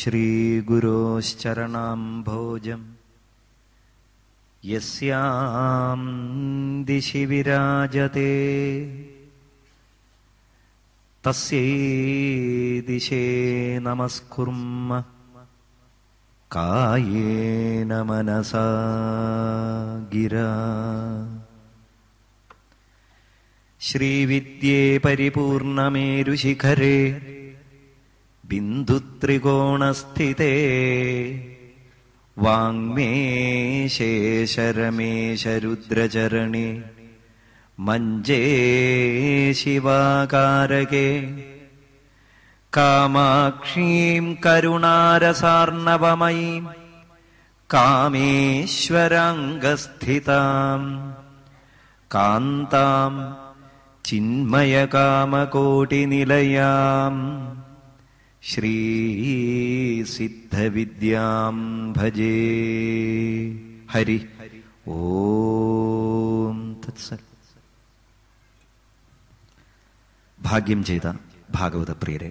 श्रीगुरोश्चरणाम् भोजम् यस्यां दिशि विराजते तस्यै दिशे नमस्कुर्म काये मनसा गिरा श्रीविद्ये परिपूर्णमेरुशिखरे बिन्दुत्रिकोणस्थिते वाङ्मे रुद्रचरणे मञ्जे शिवाकारके कामाक्षीम् करुणारसार्णवमयीम् कामेश्वराङ्गस्थिताम् कान्ताम् चिन्मयकामकोटिनिलयाम् ശ്രീസിദ്ധവിദ്യം ഭജേ ഹരി ഓം ഭാഗ്യം ചെയ്ത ഭാഗവതപ്രിയരെ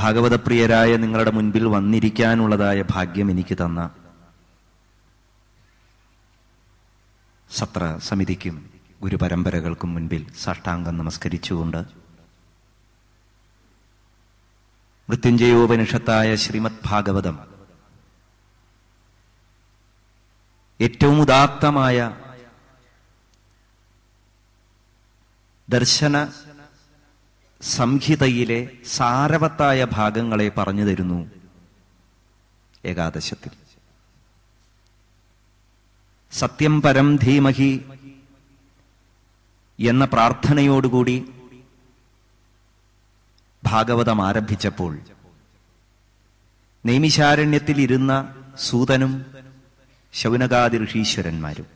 ഭാഗവതപ്രിയരായ നിങ്ങളുടെ മുൻപിൽ വന്നിരിക്കാനുള്ളതായ ഭാഗ്യം എനിക്ക് തന്ന സത്ര സമിതിക്കും ഗുരുപരമ്പരകൾക്കും മുൻപിൽ സാഷ്ടാംഗം നമസ്കരിച്ചുകൊണ്ട് മൃത്യുഞ്ജയോപനിഷത്തായ ശ്രീമദ് ഭാഗവതം ഏറ്റവും ഉദാത്തമായ ദർശന സംഹിതയിലെ സാരവത്തായ ഭാഗങ്ങളെ പറഞ്ഞു തരുന്നു ഏകാദശത്തിൽ സത്യം പരം ധീമഹി എന്ന പ്രാർത്ഥനയോടുകൂടി ഭാഗവതം ആരംഭിച്ചപ്പോൾ നൈമിശാരണ്യത്തിൽ ഇരുന്ന സൂതനും ശൗനകാതി ഋഷീശ്വരന്മാരും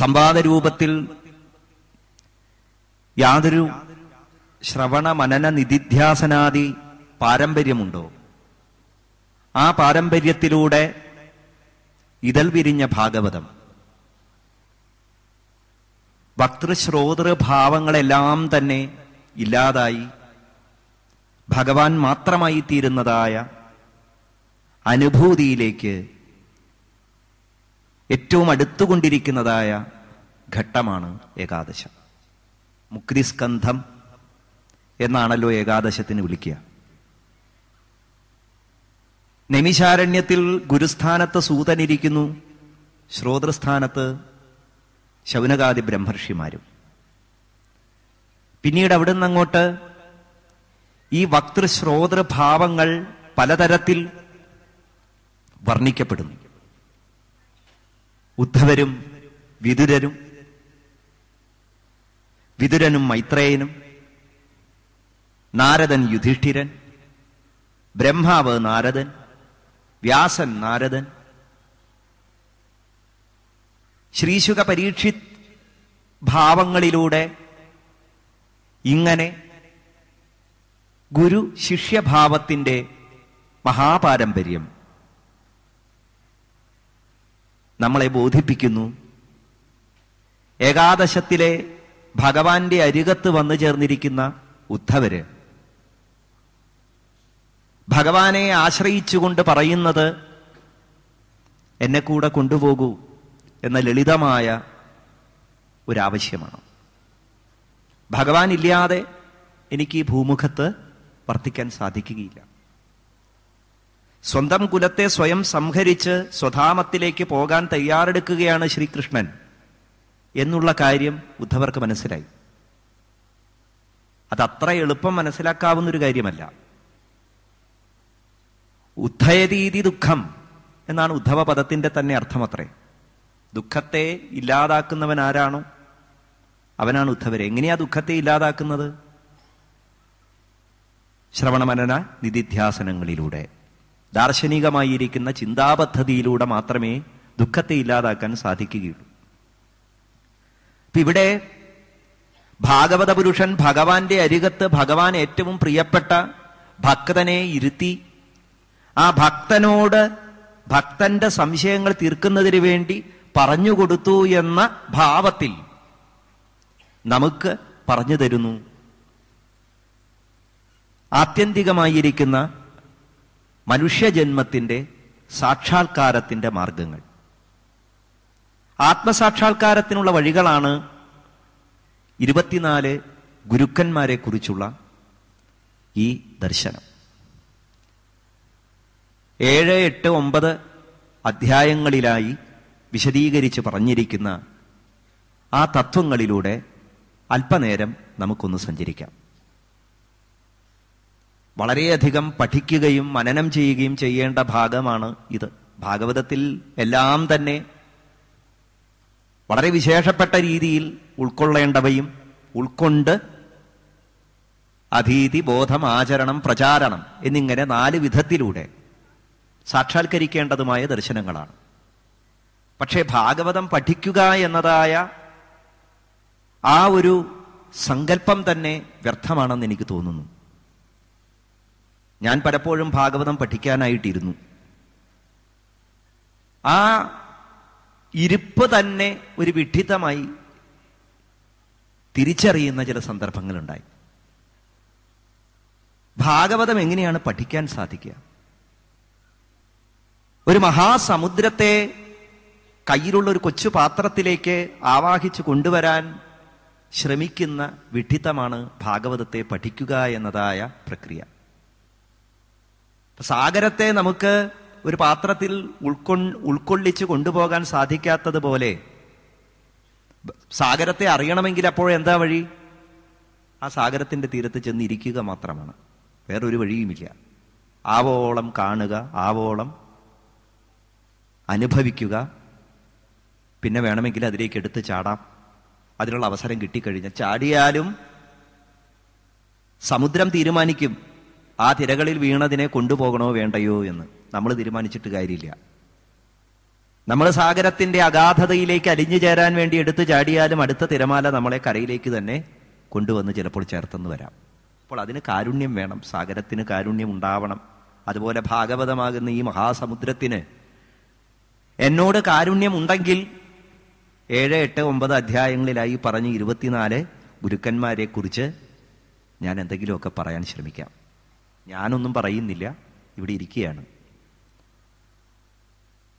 സംവാദരൂപത്തിൽ യാതൊരു ശ്രവണ മനന നിധിധ്യാസനാദി പാരമ്പര്യമുണ്ടോ ആ പാരമ്പര്യത്തിലൂടെ ഇതൽ വിരിഞ്ഞ ഭാഗവതം ഭക്തൃശ്രോതൃ ഭാവങ്ങളെല്ലാം തന്നെ ഇല്ലാതായി ഭഗവാൻ മാത്രമായി തീരുന്നതായ അനുഭൂതിയിലേക്ക് ഏറ്റവും അടുത്തുകൊണ്ടിരിക്കുന്നതായ ഘട്ടമാണ് ഏകാദശ മുക്തിസ്കന്ധം എന്നാണല്ലോ ഏകാദശത്തിന് വിളിക്കുക നെമിശാരണ്യത്തിൽ ഗുരുസ്ഥാനത്ത് സൂതനിരിക്കുന്നു ശ്രോതൃസ്ഥാനത്ത് ശൗനകാദി ബ്രഹ്മർഷിമാരും പിന്നീട് അവിടുന്ന് അങ്ങോട്ട് ഈ വക്തൃശ്രോതൃഭാവങ്ങൾ പലതരത്തിൽ വർണ്ണിക്കപ്പെടുന്നു ഉദ്ധവരും വിദുരനും വിദുരനും മൈത്രേയനും നാരദൻ യുധിഷ്ഠിരൻ ബ്രഹ്മാവ് നാരദൻ വ്യാസൻ നാരദൻ ശ്രീശുക പരീക്ഷി ഭാവങ്ങളിലൂടെ ഇങ്ങനെ ഗുരു ശിഷ്യഭാവത്തിൻ്റെ മഹാപാരമ്പര്യം നമ്മളെ ബോധിപ്പിക്കുന്നു ഏകാദശത്തിലെ ഭഗവാന്റെ അരികത്ത് വന്നു ചേർന്നിരിക്കുന്ന ഉദ്ധവര് ഭഗവാനെ ആശ്രയിച്ചുകൊണ്ട് പറയുന്നത് എന്നെ കൂടെ കൊണ്ടുപോകൂ എന്ന ലളിതമായ ഒരാവശ്യമാണ് ഭഗവാൻ ഇല്ലാതെ എനിക്ക് ഈ ഭൂമുഖത്ത് വർത്തിക്കാൻ സാധിക്കുകയില്ല സ്വന്തം കുലത്തെ സ്വയം സംഹരിച്ച് സ്വധാമത്തിലേക്ക് പോകാൻ തയ്യാറെടുക്കുകയാണ് ശ്രീകൃഷ്ണൻ എന്നുള്ള കാര്യം ഉദ്ധവർക്ക് മനസ്സിലായി അതത്ര എളുപ്പം മനസ്സിലാക്കാവുന്ന ഒരു കാര്യമല്ല ഉദ്ധയതീതി ദുഃഖം എന്നാണ് ഉദ്ധവ പദത്തിന്റെ തന്നെ അർത്ഥമത്രേ ദുഃഖത്തെ ഇല്ലാതാക്കുന്നവൻ ആരാണോ അവനാണ് ഉദ്ധവരെ എങ്ങനെയാ ദുഃഖത്തെ ഇല്ലാതാക്കുന്നത് ശ്രവണമനന നിധിധ്യാസനങ്ങളിലൂടെ ദാർശനികമായിരിക്കുന്ന ചിന്താപദ്ധതിയിലൂടെ മാത്രമേ ദുഃഖത്തെ ഇല്ലാതാക്കാൻ സാധിക്കുകയുള്ളൂ ഇവിടെ ഭാഗവത പുരുഷൻ ഭഗവാന്റെ അരികത്ത് ഭഗവാൻ ഏറ്റവും പ്രിയപ്പെട്ട ഭക്തനെ ഇരുത്തി ആ ഭക്തനോട് ഭക്തന്റെ സംശയങ്ങൾ തീർക്കുന്നതിന് വേണ്ടി പറഞ്ഞുകൊടുത്തു എന്ന ഭാവത്തിൽ നമുക്ക് പറഞ്ഞു തരുന്നു ആത്യന്തികമായിരിക്കുന്ന മനുഷ്യജന്മത്തിൻ്റെ സാക്ഷാത്കാരത്തിൻ്റെ മാർഗങ്ങൾ ആത്മസാക്ഷാത്കാരത്തിനുള്ള വഴികളാണ് ഇരുപത്തിനാല് ഗുരുക്കന്മാരെ കുറിച്ചുള്ള ഈ ദർശനം ഏഴ് എട്ട് ഒമ്പത് അധ്യായങ്ങളിലായി വിശദീകരിച്ച് പറഞ്ഞിരിക്കുന്ന ആ തത്വങ്ങളിലൂടെ അല്പനേരം നമുക്കൊന്ന് സഞ്ചരിക്കാം വളരെയധികം പഠിക്കുകയും മനനം ചെയ്യുകയും ചെയ്യേണ്ട ഭാഗമാണ് ഇത് ഭാഗവതത്തിൽ എല്ലാം തന്നെ വളരെ വിശേഷപ്പെട്ട രീതിയിൽ ഉൾക്കൊള്ളേണ്ടവയും ഉൾക്കൊണ്ട് അതീതി ബോധം ആചരണം പ്രചാരണം എന്നിങ്ങനെ നാല് വിധത്തിലൂടെ സാക്ഷാത്കരിക്കേണ്ടതുമായ ദർശനങ്ങളാണ് പക്ഷേ ഭാഗവതം പഠിക്കുക എന്നതായ ആ ഒരു സങ്കല്പം തന്നെ വ്യർത്ഥമാണെന്ന് എനിക്ക് തോന്നുന്നു ഞാൻ പലപ്പോഴും ഭാഗവതം പഠിക്കാനായിട്ടിരുന്നു ആ ഇരിപ്പ് തന്നെ ഒരു വിഡ്ഢിത്തമായി തിരിച്ചറിയുന്ന ചില സന്ദർഭങ്ങളുണ്ടായി ഭാഗവതം എങ്ങനെയാണ് പഠിക്കാൻ സാധിക്കുക ഒരു മഹാസമുദ്രത്തെ കയ്യിലുള്ള ഒരു കൊച്ചു പാത്രത്തിലേക്ക് ആവാഹിച്ച് കൊണ്ടുവരാൻ ശ്രമിക്കുന്ന വിഡിത്തമാണ് ഭാഗവതത്തെ പഠിക്കുക എന്നതായ പ്രക്രിയ സാഗരത്തെ നമുക്ക് ഒരു പാത്രത്തിൽ ഉൾക്കൊ ഉൾക്കൊള്ളിച്ച് കൊണ്ടുപോകാൻ സാധിക്കാത്തതുപോലെ സാഗരത്തെ അറിയണമെങ്കിൽ അപ്പോൾ എന്താ വഴി ആ സാഗരത്തിൻ്റെ തീരത്ത് ചെന്ന് ഇരിക്കുക മാത്രമാണ് വേറൊരു വഴിയുമില്ല ആവോളം കാണുക ആവോളം അനുഭവിക്കുക പിന്നെ വേണമെങ്കിൽ അതിലേക്ക് എടുത്ത് ചാടാം അതിനുള്ള അവസരം കിട്ടിക്കഴിഞ്ഞാൽ ചാടിയാലും സമുദ്രം തീരുമാനിക്കും ആ തിരകളിൽ വീണതിനെ കൊണ്ടുപോകണോ വേണ്ടയോ എന്ന് നമ്മൾ തീരുമാനിച്ചിട്ട് കാര്യമില്ല നമ്മൾ സാഗരത്തിന്റെ അഗാധതയിലേക്ക് അലിഞ്ഞു ചേരാൻ വേണ്ടി എടുത്തു ചാടിയാലും അടുത്ത തിരമാല നമ്മളെ കരയിലേക്ക് തന്നെ കൊണ്ടുവന്ന് ചിലപ്പോൾ ചേർത്തെന്ന് വരാം അപ്പോൾ അതിന് കാരുണ്യം വേണം സാഗരത്തിന് കാരുണ്യം ഉണ്ടാവണം അതുപോലെ ഭാഗവതമാകുന്ന ഈ മഹാസമുദ്രത്തിന് എന്നോട് കാരുണ്യം ഉണ്ടെങ്കിൽ ഏഴ് എട്ട് ഒമ്പത് അധ്യായങ്ങളിലായി പറഞ്ഞ് ഇരുപത്തിനാല് കുറിച്ച് ഞാൻ എന്തെങ്കിലുമൊക്കെ പറയാൻ ശ്രമിക്കാം ഞാനൊന്നും പറയുന്നില്ല ഇവിടെ ഇരിക്കുകയാണ്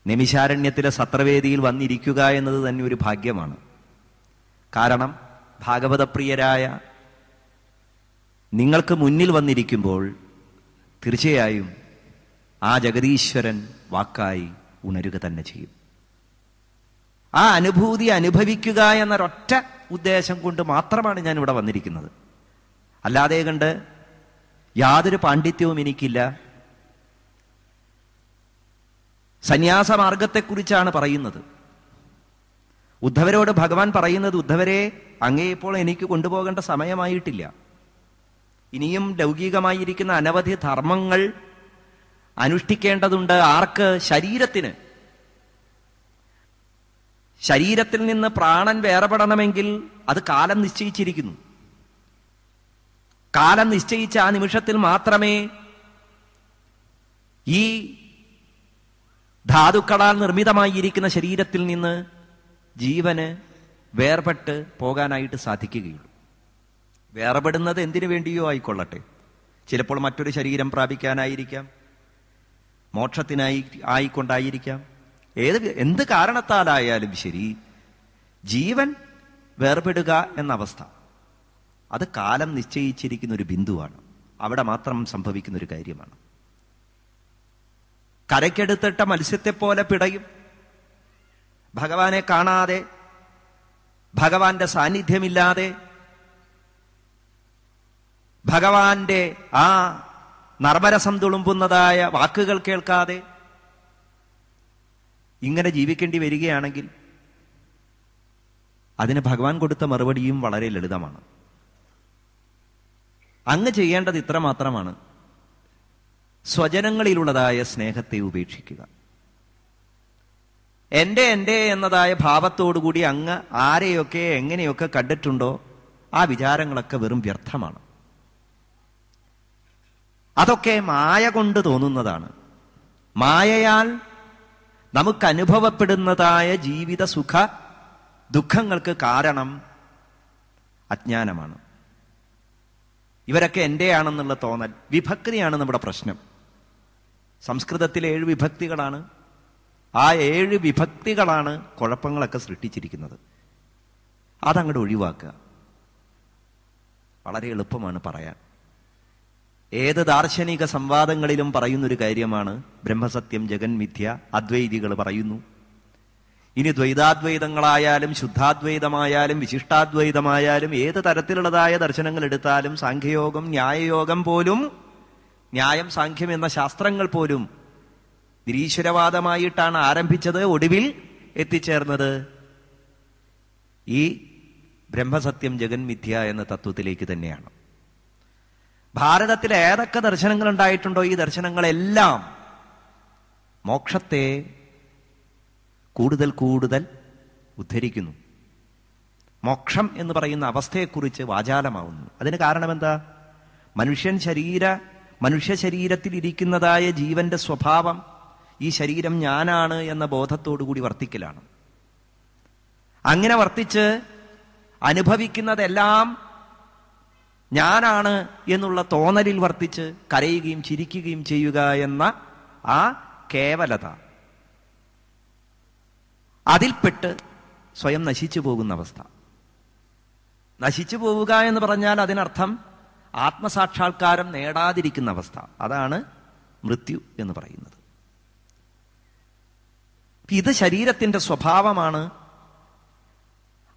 നിമിഷാരണ്യത്തിലെ സത്രവേദിയിൽ വന്നിരിക്കുക എന്നത് തന്നെ ഒരു ഭാഗ്യമാണ് കാരണം ഭാഗവതപ്രിയരായ നിങ്ങൾക്ക് മുന്നിൽ വന്നിരിക്കുമ്പോൾ തീർച്ചയായും ആ ജഗതീശ്വരൻ വാക്കായി ഉണരുക തന്നെ ചെയ്യും ആ അനുഭൂതി അനുഭവിക്കുക എന്നൊരൊറ്റ ഉദ്ദേശം കൊണ്ട് മാത്രമാണ് ഞാൻ ഇവിടെ വന്നിരിക്കുന്നത് അല്ലാതെ കണ്ട് യാതൊരു പാണ്ഡിത്യവും എനിക്കില്ല സന്യാസമാർഗത്തെക്കുറിച്ചാണ് പറയുന്നത് ഉദ്ധവരോട് ഭഗവാൻ പറയുന്നത് ഉദ്ധവരെ അങ്ങേയിപ്പോൾ എനിക്ക് കൊണ്ടുപോകേണ്ട സമയമായിട്ടില്ല ഇനിയും ലൗകികമായിരിക്കുന്ന അനവധി ധർമ്മങ്ങൾ അനുഷ്ഠിക്കേണ്ടതുണ്ട് ആർക്ക് ശരീരത്തിന് ശരീരത്തിൽ നിന്ന് പ്രാണൻ വേറെപ്പെടണമെങ്കിൽ അത് കാലം നിശ്ചയിച്ചിരിക്കുന്നു കാലം നിശ്ചയിച്ച ആ നിമിഷത്തിൽ മാത്രമേ ഈ ധാതുക്കളാൽ നിർമ്മിതമായിരിക്കുന്ന ശരീരത്തിൽ നിന്ന് ജീവന് വേർപെട്ട് പോകാനായിട്ട് സാധിക്കുകയുള്ളൂ വേർപെടുന്നത് എന്തിനു വേണ്ടിയോ ആയിക്കൊള്ളട്ടെ ചിലപ്പോൾ മറ്റൊരു ശരീരം പ്രാപിക്കാനായിരിക്കാം മോക്ഷത്തിനായി ആയിക്കൊണ്ടായിരിക്കാം ഏത് എന്ത് കാരണത്താലായാലും ശരി ജീവൻ വേർപെടുക എന്ന അവസ്ഥ അത് കാലം നിശ്ചയിച്ചിരിക്കുന്ന ഒരു ബിന്ദുവാണ് അവിടെ മാത്രം സംഭവിക്കുന്ന ഒരു കാര്യമാണ് കരയ്ക്കെടുത്തിട്ട മത്സ്യത്തെ പോലെ പിടയും ഭഗവാനെ കാണാതെ ഭഗവാന്റെ സാന്നിധ്യമില്ലാതെ ഭഗവാന്റെ ആ നർമ്മരസം തുളുമ്പുന്നതായ വാക്കുകൾ കേൾക്കാതെ ഇങ്ങനെ ജീവിക്കേണ്ടി വരികയാണെങ്കിൽ അതിന് ഭഗവാൻ കൊടുത്ത മറുപടിയും വളരെ ലളിതമാണ് അങ്ങ് ചെയ്യേണ്ടത് ഇത്ര മാത്രമാണ് സ്വജനങ്ങളിലുള്ളതായ സ്നേഹത്തെ ഉപേക്ഷിക്കുക എൻ്റെ എൻ്റെ എന്നതായ ഭാവത്തോടുകൂടി അങ്ങ് ആരെയൊക്കെ എങ്ങനെയൊക്കെ കണ്ടിട്ടുണ്ടോ ആ വിചാരങ്ങളൊക്കെ വെറും വ്യർത്ഥമാണ് അതൊക്കെ മായ കൊണ്ട് തോന്നുന്നതാണ് മായയാൽ നമുക്ക് അനുഭവപ്പെടുന്നതായ ജീവിത സുഖ ദുഃഖങ്ങൾക്ക് കാരണം അജ്ഞാനമാണ് ഇവരൊക്കെ എൻ്റെയാണെന്നുള്ള തോന്നൽ വിഭക്തിയാണ് നമ്മുടെ പ്രശ്നം സംസ്കൃതത്തിലെ ഏഴ് വിഭക്തികളാണ് ആ ഏഴ് വിഭക്തികളാണ് കുഴപ്പങ്ങളൊക്കെ സൃഷ്ടിച്ചിരിക്കുന്നത് അതങ്ങോട്ട് ഒഴിവാക്കുക വളരെ എളുപ്പമാണ് പറയാൻ ഏത് ദാർശനിക സംവാദങ്ങളിലും പറയുന്നൊരു കാര്യമാണ് ബ്രഹ്മസത്യം ജഗന്മിഥ്യ അദ്വൈതികൾ പറയുന്നു ഇനി ദ്വൈതാദ്വൈതങ്ങളായാലും ശുദ്ധാദ്വൈതമായാലും വിശിഷ്ടാദ്വൈതമായാലും ഏത് തരത്തിലുള്ളതായ ദർശനങ്ങൾ എടുത്താലും സാഖ്യയോഗം ന്യായയോഗം പോലും ന്യായം സാഖ്യം എന്ന ശാസ്ത്രങ്ങൾ പോലും നിരീശ്വരവാദമായിട്ടാണ് ആരംഭിച്ചത് ഒടുവിൽ എത്തിച്ചേർന്നത് ഈ ബ്രഹ്മസത്യം ജഗന്മിഥ്യ എന്ന തത്വത്തിലേക്ക് തന്നെയാണ് ഭാരതത്തിൽ ഏതൊക്കെ ദർശനങ്ങൾ ഉണ്ടായിട്ടുണ്ടോ ഈ ദർശനങ്ങളെല്ലാം മോക്ഷത്തെ കൂടുതൽ കൂടുതൽ ഉദ്ധരിക്കുന്നു മോക്ഷം എന്ന് പറയുന്ന അവസ്ഥയെക്കുറിച്ച് വാചാലമാവുന്നു അതിന് കാരണമെന്താ മനുഷ്യൻ ശരീര മനുഷ്യ ശരീരത്തിൽ ഇരിക്കുന്നതായ ജീവന്റെ സ്വഭാവം ഈ ശരീരം ഞാനാണ് എന്ന കൂടി വർത്തിക്കലാണ് അങ്ങനെ വർത്തിച്ച് അനുഭവിക്കുന്നതെല്ലാം ഞാനാണ് എന്നുള്ള തോന്നലിൽ വർത്തിച്ച് കരയുകയും ചിരിക്കുകയും ചെയ്യുക എന്ന ആ കേവലത അതിൽപ്പെട്ട് സ്വയം നശിച്ചു പോകുന്ന അവസ്ഥ നശിച്ചു പോവുക എന്ന് പറഞ്ഞാൽ അതിനർത്ഥം ആത്മസാക്ഷാത്കാരം നേടാതിരിക്കുന്ന അവസ്ഥ അതാണ് മൃത്യു എന്ന് പറയുന്നത് ഇത് ശരീരത്തിൻ്റെ സ്വഭാവമാണ്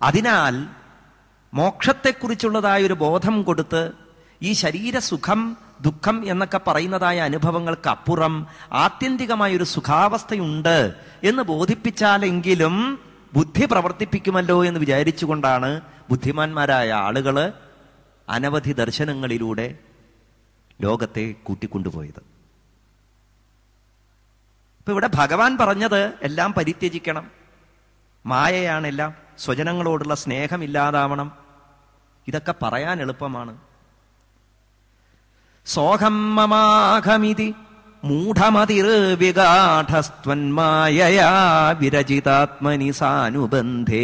അതിനാൽ മോക്ഷത്തെക്കുറിച്ചുള്ളതായ ഒരു ബോധം കൊടുത്ത് ഈ ശരീരസുഖം ദുഃഖം എന്നൊക്കെ പറയുന്നതായ അനുഭവങ്ങൾക്ക് അപ്പുറം ആത്യന്തികമായൊരു സുഖാവസ്ഥയുണ്ട് എന്ന് ബോധിപ്പിച്ചാലെങ്കിലും ബുദ്ധി പ്രവർത്തിപ്പിക്കുമല്ലോ എന്ന് വിചാരിച്ചുകൊണ്ടാണ് ബുദ്ധിമാന്മാരായ ആളുകൾ അനവധി ദർശനങ്ങളിലൂടെ ലോകത്തെ കൂട്ടിക്കൊണ്ടുപോയത് ഇപ്പൊ ഇവിടെ ഭഗവാൻ പറഞ്ഞത് എല്ലാം പരിത്യജിക്കണം മായയാണെല്ലാം സ്വജനങ്ങളോടുള്ള സ്നേഹമില്ലാതാവണം ഇതൊക്കെ പറയാൻ എളുപ്പമാണ് സോഹമ്മമാഘമിതി മൂഢമതിർ മൂഢമതിർവിഗാഠസ്ത്വന്മായയാ വിരചിതാത്മനി സാനുബന്ധേ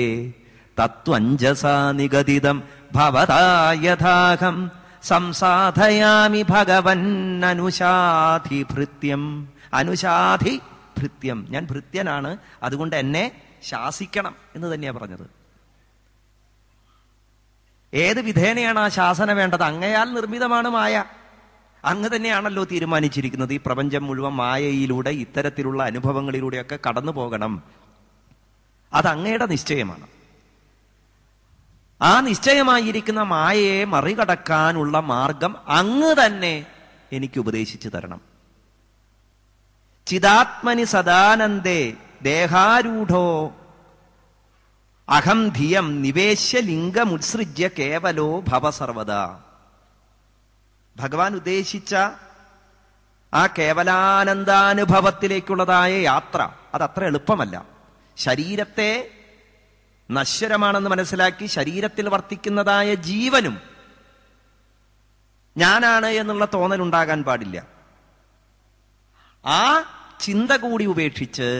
തത്വഞ്ജസാ നിഗതിതം ഭവതായഥാഹം സംസാധയാമി അനുശാധി ഭൃത്യം അനുശാധി ഭൃത്യം ഞാൻ ഭൃത്യനാണ് അതുകൊണ്ട് എന്നെ ശാസിക്കണം എന്ന് തന്നെയാണ് പറഞ്ഞത് ഏത് വിധേനയാണ് ആ ശാസന വേണ്ടത് അങ്ങയാൽ നിർമ്മിതമാണ് മായ അങ്ങ് തന്നെയാണല്ലോ തീരുമാനിച്ചിരിക്കുന്നത് ഈ പ്രപഞ്ചം മുഴുവൻ മായയിലൂടെ ഇത്തരത്തിലുള്ള അനുഭവങ്ങളിലൂടെയൊക്കെ കടന്നു പോകണം അത് അങ്ങയുടെ നിശ്ചയമാണ് ആ നിശ്ചയമായിരിക്കുന്ന മായയെ മറികടക്കാനുള്ള മാർഗം അങ്ങ് തന്നെ എനിക്ക് ഉപദേശിച്ചു തരണം ചിതാത്മനി സദാനന്ദേ ദേഹാരൂഢോ അഹം ധിയം നിവേശ്യ ലിംഗമുത്സൃജ്യ കേവലോ ഭവസർവത ഭഗവാൻ ഉദ്ദേശിച്ച ആ കേവലാനന്ദാനുഭവത്തിലേക്കുള്ളതായ യാത്ര അത് അത്ര എളുപ്പമല്ല ശരീരത്തെ നശ്വരമാണെന്ന് മനസ്സിലാക്കി ശരീരത്തിൽ വർത്തിക്കുന്നതായ ജീവനും ഞാനാണ് എന്നുള്ള തോന്നൽ ഉണ്ടാകാൻ പാടില്ല ആ ചിന്ത കൂടി ഉപേക്ഷിച്ച്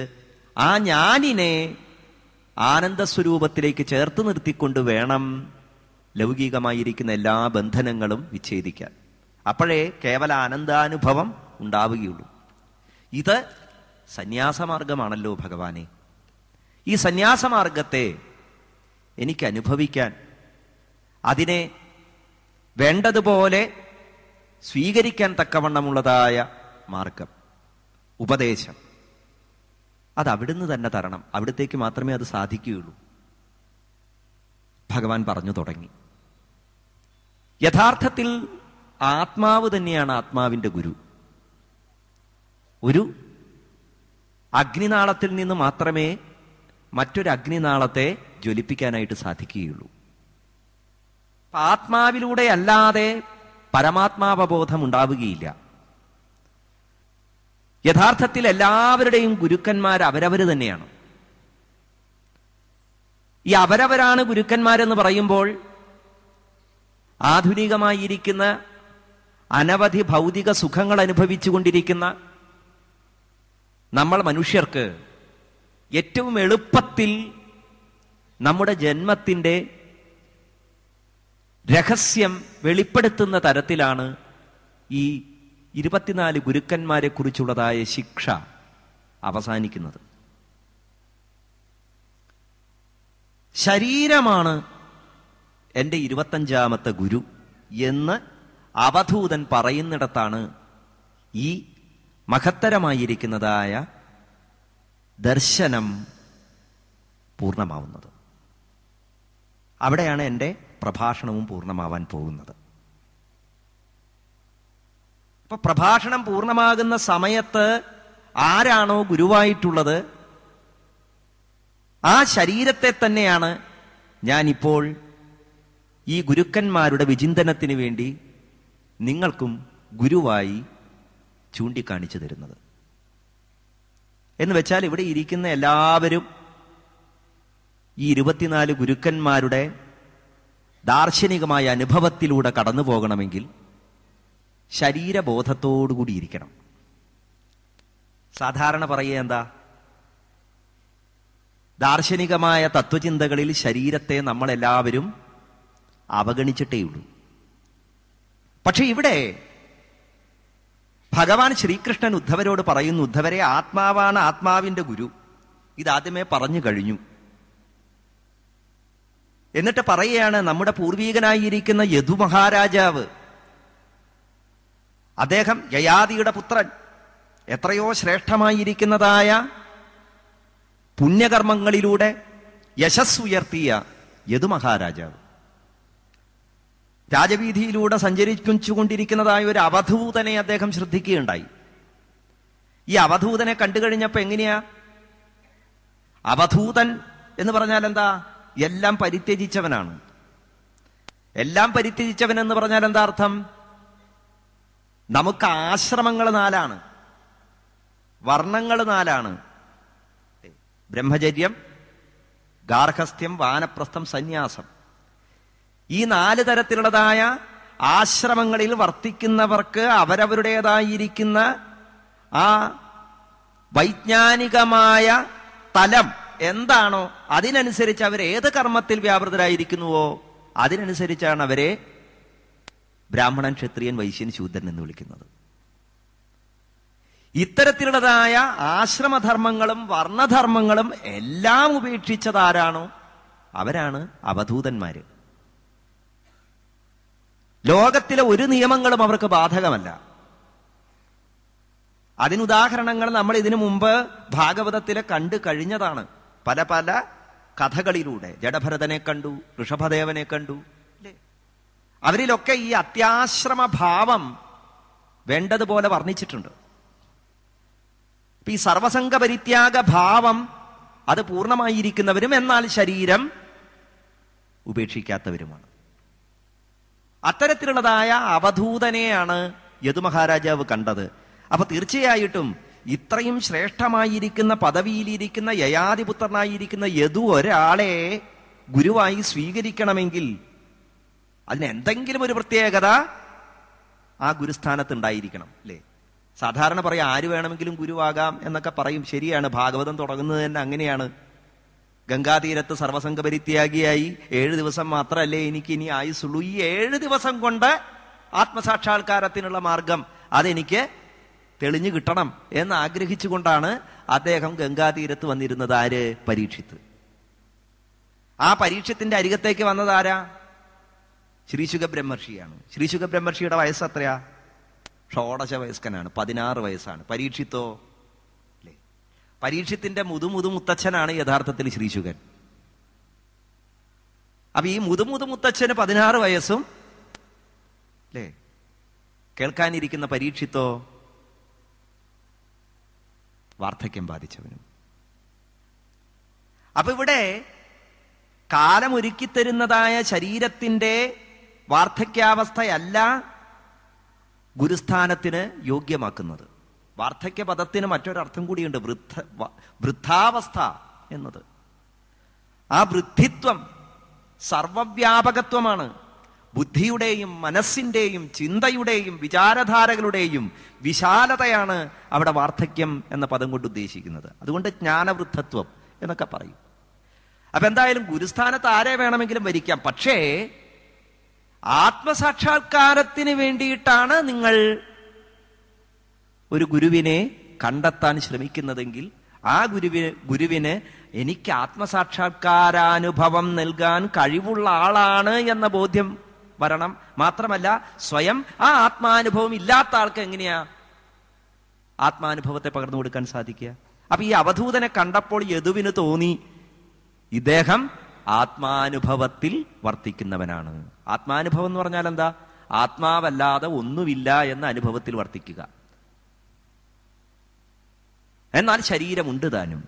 ആ ഞാനിനെ ആനന്ദ സ്വരൂപത്തിലേക്ക് ചേർത്ത് നിർത്തിക്കൊണ്ട് വേണം ലൗകികമായിരിക്കുന്ന എല്ലാ ബന്ധനങ്ങളും വിച്ഛേദിക്കാൻ അപ്പോഴേ കേവല ആനന്ദാനുഭവം ഉണ്ടാവുകയുള്ളൂ ഇത് സന്യാസമാർഗമാണല്ലോ ഭഗവാനെ ഈ സന്യാസമാർഗത്തെ എനിക്ക് അനുഭവിക്കാൻ അതിനെ വേണ്ടതുപോലെ സ്വീകരിക്കാൻ തക്കവണ്ണമുള്ളതായ മാർഗം ഉപദേശം അത് അവിടുന്ന് തന്നെ തരണം അവിടത്തേക്ക് മാത്രമേ അത് സാധിക്കുകയുള്ളൂ ഭഗവാൻ പറഞ്ഞു തുടങ്ങി യഥാർത്ഥത്തിൽ ആത്മാവ് തന്നെയാണ് ആത്മാവിൻ്റെ ഗുരു ഒരു അഗ്നിനാളത്തിൽ നിന്ന് മാത്രമേ മറ്റൊരു അഗ്നിനാളത്തെ ജ്വലിപ്പിക്കാനായിട്ട് സാധിക്കുകയുള്ളൂ ആത്മാവിലൂടെ അല്ലാതെ പരമാത്മാവബോധം ഉണ്ടാവുകയില്ല യഥാർത്ഥത്തിൽ എല്ലാവരുടെയും ഗുരുക്കന്മാർ അവരവർ തന്നെയാണ് ഈ അവരവരാണ് ഗുരുക്കന്മാരെന്ന് പറയുമ്പോൾ ആധുനികമായിരിക്കുന്ന അനവധി ഭൗതിക സുഖങ്ങൾ അനുഭവിച്ചുകൊണ്ടിരിക്കുന്ന നമ്മൾ മനുഷ്യർക്ക് ഏറ്റവും എളുപ്പത്തിൽ നമ്മുടെ ജന്മത്തിൻ്റെ രഹസ്യം വെളിപ്പെടുത്തുന്ന തരത്തിലാണ് ഈ ഇരുപത്തിനാല് ഗുരുക്കന്മാരെക്കുറിച്ചുള്ളതായ ശിക്ഷ അവസാനിക്കുന്നത് ശരീരമാണ് എൻ്റെ ഇരുപത്തഞ്ചാമത്തെ ഗുരു എന്ന് അവധൂതൻ പറയുന്നിടത്താണ് ഈ മഹത്തരമായിരിക്കുന്നതായ ദർശനം പൂർണ്ണമാവുന്നത് അവിടെയാണ് എൻ്റെ പ്രഭാഷണവും പൂർണ്ണമാവാൻ പോകുന്നത് ഇപ്പൊ പ്രഭാഷണം പൂർണ്ണമാകുന്ന സമയത്ത് ആരാണോ ഗുരുവായിട്ടുള്ളത് ആ ശരീരത്തെ തന്നെയാണ് ഞാനിപ്പോൾ ഈ ഗുരുക്കന്മാരുടെ വിചിന്തനത്തിന് വേണ്ടി നിങ്ങൾക്കും ഗുരുവായി ചൂണ്ടിക്കാണിച്ചു തരുന്നത് എന്ന് വെച്ചാൽ ഇവിടെ ഇരിക്കുന്ന എല്ലാവരും ഈ ഇരുപത്തിനാല് ഗുരുക്കന്മാരുടെ ദാർശനികമായ അനുഭവത്തിലൂടെ കടന്നു പോകണമെങ്കിൽ ശരീരബോധത്തോടുകൂടി ഇരിക്കണം സാധാരണ പറയുക എന്താ ദാർശനികമായ തത്വചിന്തകളിൽ ശരീരത്തെ നമ്മളെല്ലാവരും അവഗണിച്ചിട്ടേയുള്ളൂ പക്ഷെ ഇവിടെ ഭഗവാൻ ശ്രീകൃഷ്ണൻ ഉദ്ധവരോട് പറയുന്നു ഉദ്ധവരെ ആത്മാവാണ് ആത്മാവിന്റെ ഗുരു ഇതാദ്യമേ പറഞ്ഞു കഴിഞ്ഞു എന്നിട്ട് പറയുകയാണ് നമ്മുടെ പൂർവീകനായിരിക്കുന്ന യദു മഹാരാജാവ് അദ്ദേഹം യയാദിയുടെ പുത്രൻ എത്രയോ ശ്രേഷ്ഠമായിരിക്കുന്നതായ പുണ്യകർമ്മങ്ങളിലൂടെ ഉയർത്തിയ യദു മഹാരാജാവ് രാജവീതിയിലൂടെ സഞ്ചരിച്ചുകൊണ്ടിരിക്കുന്നതായ ഒരു അവധൂതനെ അദ്ദേഹം ശ്രദ്ധിക്കുകയുണ്ടായി ഈ അവധൂതനെ കണ്ടു കഴിഞ്ഞപ്പോൾ എങ്ങനെയാ അവധൂതൻ എന്ന് പറഞ്ഞാൽ എന്താ എല്ലാം പരിത്യജിച്ചവനാണ് എല്ലാം പരിത്യജിച്ചവൻ എന്ന് പറഞ്ഞാൽ എന്താ അർത്ഥം നമുക്ക് ആശ്രമങ്ങൾ നാലാണ് വർണ്ണങ്ങൾ നാലാണ് ബ്രഹ്മചര്യം ഗാർഹസ്ഥ്യം വാനപ്രസ്ഥം സന്യാസം ഈ നാല് തരത്തിലുള്ളതായ ആശ്രമങ്ങളിൽ വർത്തിക്കുന്നവർക്ക് അവരവരുടേതായിരിക്കുന്ന ആ വൈജ്ഞാനികമായ തലം എന്താണോ അതിനനുസരിച്ച് അവർ ഏത് കർമ്മത്തിൽ വ്യാപൃതരായിരിക്കുന്നുവോ അതിനനുസരിച്ചാണ് അവരെ ബ്രാഹ്മണൻ ക്ഷത്രിയൻ വൈശ്യൻ ശൂദ്രൻ എന്ന് വിളിക്കുന്നത് ഇത്തരത്തിലുള്ളതായ ആശ്രമധർമ്മങ്ങളും വർണ്ണധർമ്മങ്ങളും എല്ലാം ഉപേക്ഷിച്ചതാരാണോ അവരാണ് അവധൂതന്മാര് ലോകത്തിലെ ഒരു നിയമങ്ങളും അവർക്ക് ബാധകമല്ല അതിനുദാഹരണങ്ങൾ നമ്മൾ ഇതിനു മുമ്പ് ഭാഗവതത്തിലെ കണ്ടു കഴിഞ്ഞതാണ് പല പല കഥകളിലൂടെ ജഡഭരതനെ കണ്ടു ഋഷഭദേവനെ കണ്ടു അവരിലൊക്കെ ഈ അത്യാശ്രമ ഭാവം വേണ്ടതുപോലെ വർണ്ണിച്ചിട്ടുണ്ട് ഈ സർവസംഗ പരിത്യാഗ ഭാവം അത് പൂർണ്ണമായിരിക്കുന്നവരും എന്നാൽ ശരീരം ഉപേക്ഷിക്കാത്തവരുമാണ് അത്തരത്തിലുള്ളതായ അവധൂതനെയാണ് യദുമഹാരാജാവ് കണ്ടത് അപ്പൊ തീർച്ചയായിട്ടും ഇത്രയും ശ്രേഷ്ഠമായിരിക്കുന്ന പദവിയിലിരിക്കുന്ന യയാതിപുത്രനായിരിക്കുന്ന യദു ഒരാളെ ഗുരുവായി സ്വീകരിക്കണമെങ്കിൽ അതിന് എന്തെങ്കിലും ഒരു പ്രത്യേകത ആ ഗുരുസ്ഥാനത്ത് ഉണ്ടായിരിക്കണം അല്ലേ സാധാരണ പറയാം ആര് വേണമെങ്കിലും ഗുരുവാകാം എന്നൊക്കെ പറയും ശരിയാണ് ഭാഗവതം തുടങ്ങുന്നത് തന്നെ അങ്ങനെയാണ് ഗംഗാതീരത്ത് സർവസംഘ പരിത്യാഗിയായി ഏഴ് ദിവസം മാത്രമല്ലേ എനിക്ക് ഇനി ആയുസുള്ളൂ ഈ ഏഴ് ദിവസം കൊണ്ട് ആത്മസാക്ഷാത്കാരത്തിനുള്ള മാർഗം അതെനിക്ക് തെളിഞ്ഞു കിട്ടണം എന്ന് ആഗ്രഹിച്ചുകൊണ്ടാണ് അദ്ദേഹം ഗംഗാതീരത്ത് വന്നിരുന്നത് ആര് പരീക്ഷിത്ത് ആ പരീക്ഷത്തിന്റെ അരികത്തേക്ക് വന്നതാരാ ശ്രീശുഖ ബ്രഹ്മർഷിയാണ് ശ്രീശുഖ ബ്രഹ്മർഷിയുടെ വയസ്സ് എത്രയാ ഷോഡശ വയസ്കനാണ് പതിനാറ് വയസ്സാണ് പരീക്ഷിത്തോ അല്ലേ പരീക്ഷത്തിന്റെ മുതുമുതു മുത്തച്ഛനാണ് യഥാർത്ഥത്തിൽ ശ്രീശുഖൻ അപ്പൊ ഈ മുതുമുതു മുത്തച്ഛന് പതിനാറ് വയസ്സും അല്ലേ കേൾക്കാനിരിക്കുന്ന പരീക്ഷിത്തോ വാർദ്ധക്യം ബാധിച്ചവനും അപ്പൊ ഇവിടെ കാലമൊരുക്കിത്തരുന്നതായ ശരീരത്തിന്റെ വാർദ്ധക്യാവസ്ഥയല്ല ഗുരുസ്ഥാനത്തിന് യോഗ്യമാക്കുന്നത് വാർദ്ധക്യ പദത്തിന് മറ്റൊരർത്ഥം കൂടിയുണ്ട് വൃദ്ധ വൃദ്ധാവസ്ഥ എന്നത് ആ വൃദ്ധിത്വം സർവവ്യാപകത്വമാണ് ബുദ്ധിയുടെയും മനസ്സിൻ്റെയും ചിന്തയുടെയും വിചാരധാരകളുടെയും വിശാലതയാണ് അവിടെ വാർദ്ധക്യം എന്ന പദം കൊണ്ട് ഉദ്ദേശിക്കുന്നത് അതുകൊണ്ട് ജ്ഞാനവൃദ്ധത്വം എന്നൊക്കെ പറയും അപ്പൊ എന്തായാലും ഗുരുസ്ഥാനത്ത് ആരെ വേണമെങ്കിലും വരിക്കാം പക്ഷേ ആത്മസാക്ഷാത്കാരത്തിന് വേണ്ടിയിട്ടാണ് നിങ്ങൾ ഒരു ഗുരുവിനെ കണ്ടെത്താൻ ശ്രമിക്കുന്നതെങ്കിൽ ആ ഗുരുവിന് ഗുരുവിന് എനിക്ക് ആത്മസാക്ഷാത്കാരാനുഭവം നൽകാൻ കഴിവുള്ള ആളാണ് എന്ന ബോധ്യം വരണം മാത്രമല്ല സ്വയം ആ ആത്മാനുഭവം ഇല്ലാത്ത ആൾക്ക് എങ്ങനെയാ ആത്മാനുഭവത്തെ പകർന്നു കൊടുക്കാൻ സാധിക്കുക അപ്പൊ ഈ അവധൂതനെ കണ്ടപ്പോൾ യദുവിന് തോന്നി ഇദ്ദേഹം ആത്മാനുഭവത്തിൽ വർത്തിക്കുന്നവനാണ് ആത്മാനുഭവം എന്ന് പറഞ്ഞാൽ എന്താ ആത്മാവല്ലാതെ ഒന്നുമില്ല എന്ന അനുഭവത്തിൽ വർത്തിക്കുക എന്നാൽ ശരീരമുണ്ട് താനും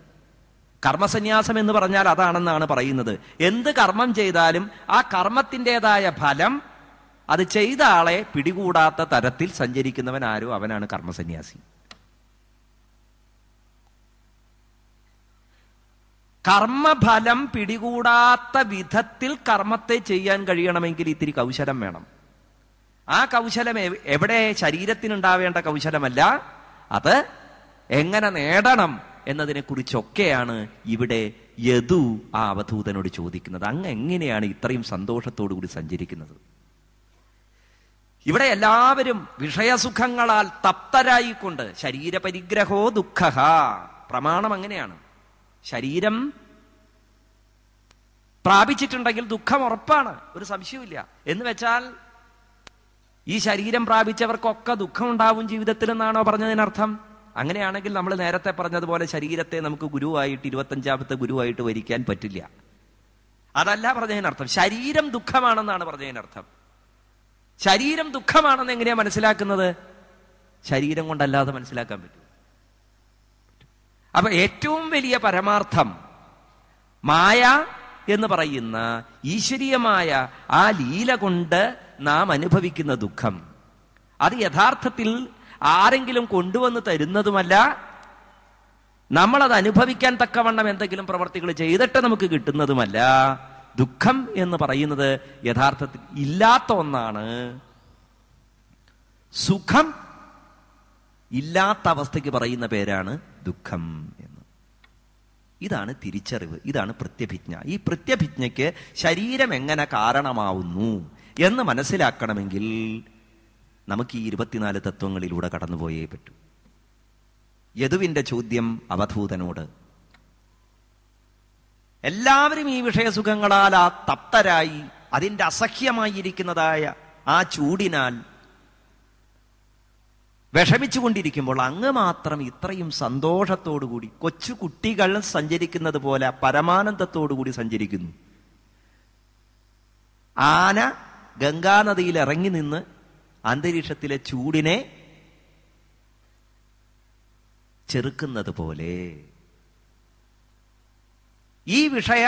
കർമ്മസന്യാസം എന്ന് പറഞ്ഞാൽ അതാണെന്നാണ് പറയുന്നത് എന്ത് കർമ്മം ചെയ്താലും ആ കർമ്മത്തിൻ്റെതായ ഫലം അത് ചെയ്ത ആളെ പിടികൂടാത്ത തരത്തിൽ സഞ്ചരിക്കുന്നവൻ ആരോ അവനാണ് കർമ്മസന്യാസി കർമ്മഫലം പിടികൂടാത്ത വിധത്തിൽ കർമ്മത്തെ ചെയ്യാൻ കഴിയണമെങ്കിൽ ഇത്തിരി കൗശലം വേണം ആ കൗശലം എവിടെ ശരീരത്തിനുണ്ടാവേണ്ട കൗശലമല്ല അത് എങ്ങനെ നേടണം എന്നതിനെക്കുറിച്ചൊക്കെയാണ് ഇവിടെ യദു ആ അവധൂതനോട് ചോദിക്കുന്നത് അങ്ങ് എങ്ങനെയാണ് ഇത്രയും കൂടി സഞ്ചരിക്കുന്നത് ഇവിടെ എല്ലാവരും വിഷയസുഖങ്ങളാൽ തപ്തരായിക്കൊണ്ട് ശരീരപരിഗ്രഹോ ദുഃഖ പ്രമാണം അങ്ങനെയാണ് ശരീരം പ്രാപിച്ചിട്ടുണ്ടെങ്കിൽ ദുഃഖം ഉറപ്പാണ് ഒരു സംശയവുമില്ല എന്ന് വെച്ചാൽ ഈ ശരീരം പ്രാപിച്ചവർക്കൊക്കെ ദുഃഖം ഉണ്ടാവും ജീവിതത്തിൽ എന്നാണോ പറഞ്ഞതിനർത്ഥം അങ്ങനെയാണെങ്കിൽ നമ്മൾ നേരത്തെ പറഞ്ഞതുപോലെ ശരീരത്തെ നമുക്ക് ഗുരുവായിട്ട് ഇരുപത്തഞ്ചാമത്തെ ഗുരുവായിട്ട് വരിക്കാൻ പറ്റില്ല അതല്ല പറഞ്ഞതിനർത്ഥം ശരീരം ദുഃഖമാണെന്നാണ് പറഞ്ഞതിനർത്ഥം ശരീരം ദുഃഖമാണെന്ന് എങ്ങനെയാ മനസ്സിലാക്കുന്നത് ശരീരം കൊണ്ടല്ലാതെ മനസ്സിലാക്കാൻ പറ്റും അപ്പൊ ഏറ്റവും വലിയ പരമാർത്ഥം മായ എന്ന് പറയുന്ന ഈശ്വരീയമായ ആ ലീല കൊണ്ട് നാം അനുഭവിക്കുന്ന ദുഃഖം അത് യഥാർത്ഥത്തിൽ ആരെങ്കിലും കൊണ്ടുവന്ന് തരുന്നതുമല്ല നമ്മളത് അനുഭവിക്കാൻ തക്കവണ്ണം എന്തെങ്കിലും പ്രവർത്തികൾ ചെയ്തിട്ട് നമുക്ക് കിട്ടുന്നതുമല്ല ദുഃഖം എന്ന് പറയുന്നത് യഥാർത്ഥത്തിൽ ഇല്ലാത്ത ഒന്നാണ് സുഖം ഇല്ലാത്ത അവസ്ഥയ്ക്ക് പറയുന്ന പേരാണ് ദുഃഖം എന്ന് ഇതാണ് തിരിച്ചറിവ് ഇതാണ് പ്രത്യഭിജ്ഞ ഈ പ്രത്യഭിജ്ഞയ്ക്ക് ശരീരം എങ്ങനെ കാരണമാവുന്നു എന്ന് മനസ്സിലാക്കണമെങ്കിൽ നമുക്ക് ഈ ഇരുപത്തിനാല് തത്വങ്ങളിലൂടെ കടന്നുപോയേ പറ്റൂ യദുവിൻ്റെ ചോദ്യം അവധൂതനോട് എല്ലാവരും ഈ വിഷയസുഖങ്ങളാൽ ആ തപ്തരായി അതിൻ്റെ അസഹ്യമായിരിക്കുന്നതായ ആ ചൂടിനാൽ വിഷമിച്ചുകൊണ്ടിരിക്കുമ്പോൾ അങ്ങ് മാത്രം ഇത്രയും സന്തോഷത്തോടുകൂടി കൊച്ചു കുട്ടികൾ സഞ്ചരിക്കുന്നത് പോലെ പരമാനന്ദത്തോടുകൂടി സഞ്ചരിക്കുന്നു ആന ഗംഗാനദിയിൽ ഇറങ്ങി നിന്ന് അന്തരീക്ഷത്തിലെ ചൂടിനെ ചെറുക്കുന്നത് പോലെ ഈ വിഷയ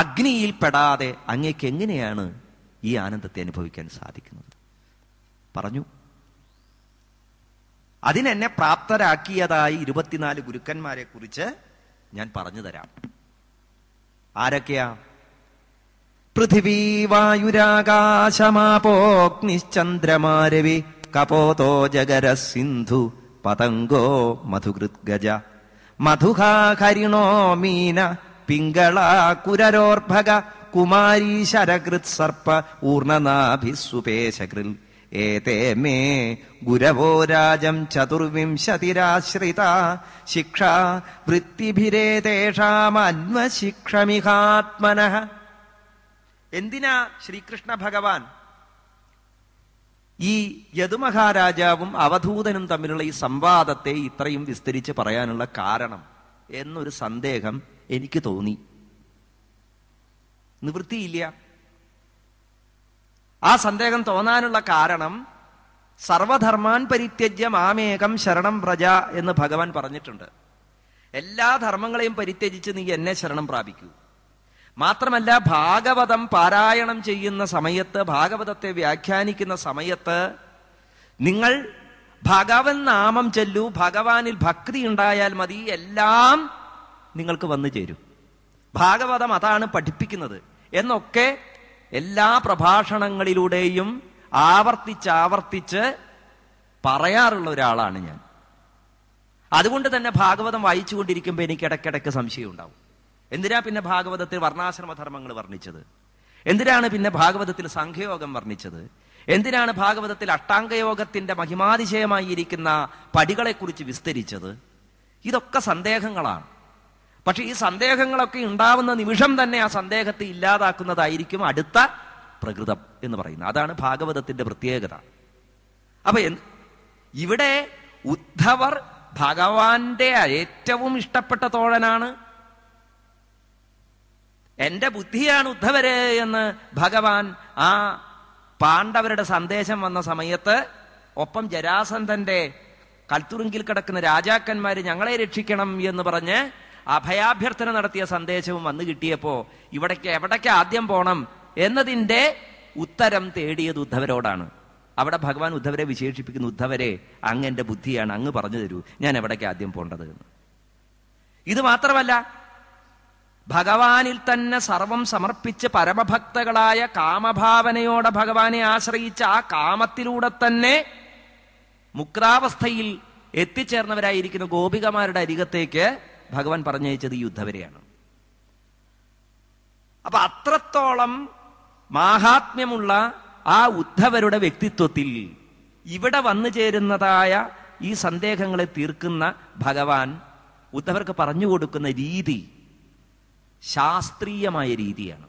അഗ്നിയിൽ പെടാതെ അങ്ങേക്ക് എങ്ങനെയാണ് ഈ ആനന്ദത്തെ അനുഭവിക്കാൻ സാധിക്കുന്നത് പറഞ്ഞു അതിനെന്നെ പ്രാപ്തരാക്കിയതായി ഇരുപത്തിനാല് ഗുരുക്കന്മാരെ കുറിച്ച് ഞാൻ പറഞ്ഞു തരാം ആരൊക്കെയാ പൃഥിവീ കപോതോ ജഗര സിന്ധു പതംഗോ മധുകൃത്ഗജ മധുഹാ ഹരിണോ മീന പിങ്കള കുരരോർഭക കുമാരീ ശരകൃത് സർപ്പ ഊർണനാഭിസുപേശകൃൽ ഏതേ മേ ഗുരവോ രാജം ചതുർവിംശതിരാശ്രിത ശിക്ഷ വൃത്തിഭിരേതേഷാമന്വശിക്ഷമിഹാത്മന എന്തിനാ ശ്രീകൃഷ്ണ ഭഗവാൻ ഈ യദുമഹാരാജാവും അവധൂതനും തമ്മിലുള്ള ഈ സംവാദത്തെ ഇത്രയും വിസ്തരിച്ച് പറയാനുള്ള കാരണം എന്നൊരു സന്ദേഹം എനിക്ക് തോന്നി നിവൃത്തിയില്ല ആ സന്ദേഹം തോന്നാനുള്ള കാരണം സർവധർമാൻ പരിത്യജ്യ മാമേകം ശരണം പ്രജ എന്ന് ഭഗവാൻ പറഞ്ഞിട്ടുണ്ട് എല്ലാ ധർമ്മങ്ങളെയും പരിത്യജിച്ച് നീ എന്നെ ശരണം പ്രാപിക്കൂ മാത്രമല്ല ഭാഗവതം പാരായണം ചെയ്യുന്ന സമയത്ത് ഭാഗവതത്തെ വ്യാഖ്യാനിക്കുന്ന സമയത്ത് നിങ്ങൾ ഭഗവൻ നാമം ചൊല്ലൂ ഭഗവാനിൽ ഭക്തി ഉണ്ടായാൽ മതി എല്ലാം നിങ്ങൾക്ക് വന്നു ചേരും ഭാഗവതം അതാണ് പഠിപ്പിക്കുന്നത് എന്നൊക്കെ എല്ലാ പ്രഭാഷണങ്ങളിലൂടെയും ആവർത്തിച്ച് ആവർത്തിച്ച് പറയാറുള്ള ഒരാളാണ് ഞാൻ അതുകൊണ്ട് തന്നെ ഭാഗവതം വായിച്ചുകൊണ്ടിരിക്കുമ്പോൾ എനിക്ക് ഇടയ്ക്കിടയ്ക്ക് സംശയം ഉണ്ടാവും എന്തിനാ പിന്നെ ഭാഗവതത്തിൽ വർണ്ണാശ്രമധർമ്മങ്ങൾ വർണ്ണിച്ചത് എന്തിനാണ് പിന്നെ ഭാഗവതത്തിൽ സംഘയോഗം വർണ്ണിച്ചത് എന്തിനാണ് ഭാഗവതത്തിൽ അഷ്ടാംഗയോഗത്തിന്റെ മഹിമാതിശയമായിരിക്കുന്ന പടികളെക്കുറിച്ച് വിസ്തരിച്ചത് ഇതൊക്കെ സന്ദേഹങ്ങളാണ് പക്ഷെ ഈ സന്ദേഹങ്ങളൊക്കെ ഉണ്ടാവുന്ന നിമിഷം തന്നെ ആ സന്ദേഹത്തെ ഇല്ലാതാക്കുന്നതായിരിക്കും അടുത്ത പ്രകൃതം എന്ന് പറയുന്നത് അതാണ് ഭാഗവതത്തിന്റെ പ്രത്യേകത അപ്പൊ ഇവിടെ ഉദ്ധവർ ഭഗവാന്റെ ഏറ്റവും ഇഷ്ടപ്പെട്ട തോഴനാണ് എന്റെ ബുദ്ധിയാണ് ഉദ്ധവരെ എന്ന് ഭഗവാൻ ആ പാണ്ഡവരുടെ സന്ദേശം വന്ന സമയത്ത് ഒപ്പം ജരാസന്ധന്റെ കൽത്തുറുങ്കിൽ കിടക്കുന്ന രാജാക്കന്മാര് ഞങ്ങളെ രക്ഷിക്കണം എന്ന് പറഞ്ഞ് അഭയാഭ്യർത്ഥന നടത്തിയ സന്ദേശവും വന്നു കിട്ടിയപ്പോൾ ഇവിടേക്ക് എവിടേക്ക് ആദ്യം പോണം എന്നതിൻ്റെ ഉത്തരം തേടിയത് ഉദ്ധവരോടാണ് അവിടെ ഭഗവാൻ ഉദ്ധവരെ വിശേഷിപ്പിക്കുന്ന ഉദ്ധവരെ അങ്ങ് എൻ്റെ ബുദ്ധിയാണ് അങ്ങ് പറഞ്ഞു തരൂ ഞാൻ എവിടേക്ക് ആദ്യം പോണ്ടത് എന്ന് ഇത് മാത്രമല്ല ഭഗവാനിൽ തന്നെ സർവം സമർപ്പിച്ച് പരമഭക്തകളായ കാമഭാവനയോടെ ഭഗവാനെ ആശ്രയിച്ച ആ കാമത്തിലൂടെ തന്നെ മുക്രാവസ്ഥയിൽ എത്തിച്ചേർന്നവരായിരിക്കുന്ന ഗോപികമാരുടെ അരികത്തേക്ക് ഭഗവാൻ പറഞ്ഞയച്ചത് ഈ ഉദ്ധവരെയാണ് അപ്പൊ അത്രത്തോളം മാഹാത്മ്യമുള്ള ആ ഉദ്ധവരുടെ വ്യക്തിത്വത്തിൽ ഇവിടെ വന്നു ചേരുന്നതായ ഈ സന്ദേഹങ്ങളെ തീർക്കുന്ന ഭഗവാൻ ഉദ്ധവർക്ക് പറഞ്ഞു കൊടുക്കുന്ന രീതി ശാസ്ത്രീയമായ രീതിയാണ്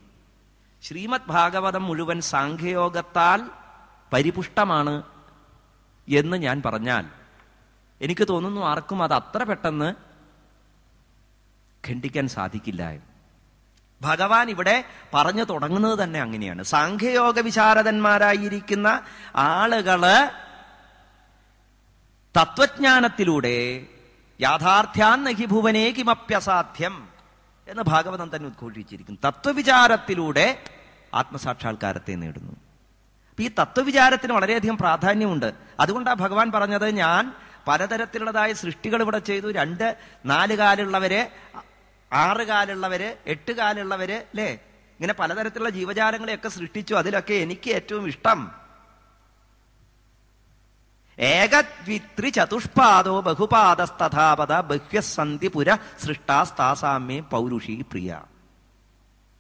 ശ്രീമദ് ഭാഗവതം മുഴുവൻ സാഖ്യയോഗത്താൽ പരിപുഷ്ടമാണ് എന്ന് ഞാൻ പറഞ്ഞാൽ എനിക്ക് തോന്നുന്നു ആർക്കും അത് അത്ര പെട്ടെന്ന് ഖണ്ഡിക്കാൻ സാധിക്കില്ല ഭഗവാൻ ഇവിടെ പറഞ്ഞു തുടങ്ങുന്നത് തന്നെ അങ്ങനെയാണ് സാഖ്യയോഗ വിശാരദന്മാരായിരിക്കുന്ന ആളുകള് തത്വജ്ഞാനത്തിലൂടെ യാഥാർത്ഥ്യാന്നഹി ഭുവനേ കിമപ്യസാധ്യം എന്ന് ഭാഗവതം തന്നെ ഉദ്ഘോഷിച്ചിരിക്കുന്നു തത്വവിചാരത്തിലൂടെ ആത്മസാക്ഷാത്കാരത്തെ നേടുന്നു ഈ തത്വവിചാരത്തിന് വളരെയധികം പ്രാധാന്യമുണ്ട് അതുകൊണ്ടാണ് ഭഗവാൻ പറഞ്ഞത് ഞാൻ പലതരത്തിലുള്ളതായ സൃഷ്ടികൾ ഇവിടെ ചെയ്തു രണ്ട് നാല് കാലുള്ളവരെ ആറ് കാലുള്ളവര് എട്ട് കാലുള്ളവര് അല്ലേ ഇങ്ങനെ പലതരത്തിലുള്ള ജീവജാലങ്ങളെയൊക്കെ സൃഷ്ടിച്ചു അതിലൊക്കെ എനിക്ക് ഏറ്റവും ഇഷ്ടം ഏകദ്വിത്രി ചതുഷ്പാദോ ബഹുപാദസ്തഥാപത ബഹ്യസന്ധി പുര സൃഷ്ടാസ്താസാമ്യ പൗരുഷി പ്രിയ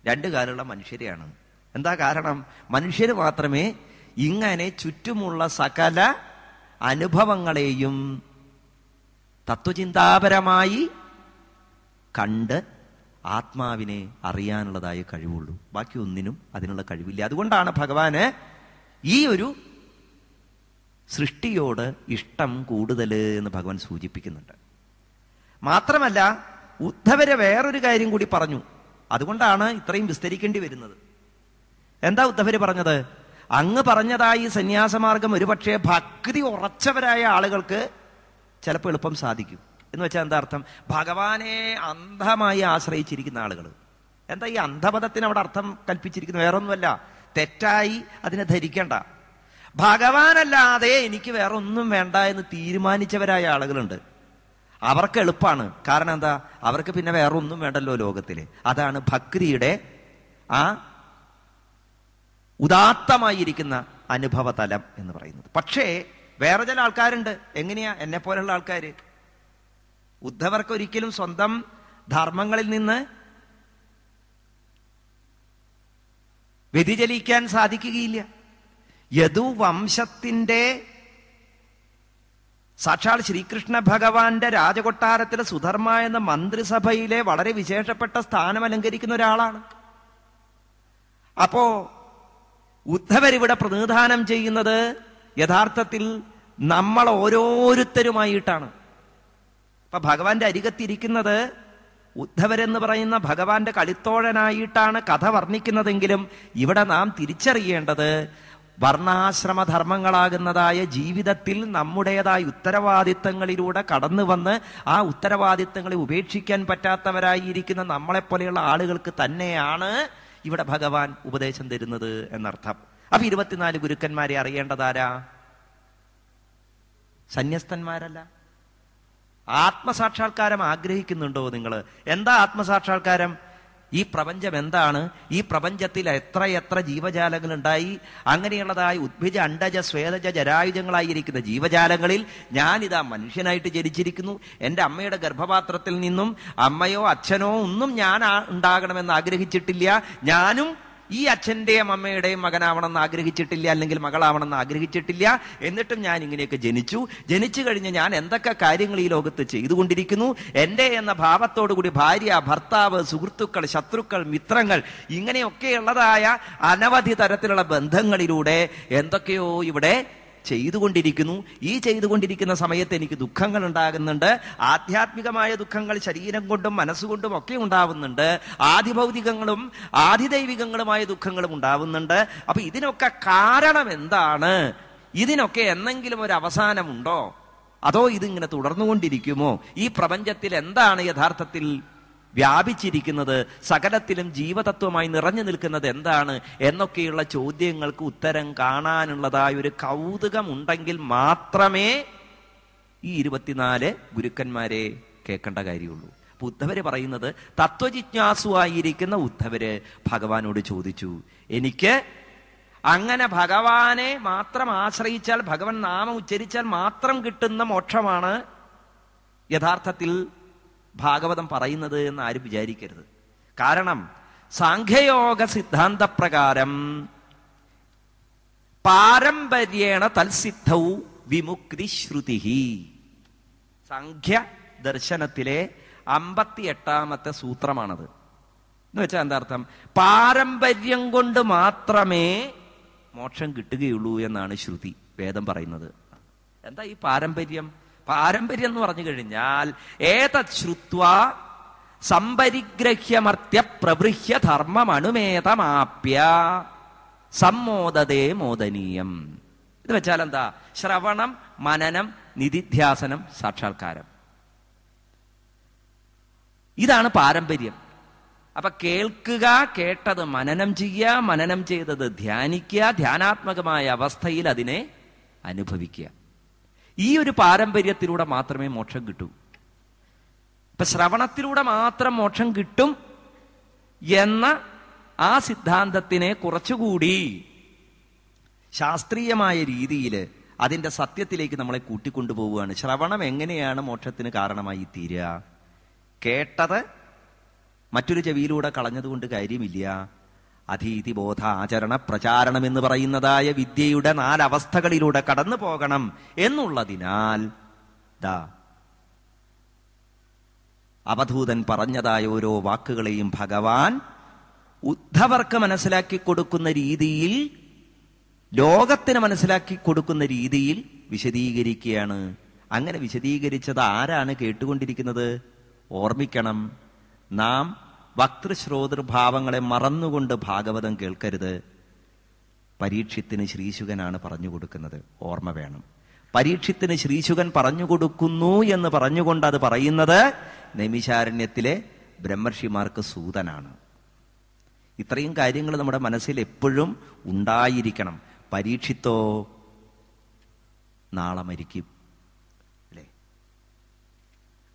രണ്ട് കാലുള്ള മനുഷ്യരെയാണ് എന്താ കാരണം മനുഷ്യർ മാത്രമേ ഇങ്ങനെ ചുറ്റുമുള്ള സകല അനുഭവങ്ങളെയും തത്വചിന്താപരമായി കണ്ട് ആത്മാവിനെ അറിയാനുള്ളതായ കഴിവുള്ളൂ ബാക്കി ഒന്നിനും അതിനുള്ള കഴിവില്ല അതുകൊണ്ടാണ് ഭഗവാന് ഈ ഒരു സൃഷ്ടിയോട് ഇഷ്ടം കൂടുതൽ എന്ന് ഭഗവാൻ സൂചിപ്പിക്കുന്നുണ്ട് മാത്രമല്ല ഉദ്ധവരെ വേറൊരു കാര്യം കൂടി പറഞ്ഞു അതുകൊണ്ടാണ് ഇത്രയും വിസ്തരിക്കേണ്ടി വരുന്നത് എന്താ ഉദ്ധവര് പറഞ്ഞത് അങ്ങ് പറഞ്ഞതായി സന്യാസമാർഗം ഒരുപക്ഷെ ഭക്തി ഉറച്ചവരായ ആളുകൾക്ക് ചിലപ്പോൾ എളുപ്പം സാധിക്കും എന്ന് വെച്ചാൽ എന്താ അർത്ഥം ഭഗവാനെ അന്ധമായി ആശ്രയിച്ചിരിക്കുന്ന ആളുകൾ എന്താ ഈ അന്ധപദത്തിന് അവിടെ അർത്ഥം കൽപ്പിച്ചിരിക്കുന്നത് വേറൊന്നുമല്ല തെറ്റായി അതിനെ ധരിക്കേണ്ട ഭഗവാനല്ലാതെ എനിക്ക് വേറെ ഒന്നും വേണ്ട എന്ന് തീരുമാനിച്ചവരായ ആളുകളുണ്ട് അവർക്ക് എളുപ്പമാണ് കാരണം എന്താ അവർക്ക് പിന്നെ വേറെ ഒന്നും വേണ്ടല്ലോ ലോകത്തിൽ അതാണ് ഭക്രിയുടെ ആ ഉദാത്തമായിരിക്കുന്ന അനുഭവതലം എന്ന് പറയുന്നത് പക്ഷേ വേറെ ചില ആൾക്കാരുണ്ട് എങ്ങനെയാ എന്നെ പോലെയുള്ള ആൾക്കാർ ഉദ്ധവർക്ക് ഒരിക്കലും സ്വന്തം ധർമ്മങ്ങളിൽ നിന്ന് വ്യതിചലിക്കാൻ സാധിക്കുകയില്ല യദു വംശത്തിൻ്റെ സാക്ഷാൽ ശ്രീകൃഷ്ണ ഭഗവാന്റെ രാജകൊട്ടാരത്തിലെ സുധർമ്മ എന്ന മന്ത്രിസഭയിലെ വളരെ വിശേഷപ്പെട്ട സ്ഥാനം അലങ്കരിക്കുന്ന ഒരാളാണ് അപ്പോ ഉദ്ധവരിവിടെ പ്രതിനിധാനം ചെയ്യുന്നത് യഥാർത്ഥത്തിൽ നമ്മൾ ഓരോരുത്തരുമായിട്ടാണ് അപ്പൊ ഭഗവാന്റെ അരികത്തിരിക്കുന്നത് ഉദ്ധവരെന്ന് പറയുന്ന ഭഗവാന്റെ കളിത്തോഴനായിട്ടാണ് കഥ വർണ്ണിക്കുന്നതെങ്കിലും ഇവിടെ നാം തിരിച്ചറിയേണ്ടത് വർണ്ണാശ്രമധർമ്മങ്ങളാകുന്നതായ ജീവിതത്തിൽ നമ്മുടേതായ ഉത്തരവാദിത്തങ്ങളിലൂടെ കടന്നു വന്ന് ആ ഉത്തരവാദിത്തങ്ങളെ ഉപേക്ഷിക്കാൻ പറ്റാത്തവരായിരിക്കുന്ന നമ്മളെപ്പോലെയുള്ള ആളുകൾക്ക് തന്നെയാണ് ഇവിടെ ഭഗവാൻ ഉപദേശം തരുന്നത് എന്നർത്ഥം അപ്പൊ ഇരുപത്തിനാല് ഗുരുക്കന്മാരെ അറിയേണ്ടതാരാ സന്യസ്തന്മാരല്ല ആത്മസാക്ഷാത്കാരം ആഗ്രഹിക്കുന്നുണ്ടോ നിങ്ങൾ എന്താ ആത്മസാക്ഷാത്കാരം ഈ പ്രപഞ്ചം എന്താണ് ഈ പ്രപഞ്ചത്തിൽ എത്ര എത്ര ജീവജാലങ്ങൾ ഉണ്ടായി അങ്ങനെയുള്ളതായ ഉദ്ഭിജ അണ്ടജ സ്വേദജ ജരായുധങ്ങളായിരിക്കുന്ന ജീവജാലങ്ങളിൽ ഞാനിതാ മനുഷ്യനായിട്ട് ജനിച്ചിരിക്കുന്നു എൻ്റെ അമ്മയുടെ ഗർഭപാത്രത്തിൽ നിന്നും അമ്മയോ അച്ഛനോ ഒന്നും ഞാൻ ഉണ്ടാകണമെന്ന് ആഗ്രഹിച്ചിട്ടില്ല ഞാനും ഈ അച്ഛൻ്റെയും അമ്മയുടെയും മകനാവണമെന്ന് ആഗ്രഹിച്ചിട്ടില്ല അല്ലെങ്കിൽ മകളാവണമെന്ന് ആഗ്രഹിച്ചിട്ടില്ല എന്നിട്ടും ഞാൻ ഇങ്ങനെയൊക്കെ ജനിച്ചു ജനിച്ചു കഴിഞ്ഞ് ഞാൻ എന്തൊക്കെ കാര്യങ്ങൾ ഈ ലോകത്ത് ചെയ്തുകൊണ്ടിരിക്കുന്നു എൻ്റെ എന്ന ഭാവത്തോടുകൂടി ഭാര്യ ഭർത്താവ് സുഹൃത്തുക്കൾ ശത്രുക്കൾ മിത്രങ്ങൾ ഇങ്ങനെയൊക്കെയുള്ളതായ അനവധി തരത്തിലുള്ള ബന്ധങ്ങളിലൂടെ എന്തൊക്കെയോ ഇവിടെ ചെയ്തുകൊണ്ടിരിക്കുന്നു ഈ ചെയ്തുകൊണ്ടിരിക്കുന്ന സമയത്ത് എനിക്ക് ദുഃഖങ്ങൾ ഉണ്ടാകുന്നുണ്ട് ആധ്യാത്മികമായ ദുഃഖങ്ങൾ ശരീരം കൊണ്ടും മനസ്സുകൊണ്ടും ഒക്കെ ഉണ്ടാവുന്നുണ്ട് ആദിഭൗതികങ്ങളും ആദിദൈവികങ്ങളുമായ ദുഃഖങ്ങളും ഉണ്ടാവുന്നുണ്ട് അപ്പൊ ഇതിനൊക്കെ കാരണം എന്താണ് ഇതിനൊക്കെ എന്തെങ്കിലും ഒരു അവസാനമുണ്ടോ അതോ ഇതിങ്ങനെ തുടർന്നുകൊണ്ടിരിക്കുമോ ഈ പ്രപഞ്ചത്തിൽ എന്താണ് യഥാർത്ഥത്തിൽ വ്യാപിച്ചിരിക്കുന്നത് സകലത്തിലും ജീവതത്വമായി നിറഞ്ഞു നിൽക്കുന്നത് എന്താണ് എന്നൊക്കെയുള്ള ചോദ്യങ്ങൾക്ക് ഉത്തരം കാണാനുള്ളതായ ഒരു കൗതുകം ഉണ്ടെങ്കിൽ മാത്രമേ ഈ ഇരുപത്തിനാല് ഗുരുക്കന്മാരെ കേൾക്കേണ്ട കാര്യമുള്ളൂ ഉദ്ധവര് പറയുന്നത് തത്വജിജ്ഞാസുവായിരിക്കുന്ന ഉദ്ധവര് ഭഗവാനോട് ചോദിച്ചു എനിക്ക് അങ്ങനെ ഭഗവാനെ മാത്രം ആശ്രയിച്ചാൽ ഭഗവാൻ നാമം ഉച്ചരിച്ചാൽ മാത്രം കിട്ടുന്ന മോക്ഷമാണ് യഥാർത്ഥത്തിൽ ഭാഗവതം പറയുന്നത് എന്ന് ആരും വിചാരിക്കരുത് കാരണം സാഖ്യയോഗ സിദ്ധാന്തപ്രകാരം പാരമ്പര്യേണ തൽസിദ്ധൗ വിമുക്തി ശ്രുതി സംഖ്യ ദർശനത്തിലെ അമ്പത്തി എട്ടാമത്തെ സൂത്രമാണത് എന്ന് വെച്ചാൽ എന്താ അർത്ഥം പാരമ്പര്യം കൊണ്ട് മാത്രമേ മോക്ഷം കിട്ടുകയുള്ളൂ എന്നാണ് ശ്രുതി വേദം പറയുന്നത് എന്താ ഈ പാരമ്പര്യം പാരമ്പര്യം എന്ന് പറഞ്ഞു കഴിഞ്ഞാൽ ഏതത് ശ്രുത്വ സംപരിഗ്രഹ്യമർത്യ പ്രവൃഹ്യ ധർമ്മമണുമേതമാപ്യ സമ്മോദതേ മോദനീയം ഇത് വെച്ചാൽ എന്താ ശ്രവണം മനനം നിധിധ്യാസനം സാക്ഷാത്കാരം ഇതാണ് പാരമ്പര്യം അപ്പൊ കേൾക്കുക കേട്ടത് മനനം ചെയ്യുക മനനം ചെയ്തത് ധ്യാനിക്കുക ധ്യാനാത്മകമായ അവസ്ഥയിൽ അതിനെ അനുഭവിക്കുക ഈ ഒരു പാരമ്പര്യത്തിലൂടെ മാത്രമേ മോക്ഷം കിട്ടൂ ഇപ്പൊ ശ്രവണത്തിലൂടെ മാത്രം മോക്ഷം കിട്ടും എന്ന ആ സിദ്ധാന്തത്തിനെ കുറച്ചുകൂടി ശാസ്ത്രീയമായ രീതിയിൽ അതിൻ്റെ സത്യത്തിലേക്ക് നമ്മളെ കൂട്ടിക്കൊണ്ടുപോവുകയാണ് ശ്രവണം എങ്ങനെയാണ് മോക്ഷത്തിന് കാരണമായി തീരുക കേട്ടത് മറ്റൊരു ചെവിയിലൂടെ കളഞ്ഞതുകൊണ്ട് കാര്യമില്ല അതീതി ആചരണ പ്രചാരണം എന്ന് പറയുന്നതായ വിദ്യയുടെ നാലവസ്ഥകളിലൂടെ കടന്നു പോകണം എന്നുള്ളതിനാൽ ദാ അവധൂതൻ പറഞ്ഞതായ ഓരോ വാക്കുകളെയും ഭഗവാൻ ഉദ്ധവർക്ക് മനസ്സിലാക്കി കൊടുക്കുന്ന രീതിയിൽ ലോകത്തിന് മനസ്സിലാക്കി കൊടുക്കുന്ന രീതിയിൽ വിശദീകരിക്കുകയാണ് അങ്ങനെ വിശദീകരിച്ചത് ആരാണ് കേട്ടുകൊണ്ടിരിക്കുന്നത് ഓർമ്മിക്കണം നാം വക്തൃശ്രോതൃഭാവങ്ങളെ മറന്നുകൊണ്ട് ഭാഗവതം കേൾക്കരുത് പരീക്ഷത്തിന് ശ്രീശുഖനാണ് പറഞ്ഞു കൊടുക്കുന്നത് ഓർമ്മ വേണം പരീക്ഷത്തിന് ശ്രീശുഖൻ പറഞ്ഞു കൊടുക്കുന്നു എന്ന് പറഞ്ഞുകൊണ്ട് അത് പറയുന്നത് നൈമിശാരണ്യത്തിലെ ബ്രഹ്മർഷിമാർക്ക് സൂതനാണ് ഇത്രയും കാര്യങ്ങൾ നമ്മുടെ മനസ്സിൽ എപ്പോഴും ഉണ്ടായിരിക്കണം പരീക്ഷിത്തോ നാളെ മരിക്കും അല്ലേ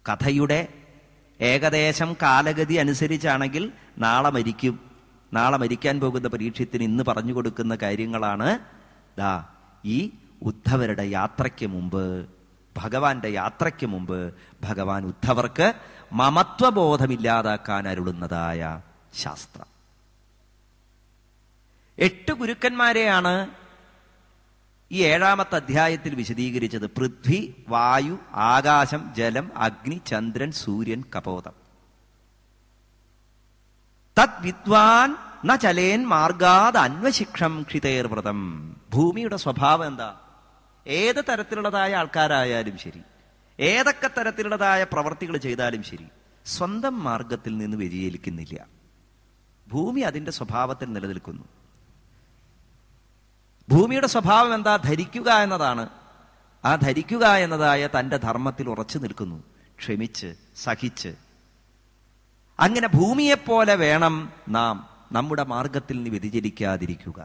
കഥയുടെ ഏകദേശം കാലഗതി അനുസരിച്ചാണെങ്കിൽ നാളെ മരിക്കും നാളെ മരിക്കാൻ പോകുന്ന പരീക്ഷത്തിന് ഇന്ന് പറഞ്ഞു കൊടുക്കുന്ന കാര്യങ്ങളാണ് ദാ ഈ ഉദ്ധവരുടെ യാത്രയ്ക്ക് മുമ്പ് ഭഗവാന്റെ യാത്രയ്ക്ക് മുമ്പ് ഭഗവാൻ ഉദ്ധവർക്ക് മമത്വബോധമില്ലാതാക്കാൻ അരുളുന്നതായ ശാസ്ത്രം എട്ട് ഗുരുക്കന്മാരെയാണ് ഈ ഏഴാമത്തെ അധ്യായത്തിൽ വിശദീകരിച്ചത് പൃഥ്വി വായു ആകാശം ജലം അഗ്നി ചന്ദ്രൻ സൂര്യൻ കപോതം തത് വിദ്വാൻ ന ചലേൻ മാർഗാത് അന്വശിക്ഷം ക്ഷിതേർവ്രതം ഭൂമിയുടെ സ്വഭാവം എന്താ ഏത് തരത്തിലുള്ളതായ ആൾക്കാരായാലും ശരി ഏതൊക്കെ തരത്തിലുള്ളതായ പ്രവർത്തികൾ ചെയ്താലും ശരി സ്വന്തം മാർഗത്തിൽ നിന്ന് വ്യതിചലിക്കുന്നില്ല ഭൂമി അതിന്റെ സ്വഭാവത്തിൽ നിലനിൽക്കുന്നു ഭൂമിയുടെ സ്വഭാവം എന്താ ധരിക്കുക എന്നതാണ് ആ ധരിക്കുക എന്നതായ തൻ്റെ ധർമ്മത്തിൽ ഉറച്ചു നിൽക്കുന്നു ക്ഷമിച്ച് സഹിച്ച് അങ്ങനെ ഭൂമിയെപ്പോലെ വേണം നാം നമ്മുടെ മാർഗത്തിൽ നിന്ന് വ്യതിചലിക്കാതിരിക്കുക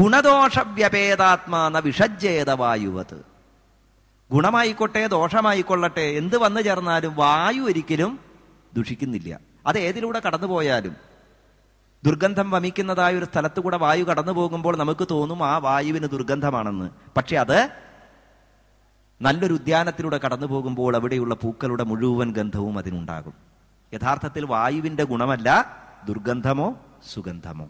ഗുണദോഷ വ്യപേതാത്മാന വിഷജ്ജേത വായുവത് ഗുണമായിക്കോട്ടെ ദോഷമായിക്കൊള്ളട്ടെ എന്ത് വന്നു ചേർന്നാലും വായു ഒരിക്കലും ദുഷിക്കുന്നില്ല അത് ഏതിലൂടെ കടന്നുപോയാലും ദുർഗന്ധം വമിക്കുന്നതായ ഒരു സ്ഥലത്ത് കൂടെ വായു കടന്നു പോകുമ്പോൾ നമുക്ക് തോന്നും ആ വായുവിന് ദുർഗന്ധമാണെന്ന് പക്ഷെ അത് നല്ലൊരു ഉദ്യാനത്തിലൂടെ കടന്നു പോകുമ്പോൾ അവിടെയുള്ള പൂക്കളുടെ മുഴുവൻ ഗന്ധവും അതിനുണ്ടാകും യഥാർത്ഥത്തിൽ വായുവിന്റെ ഗുണമല്ല ദുർഗന്ധമോ സുഗന്ധമോ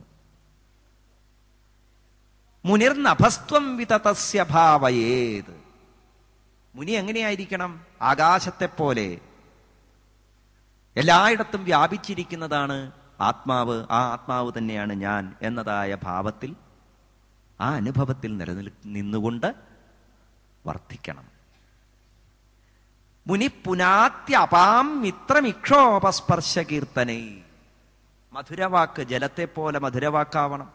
മുനിർനഭസ്ത്വം വിതതസ്യ ഭാവയേത് മുനി എങ്ങനെയായിരിക്കണം ആകാശത്തെ പോലെ എല്ലായിടത്തും വ്യാപിച്ചിരിക്കുന്നതാണ് ആത്മാവ് ആ ആത്മാവ് തന്നെയാണ് ഞാൻ എന്നതായ ഭാവത്തിൽ ആ അനുഭവത്തിൽ നിലനിൽ നിന്നുകൊണ്ട് വർദ്ധിക്കണം മുനി പുനാത്യപാം മിത്രമിക്ഷോപസ്പർശ കീർത്തനൈ മധുരവാക്ക് ജലത്തെ പോലെ മധുരവാക്കാവണം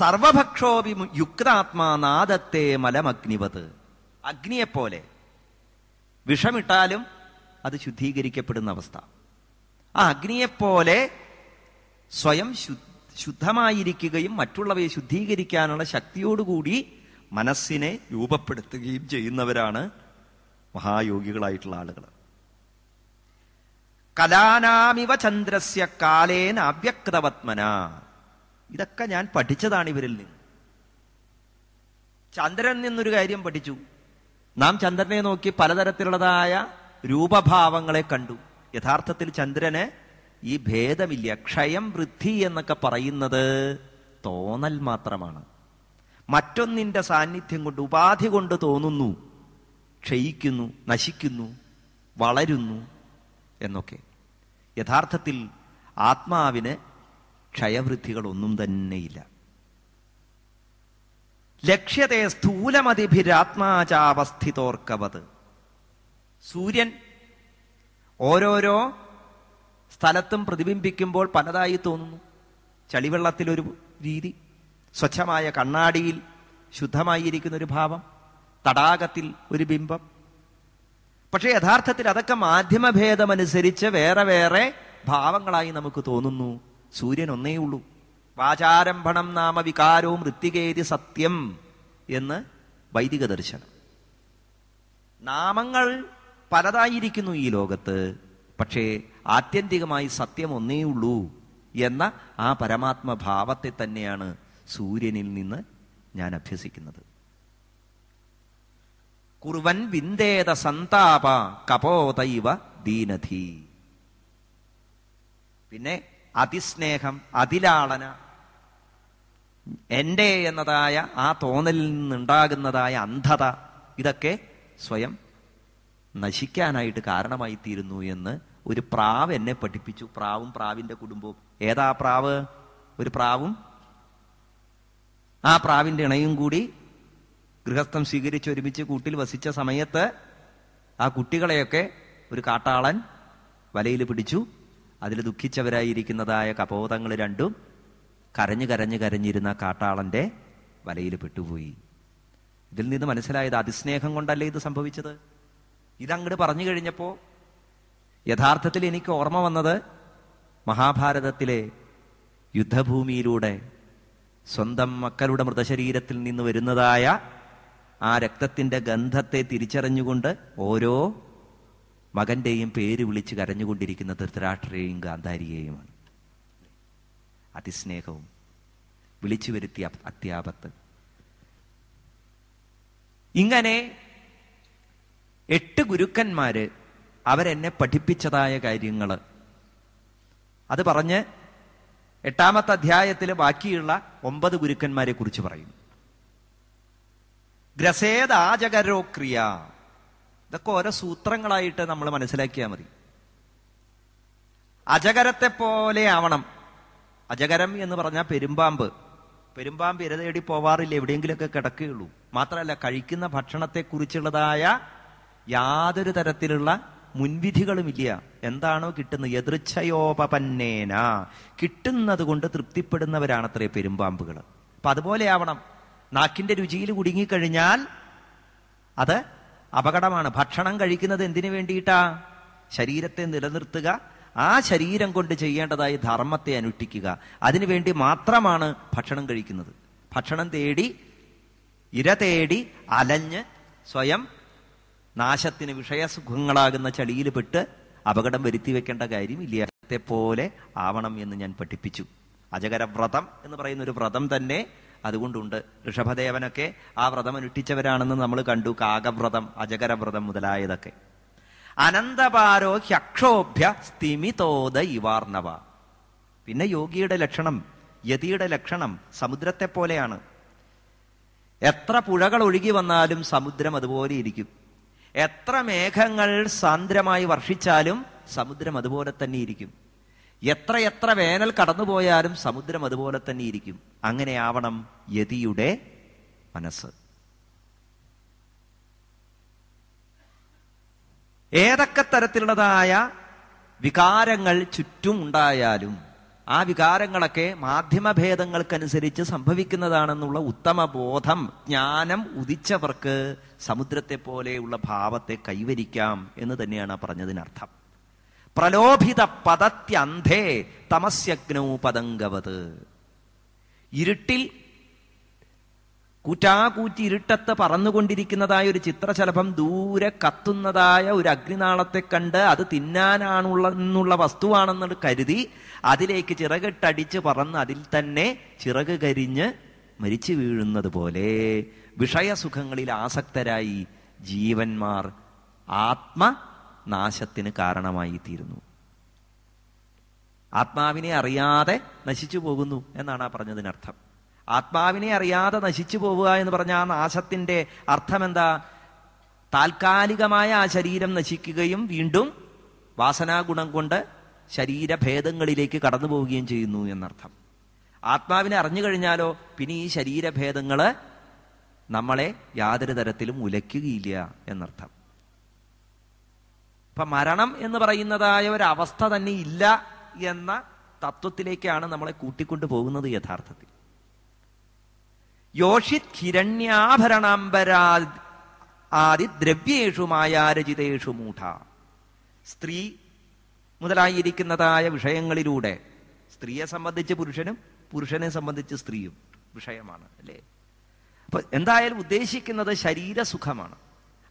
സർവഭക്ഷോപി യുക്താത്മാ നാദത്തെ മലമഗ്നിവത് അഗ്നിയെപ്പോലെ വിഷമിട്ടാലും അത് ശുദ്ധീകരിക്കപ്പെടുന്ന അവസ്ഥ ആ അഗ്നിയെപ്പോലെ സ്വയം ശുദ്ധമായിരിക്കുകയും മറ്റുള്ളവയെ ശുദ്ധീകരിക്കാനുള്ള ശക്തിയോടുകൂടി മനസ്സിനെ രൂപപ്പെടുത്തുകയും ചെയ്യുന്നവരാണ് മഹായോഗികളായിട്ടുള്ള ആളുകൾ കലാനാമിവ ചന്ദ്രസ്യ കാലേന അവ്യക്തവത്മന ഇതൊക്കെ ഞാൻ പഠിച്ചതാണ് ഇവരിൽ നിന്ന് ചന്ദ്രൻ നിന്നൊരു കാര്യം പഠിച്ചു നാം ചന്ദ്രനെ നോക്കി പലതരത്തിലുള്ളതായ രൂപഭാവങ്ങളെ കണ്ടു യഥാർത്ഥത്തിൽ ചന്ദ്രന് ഈ ഭേദമില്ല ക്ഷയം വൃദ്ധി എന്നൊക്കെ പറയുന്നത് തോന്നൽ മാത്രമാണ് മറ്റൊന്നിൻ്റെ സാന്നിധ്യം കൊണ്ട് ഉപാധി കൊണ്ട് തോന്നുന്നു ക്ഷയിക്കുന്നു നശിക്കുന്നു വളരുന്നു എന്നൊക്കെ യഥാർത്ഥത്തിൽ ആത്മാവിന് ക്ഷയവൃദ്ധികളൊന്നും തന്നെയില്ല ലക്ഷ്യതേ സ്ഥൂലമതിഭിരാത്മാചാവസ്ഥിതോർക്കവത് സൂര്യൻ ഓരോരോ സ്ഥലത്തും പ്രതിബിംബിക്കുമ്പോൾ പലതായി തോന്നുന്നു ചളിവെള്ളത്തിലൊരു രീതി സ്വച്ഛമായ കണ്ണാടിയിൽ ശുദ്ധമായിരിക്കുന്ന ഒരു ഭാവം തടാകത്തിൽ ഒരു ബിംബം പക്ഷേ യഥാർത്ഥത്തിൽ അതൊക്കെ മാധ്യമഭേദമനുസരിച്ച് വേറെ വേറെ ഭാവങ്ങളായി നമുക്ക് തോന്നുന്നു സൂര്യൻ ഒന്നേ ഉള്ളൂ വാചാരംഭണം നാമ വികാരവും വൃത്തികേരി സത്യം എന്ന് വൈദിക ദർശനം നാമങ്ങൾ പലതായിരിക്കുന്നു ഈ ലോകത്ത് പക്ഷേ ആത്യന്തികമായി സത്യം ഒന്നേ ഉള്ളൂ എന്ന ആ പരമാത്മഭാവത്തെ തന്നെയാണ് സൂര്യനിൽ നിന്ന് ഞാൻ അഭ്യസിക്കുന്നത് കുറുവൻ വിന്ദേത സന്താപ കപോതൈവ ദീനധി പിന്നെ അതിസ്നേഹം അതിലാളന എന്റെ എന്നതായ ആ തോന്നലിൽ നിന്നുണ്ടാകുന്നതായ അന്ധത ഇതൊക്കെ സ്വയം നശിക്കാനായിട്ട് കാരണമായി തീരുന്നു എന്ന് ഒരു പ്രാവ് എന്നെ പഠിപ്പിച്ചു പ്രാവും പ്രാവിന്റെ കുടുംബവും ഏതാ പ്രാവ് ഒരു പ്രാവും ആ പ്രാവിന്റെ ഇണയും കൂടി ഗൃഹസ്ഥം സ്വീകരിച്ച് ഒരുമിച്ച് കൂട്ടിൽ വസിച്ച സമയത്ത് ആ കുട്ടികളെയൊക്കെ ഒരു കാട്ടാളൻ വലയിൽ പിടിച്ചു അതിൽ ദുഃഖിച്ചവരായിരിക്കുന്നതായ കപോതങ്ങൾ രണ്ടും കരഞ്ഞു കരഞ്ഞു കരഞ്ഞിരുന്ന കാട്ടാളന്റെ വലയിൽ പെട്ടുപോയി ഇതിൽ നിന്ന് മനസ്സിലായത് അതിസ്നേഹം കൊണ്ടല്ലേ ഇത് സംഭവിച്ചത് ഇതങ്ങോട്ട് പറഞ്ഞു കഴിഞ്ഞപ്പോൾ യഥാർത്ഥത്തിൽ എനിക്ക് ഓർമ്മ വന്നത് മഹാഭാരതത്തിലെ യുദ്ധഭൂമിയിലൂടെ സ്വന്തം മക്കളുടെ മൃതശരീരത്തിൽ നിന്ന് വരുന്നതായ ആ രക്തത്തിന്റെ ഗന്ധത്തെ തിരിച്ചറിഞ്ഞുകൊണ്ട് ഓരോ മകന്റെയും പേര് വിളിച്ച് കരഞ്ഞുകൊണ്ടിരിക്കുന്ന ധൃതരാഷ്ട്രയെയും ഗാന്ധാരിയെയുമാണ് അതിസ്നേഹവും വിളിച്ചു വരുത്തിയ അത്യാപത്ത് ഇങ്ങനെ എട്ട് ഗുരുക്കന്മാര് അവരെന്നെ പഠിപ്പിച്ചതായ കാര്യങ്ങൾ അത് പറഞ്ഞ് എട്ടാമത്തെ അധ്യായത്തിൽ ബാക്കിയുള്ള ഒമ്പത് ഗുരുക്കന്മാരെ കുറിച്ച് പറയും ഗ്രസേദാചകരോക്രിയ ക്രിയ ഇതൊക്കെ ഓരോ സൂത്രങ്ങളായിട്ട് നമ്മൾ മനസ്സിലാക്കിയാൽ മതി അജകരത്തെ പോലെ ആവണം അജകരം എന്ന് പറഞ്ഞാൽ പെരുമ്പാമ്പ് പെരുമ്പാമ്പ് ഇര തേടി പോവാറില്ല എവിടെയെങ്കിലുമൊക്കെ കിടക്കുകയുള്ളൂ മാത്രമല്ല കഴിക്കുന്ന ഭക്ഷണത്തെക്കുറിച്ചുള്ളതായ യാതൊരു തരത്തിലുള്ള മുൻവിധികളുമില്ല എന്താണോ കിട്ടുന്നത് എതൃച്ഛയോപപന്നേന കിട്ടുന്നത് കൊണ്ട് തൃപ്തിപ്പെടുന്നവരാണത്രേ പെരുമ്പാമ്പുകൾ അപ്പൊ അതുപോലെയാവണം നാക്കിന്റെ രുചിയിൽ കുടുങ്ങിക്കഴിഞ്ഞാൽ അത് അപകടമാണ് ഭക്ഷണം കഴിക്കുന്നത് എന്തിനു വേണ്ടിയിട്ടാ ശരീരത്തെ നിലനിർത്തുക ആ ശരീരം കൊണ്ട് ചെയ്യേണ്ടതായി ധർമ്മത്തെ അനുഷ്ഠിക്കുക അതിനുവേണ്ടി മാത്രമാണ് ഭക്ഷണം കഴിക്കുന്നത് ഭക്ഷണം തേടി ഇര തേടി അലഞ്ഞ് സ്വയം നാശത്തിന് വിഷയസുഖങ്ങളാകുന്ന ചളിയിൽ പെട്ട് അപകടം വരുത്തി വെക്കേണ്ട ഇല്ലാത്ത പോലെ ആവണം എന്ന് ഞാൻ പഠിപ്പിച്ചു വ്രതം എന്ന് പറയുന്ന ഒരു വ്രതം തന്നെ അതുകൊണ്ടുണ്ട് ഋഷഭദേവനൊക്കെ ആ വ്രതം അനുഷ്ഠിച്ചവരാണെന്ന് നമ്മൾ കണ്ടു കാകവ്രതം വ്രതം മുതലായതൊക്കെ അനന്തപാരോ ഹ്യക്ഷോഭ്യ സ്ഥിമിതോദ ഇവാർണവ പിന്നെ യോഗിയുടെ ലക്ഷണം യതിയുടെ ലക്ഷണം സമുദ്രത്തെ പോലെയാണ് എത്ര പുഴകൾ ഒഴുകി വന്നാലും സമുദ്രം അതുപോലെ ഇരിക്കും എത്ര മേഘങ്ങൾ സാന്ദ്രമായി വർഷിച്ചാലും സമുദ്രം അതുപോലെ തന്നെ ഇരിക്കും എത്ര എത്ര വേനൽ കടന്നുപോയാലും സമുദ്രം അതുപോലെ തന്നെ ഇരിക്കും അങ്ങനെ ആവണം യതിയുടെ മനസ്സ് ഏതൊക്കെ തരത്തിലുള്ളതായ വികാരങ്ങൾ ചുറ്റും ഉണ്ടായാലും ആ വികാരങ്ങളൊക്കെ മാധ്യമഭേദങ്ങൾക്കനുസരിച്ച് സംഭവിക്കുന്നതാണെന്നുള്ള ഉത്തമ ബോധം ജ്ഞാനം ഉദിച്ചവർക്ക് സമുദ്രത്തെ പോലെയുള്ള ഭാവത്തെ കൈവരിക്കാം എന്ന് തന്നെയാണ് പറഞ്ഞതിനർത്ഥം പ്രലോഭിത പദത്യന്ധേ തമസ്യഗ്നൗ പതങ്കവത് ഇരുട്ടിൽ കൂറ്റാകൂറ്റി ഇരുട്ടത്ത് പറന്നുകൊണ്ടിരിക്കുന്നതായ ഒരു ചിത്രശലഭം ദൂരെ കത്തുന്നതായ ഒരു അഗ്നിനാളത്തെ കണ്ട് അത് തിന്നാനാണുള്ള എന്നുള്ള വസ്തുവാണെന്ന് കരുതി അതിലേക്ക് ചിറകിട്ടടിച്ച് പറന്ന് അതിൽ തന്നെ ചിറക് കരിഞ്ഞ് മരിച്ചു വീഴുന്നത് പോലെ വിഷയസുഖങ്ങളിൽ ആസക്തരായി ജീവന്മാർ ആത്മനാശത്തിന് കാരണമായി തീരുന്നു ആത്മാവിനെ അറിയാതെ നശിച്ചു പോകുന്നു എന്നാണ് ആ പറഞ്ഞതിനർത്ഥം ആത്മാവിനെ അറിയാതെ നശിച്ചു പോവുക എന്ന് പറഞ്ഞ ആ അർത്ഥം അർത്ഥമെന്താ താൽക്കാലികമായ ആ ശരീരം നശിക്കുകയും വീണ്ടും വാസനാഗുണം കൊണ്ട് ശരീരഭേദങ്ങളിലേക്ക് കടന്നു പോവുകയും ചെയ്യുന്നു എന്നർത്ഥം ആത്മാവിനെ അറിഞ്ഞു കഴിഞ്ഞാലോ പിന്നെ ഈ ശരീരഭേദങ്ങൾ നമ്മളെ യാതൊരു തരത്തിലും ഉലയ്ക്കുകയില്ല എന്നർത്ഥം ഇപ്പൊ മരണം എന്ന് പറയുന്നതായ ഒരവസ്ഥ തന്നെ ഇല്ല എന്ന തത്വത്തിലേക്കാണ് നമ്മളെ കൂട്ടിക്കൊണ്ടു പോകുന്നത് യഥാർത്ഥത്തിൽ യോഷിത് ഹിരണ്യാഭരണാംബരാ ആദി ദ്രവ്യേഷു മായാരചിതേഷു മൂഢ സ്ത്രീ മുതലായിരിക്കുന്നതായ വിഷയങ്ങളിലൂടെ സ്ത്രീയെ സംബന്ധിച്ച് പുരുഷനും പുരുഷനെ സംബന്ധിച്ച് സ്ത്രീയും വിഷയമാണ് അല്ലേ അപ്പൊ എന്തായാലും ഉദ്ദേശിക്കുന്നത് ശരീരസുഖമാണ്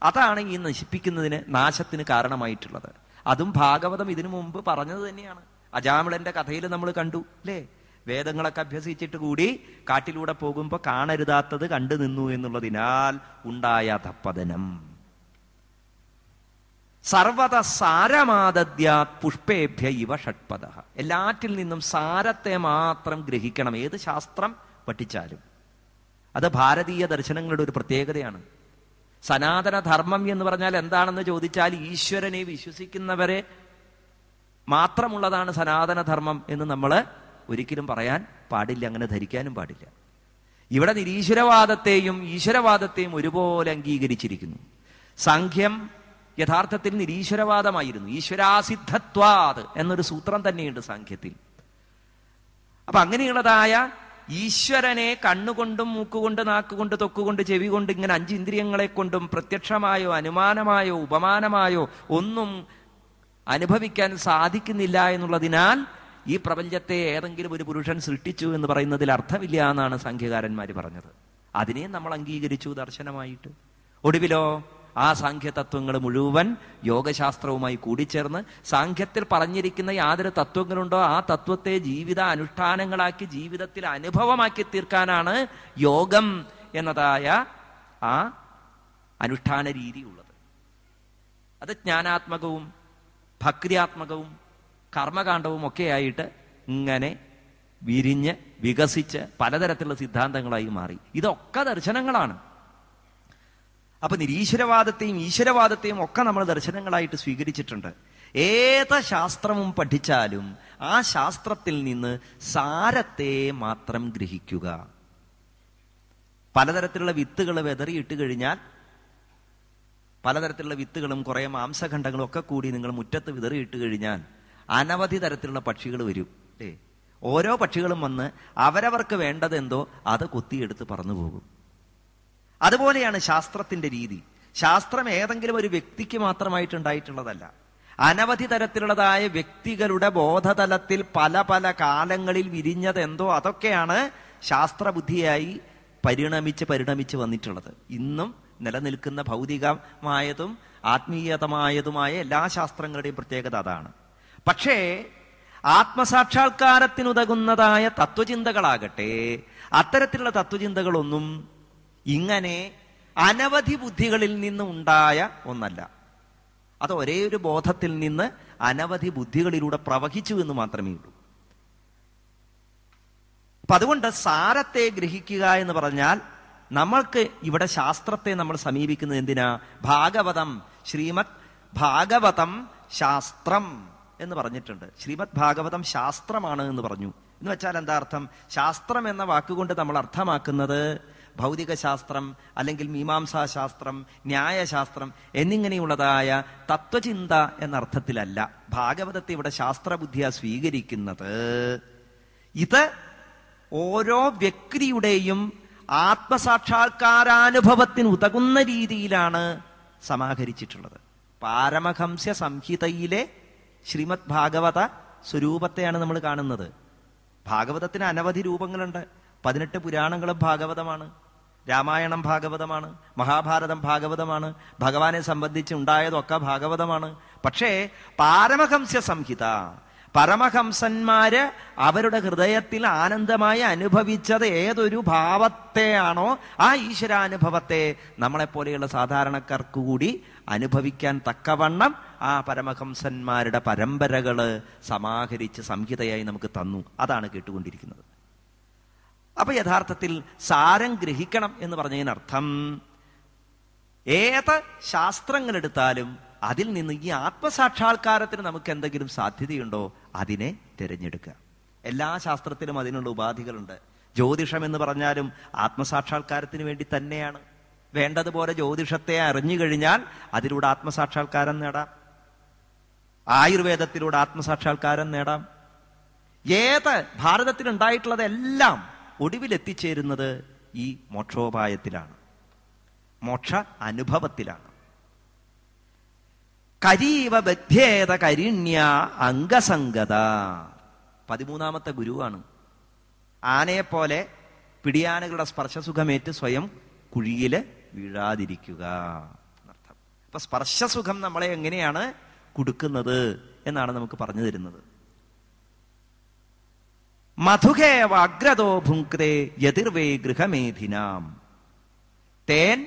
അതാണ് ഈ നശിപ്പിക്കുന്നതിന് നാശത്തിന് കാരണമായിട്ടുള്ളത് അതും ഭാഗവതം ഇതിനു മുമ്പ് പറഞ്ഞത് തന്നെയാണ് അജാമിളന്റെ കഥയിൽ നമ്മൾ കണ്ടു അല്ലേ വേദങ്ങളൊക്കെ അഭ്യസിച്ചിട്ട് കൂടി കാട്ടിലൂടെ പോകുമ്പോൾ കാണരുതാത്തത് കണ്ടു നിന്നു എന്നുള്ളതിനാൽ ഉണ്ടായ തപ്പതനം സർവത സാരമാദദ്യ പുഷ്പേഭ്യ ഇവ ഷഡ്പത എല്ലാറ്റിൽ നിന്നും സാരത്തെ മാത്രം ഗ്രഹിക്കണം ഏത് ശാസ്ത്രം പഠിച്ചാലും അത് ഭാരതീയ ദർശനങ്ങളുടെ ഒരു പ്രത്യേകതയാണ് സനാതനധർമ്മം എന്ന് പറഞ്ഞാൽ എന്താണെന്ന് ചോദിച്ചാൽ ഈശ്വരനെ വിശ്വസിക്കുന്നവരെ മാത്രമുള്ളതാണ് സനാതനധർമ്മം എന്ന് നമ്മൾ ഒരിക്കലും പറയാൻ പാടില്ല അങ്ങനെ ധരിക്കാനും പാടില്ല ഇവിടെ നിരീശ്വരവാദത്തെയും ഈശ്വരവാദത്തെയും ഒരുപോലെ അംഗീകരിച്ചിരിക്കുന്നു സംഖ്യം യഥാർത്ഥത്തിൽ നിരീശ്വരവാദമായിരുന്നു ഈശ്വരാസിദ്ധത്വാത് എന്നൊരു സൂത്രം തന്നെയുണ്ട് സംഖ്യത്തിൽ അപ്പൊ അങ്ങനെയുള്ളതായ ഈശ്വരനെ കണ്ണുകൊണ്ടും മൂക്കുകൊണ്ട് നാക്കുകൊണ്ട് തൊക്കുകൊണ്ട് ചെവി കൊണ്ട് ഇങ്ങനെ അഞ്ച് ഇന്ദ്രിയങ്ങളെ കൊണ്ടും പ്രത്യക്ഷമായോ അനുമാനമായോ ഉപമാനമായോ ഒന്നും അനുഭവിക്കാൻ സാധിക്കുന്നില്ല എന്നുള്ളതിനാൽ ഈ പ്രപഞ്ചത്തെ ഏതെങ്കിലും ഒരു പുരുഷൻ സൃഷ്ടിച്ചു എന്ന് പറയുന്നതിൽ അർത്ഥമില്ല എന്നാണ് സംഖ്യകാരന്മാർ പറഞ്ഞത് അതിനെ നമ്മൾ അംഗീകരിച്ചു ദർശനമായിട്ട് ഒടുവിലോ ആ സാഖ്യതത്വങ്ങൾ മുഴുവൻ യോഗശാസ്ത്രവുമായി കൂടിച്ചേർന്ന് സാഖ്യത്തിൽ പറഞ്ഞിരിക്കുന്ന യാതൊരു തത്വങ്ങളുണ്ടോ ആ തത്വത്തെ ജീവിത അനുഷ്ഠാനങ്ങളാക്കി ജീവിതത്തിൽ അനുഭവമാക്കി തീർക്കാനാണ് യോഗം എന്നതായ ആ അനുഷ്ഠാന രീതി ഉള്ളത് അത് ജ്ഞാനാത്മകവും ഭക്രിയാത്മകവും കർമ്മകാണ്ഡവും ഒക്കെയായിട്ട് ഇങ്ങനെ വിരിഞ്ഞ് വികസിച്ച് പലതരത്തിലുള്ള സിദ്ധാന്തങ്ങളായി മാറി ഇതൊക്കെ ദർശനങ്ങളാണ് അപ്പൊ നിരീശ്വരവാദത്തെയും ഈശ്വരവാദത്തെയും ഒക്കെ നമ്മൾ ദർശനങ്ങളായിട്ട് സ്വീകരിച്ചിട്ടുണ്ട് ഏത് ശാസ്ത്രവും പഠിച്ചാലും ആ ശാസ്ത്രത്തിൽ നിന്ന് സാരത്തെ മാത്രം ഗ്രഹിക്കുക പലതരത്തിലുള്ള വിത്തുകൾ വെതറിയിട്ട് കഴിഞ്ഞാൽ പലതരത്തിലുള്ള വിത്തുകളും കുറേ മാംസഖണ്ഡങ്ങളും ഒക്കെ കൂടി നിങ്ങൾ മുറ്റത്ത് വിതറിയിട്ട് കഴിഞ്ഞാൽ അനവധി തരത്തിലുള്ള പക്ഷികൾ വരും അല്ലേ ഓരോ പക്ഷികളും വന്ന് അവരവർക്ക് വേണ്ടത് എന്തോ അത് കുത്തിയെടുത്ത് പറന്നു പോകും അതുപോലെയാണ് ശാസ്ത്രത്തിന്റെ രീതി ശാസ്ത്രം ഏതെങ്കിലും ഒരു വ്യക്തിക്ക് മാത്രമായിട്ടുണ്ടായിട്ടുള്ളതല്ല അനവധി തരത്തിലുള്ളതായ വ്യക്തികളുടെ ബോധതലത്തിൽ പല പല കാലങ്ങളിൽ വിരിഞ്ഞത് എന്തോ അതൊക്കെയാണ് ശാസ്ത്രബുദ്ധിയായി പരിണമിച്ച് പരിണമിച്ച് വന്നിട്ടുള്ളത് ഇന്നും നിലനിൽക്കുന്ന ഭൗതികമായതും ആത്മീയതമായതുമായ എല്ലാ ശാസ്ത്രങ്ങളുടെയും പ്രത്യേകത അതാണ് പക്ഷേ ആത്മസാക്ഷാത്കാരത്തിനുതകുന്നതായ തത്വചിന്തകളാകട്ടെ അത്തരത്തിലുള്ള തത്വചിന്തകളൊന്നും ഇങ്ങനെ അനവധി ബുദ്ധികളിൽ നിന്ന് ഉണ്ടായ ഒന്നല്ല അത് ഒരേ ഒരു ബോധത്തിൽ നിന്ന് അനവധി ബുദ്ധികളിലൂടെ പ്രവഹിച്ചു എന്ന് മാത്രമേ ഉള്ളൂ അപ്പൊ അതുകൊണ്ട് സാരത്തെ ഗ്രഹിക്കുക എന്ന് പറഞ്ഞാൽ നമ്മൾക്ക് ഇവിടെ ശാസ്ത്രത്തെ നമ്മൾ സമീപിക്കുന്നത് എന്തിനാ ഭാഗവതം ശ്രീമത് ഭാഗവതം ശാസ്ത്രം എന്ന് പറഞ്ഞിട്ടുണ്ട് ശ്രീമദ് ഭാഗവതം ശാസ്ത്രമാണ് എന്ന് പറഞ്ഞു എന്ന് വെച്ചാൽ എന്താ അർത്ഥം ശാസ്ത്രം എന്ന വാക്കുകൊണ്ട് നമ്മൾ അർത്ഥമാക്കുന്നത് ഭൗതിക ശാസ്ത്രം അല്ലെങ്കിൽ ശാസ്ത്രം ന്യായശാസ്ത്രം എന്നിങ്ങനെയുള്ളതായ തത്വചിന്ത എന്ന അർത്ഥത്തിലല്ല ഭാഗവതത്തെ ഇവിടെ ശാസ്ത്രബുദ്ധിയ സ്വീകരിക്കുന്നത് ഇത് ഓരോ വ്യക്തിയുടെയും ആത്മസാക്ഷാത്കാരാനുഭവത്തിന് ഉതകുന്ന രീതിയിലാണ് സമാഹരിച്ചിട്ടുള്ളത് പാരമഹംസ്യ സംഹിതയിലെ ശ്രീമദ് ഭാഗവത സ്വരൂപത്തെയാണ് നമ്മൾ കാണുന്നത് ഭാഗവതത്തിന് അനവധി രൂപങ്ങളുണ്ട് പതിനെട്ട് പുരാണങ്ങളും ഭാഗവതമാണ് രാമായണം ഭാഗവതമാണ് മഹാഭാരതം ഭാഗവതമാണ് ഭഗവാനെ സംബന്ധിച്ച് ഉണ്ടായതൊക്കെ ഭാഗവതമാണ് പക്ഷേ പാരമഹംസ്യ സംഹിത പരമഹംസന്മാര് അവരുടെ ഹൃദയത്തിൽ ആനന്ദമായി അനുഭവിച്ചത് ഏതൊരു ഭാവത്തെയാണോ ആ ഈശ്വരാനുഭവത്തെ നമ്മളെപ്പോലെയുള്ള സാധാരണക്കാർക്ക് കൂടി അനുഭവിക്കാൻ തക്കവണ്ണം ആ പരമഹംസന്മാരുടെ പരമ്പരകൾ സമാഹരിച്ച് സംഹിതയായി നമുക്ക് തന്നു അതാണ് കേട്ടുകൊണ്ടിരിക്കുന്നത് അപ്പൊ യഥാർത്ഥത്തിൽ സാരം ഗ്രഹിക്കണം എന്ന് പറഞ്ഞതിനർത്ഥം ഏത് ശാസ്ത്രങ്ങളെടുത്താലും അതിൽ നിന്ന് ഈ ആത്മസാക്ഷാത്കാരത്തിന് നമുക്ക് എന്തെങ്കിലും സാധ്യതയുണ്ടോ അതിനെ തിരഞ്ഞെടുക്കുക എല്ലാ ശാസ്ത്രത്തിലും അതിനുള്ള ഉപാധികളുണ്ട് ജ്യോതിഷം എന്ന് പറഞ്ഞാലും ആത്മസാക്ഷാത്കാരത്തിന് വേണ്ടി തന്നെയാണ് വേണ്ടതുപോലെ ജ്യോതിഷത്തെ അറിഞ്ഞു കഴിഞ്ഞാൽ അതിലൂടെ ആത്മസാക്ഷാത്കാരം നേടാം ആയുർവേദത്തിലൂടെ ആത്മസാക്ഷാത്കാരം നേടാം ഏത് ഭാരതത്തിൽ ഉണ്ടായിട്ടുള്ളതെല്ലാം ഒടുവിൽ എത്തിച്ചേരുന്നത് ഈ മോക്ഷോപായത്തിലാണ് മോക്ഷ അനുഭവത്തിലാണ് കരീവ ബദ്ധ്യേത കരിണ്യ അംഗസംഗത പതിമൂന്നാമത്തെ ഗുരുവാണ് ആനയെപ്പോലെ പിടിയാനകളുടെ സ്പർശസുഖമേറ്റ് സ്വയം കുഴിയിൽ വീഴാതിരിക്കുക എന്നർത്ഥം അപ്പൊ സ്പർശസുഖം നമ്മളെ എങ്ങനെയാണ് കൊടുക്കുന്നത് എന്നാണ് നമുക്ക് പറഞ്ഞു തരുന്നത് വാഗ്രതോ ഭുങ്ക്തേ യതിർവേ ഗൃഹമേധിനാം തേൻ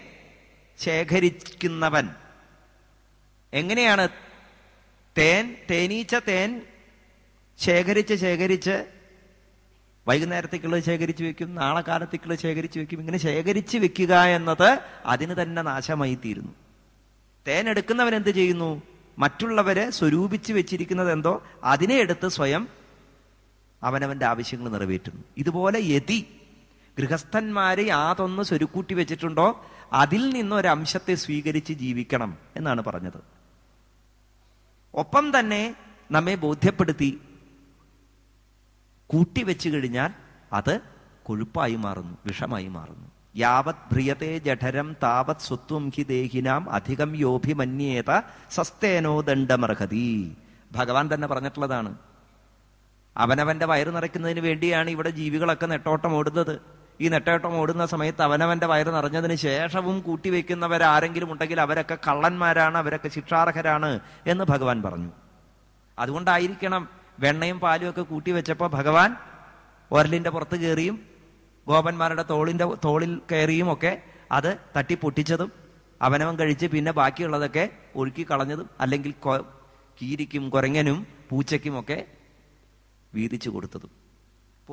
ശേഖരിക്കുന്നവൻ എങ്ങനെയാണ് തേൻ തേനീച്ച തേൻ ശേഖരിച്ച് ശേഖരിച്ച് വൈകുന്നേരത്തേക്കുള്ളത് ശേഖരിച്ച് വെക്കും നാളെ കാലത്തേക്കുള്ളത് ശേഖരിച്ച് വെക്കും ഇങ്ങനെ ശേഖരിച്ച് വെക്കുക എന്നത് അതിന് തന്നെ നാശമായി തീരുന്നു തേൻ എടുക്കുന്നവൻ എന്ത് ചെയ്യുന്നു മറ്റുള്ളവരെ സ്വരൂപിച്ച് വെച്ചിരിക്കുന്നത് എന്തോ അതിനെ എടുത്ത് സ്വയം അവനവന്റെ ആവശ്യങ്ങൾ നിറവേറ്റുന്നു ഇതുപോലെ യതി ഗൃഹസ്ഥന്മാരെ യാതൊന്ന് സ്വരുക്കൂട്ടി വെച്ചിട്ടുണ്ടോ അതിൽ നിന്നൊരംശത്തെ സ്വീകരിച്ച് ജീവിക്കണം എന്നാണ് പറഞ്ഞത് ഒപ്പം തന്നെ നമ്മെ ബോധ്യപ്പെടുത്തി കൂട്ടിവെച്ചു കഴിഞ്ഞാൽ അത് കൊഴുപ്പായി മാറുന്നു വിഷമായി മാറുന്നു യാവത് ഭ്രിയത്തെ ജഠരം താവത് സ്വത്വം ഹി ദേഹിനാം അധികം യോഭിമന്യേത സസ്തേനോ ദണ്ഡമർഹതി ഭഗവാൻ തന്നെ പറഞ്ഞിട്ടുള്ളതാണ് അവനവന്റെ വയറ് നിറയ്ക്കുന്നതിന് വേണ്ടിയാണ് ഇവിടെ ജീവികളൊക്കെ നെട്ടോട്ടം ഓടുന്നത് ഈ നെട്ടോട്ടം ഓടുന്ന സമയത്ത് അവനവന്റെ വയറ് നിറഞ്ഞതിന് ശേഷവും കൂട്ടിവെക്കുന്നവരാരെങ്കിലും ഉണ്ടെങ്കിൽ അവരൊക്കെ കള്ളന്മാരാണ് അവരൊക്കെ ശിക്ഷാർഹരാണ് എന്ന് ഭഗവാൻ പറഞ്ഞു അതുകൊണ്ടായിരിക്കണം വെണ്ണയും പാലും ഒക്കെ കൂട്ടി വെച്ചപ്പോൾ ഭഗവാൻ ഒരലിന്റെ പുറത്ത് കയറിയും ഗോപന്മാരുടെ തോളിന്റെ തോളിൽ കയറിയും ഒക്കെ അത് തട്ടി പൊട്ടിച്ചതും അവനവൻ കഴിച്ച് പിന്നെ ബാക്കിയുള്ളതൊക്കെ ഒഴുക്കി കളഞ്ഞതും അല്ലെങ്കിൽ കീരിക്കും കുരങ്ങനും പൂച്ചയ്ക്കും ഒക്കെ വീതിച്ചു കൊടുത്തതും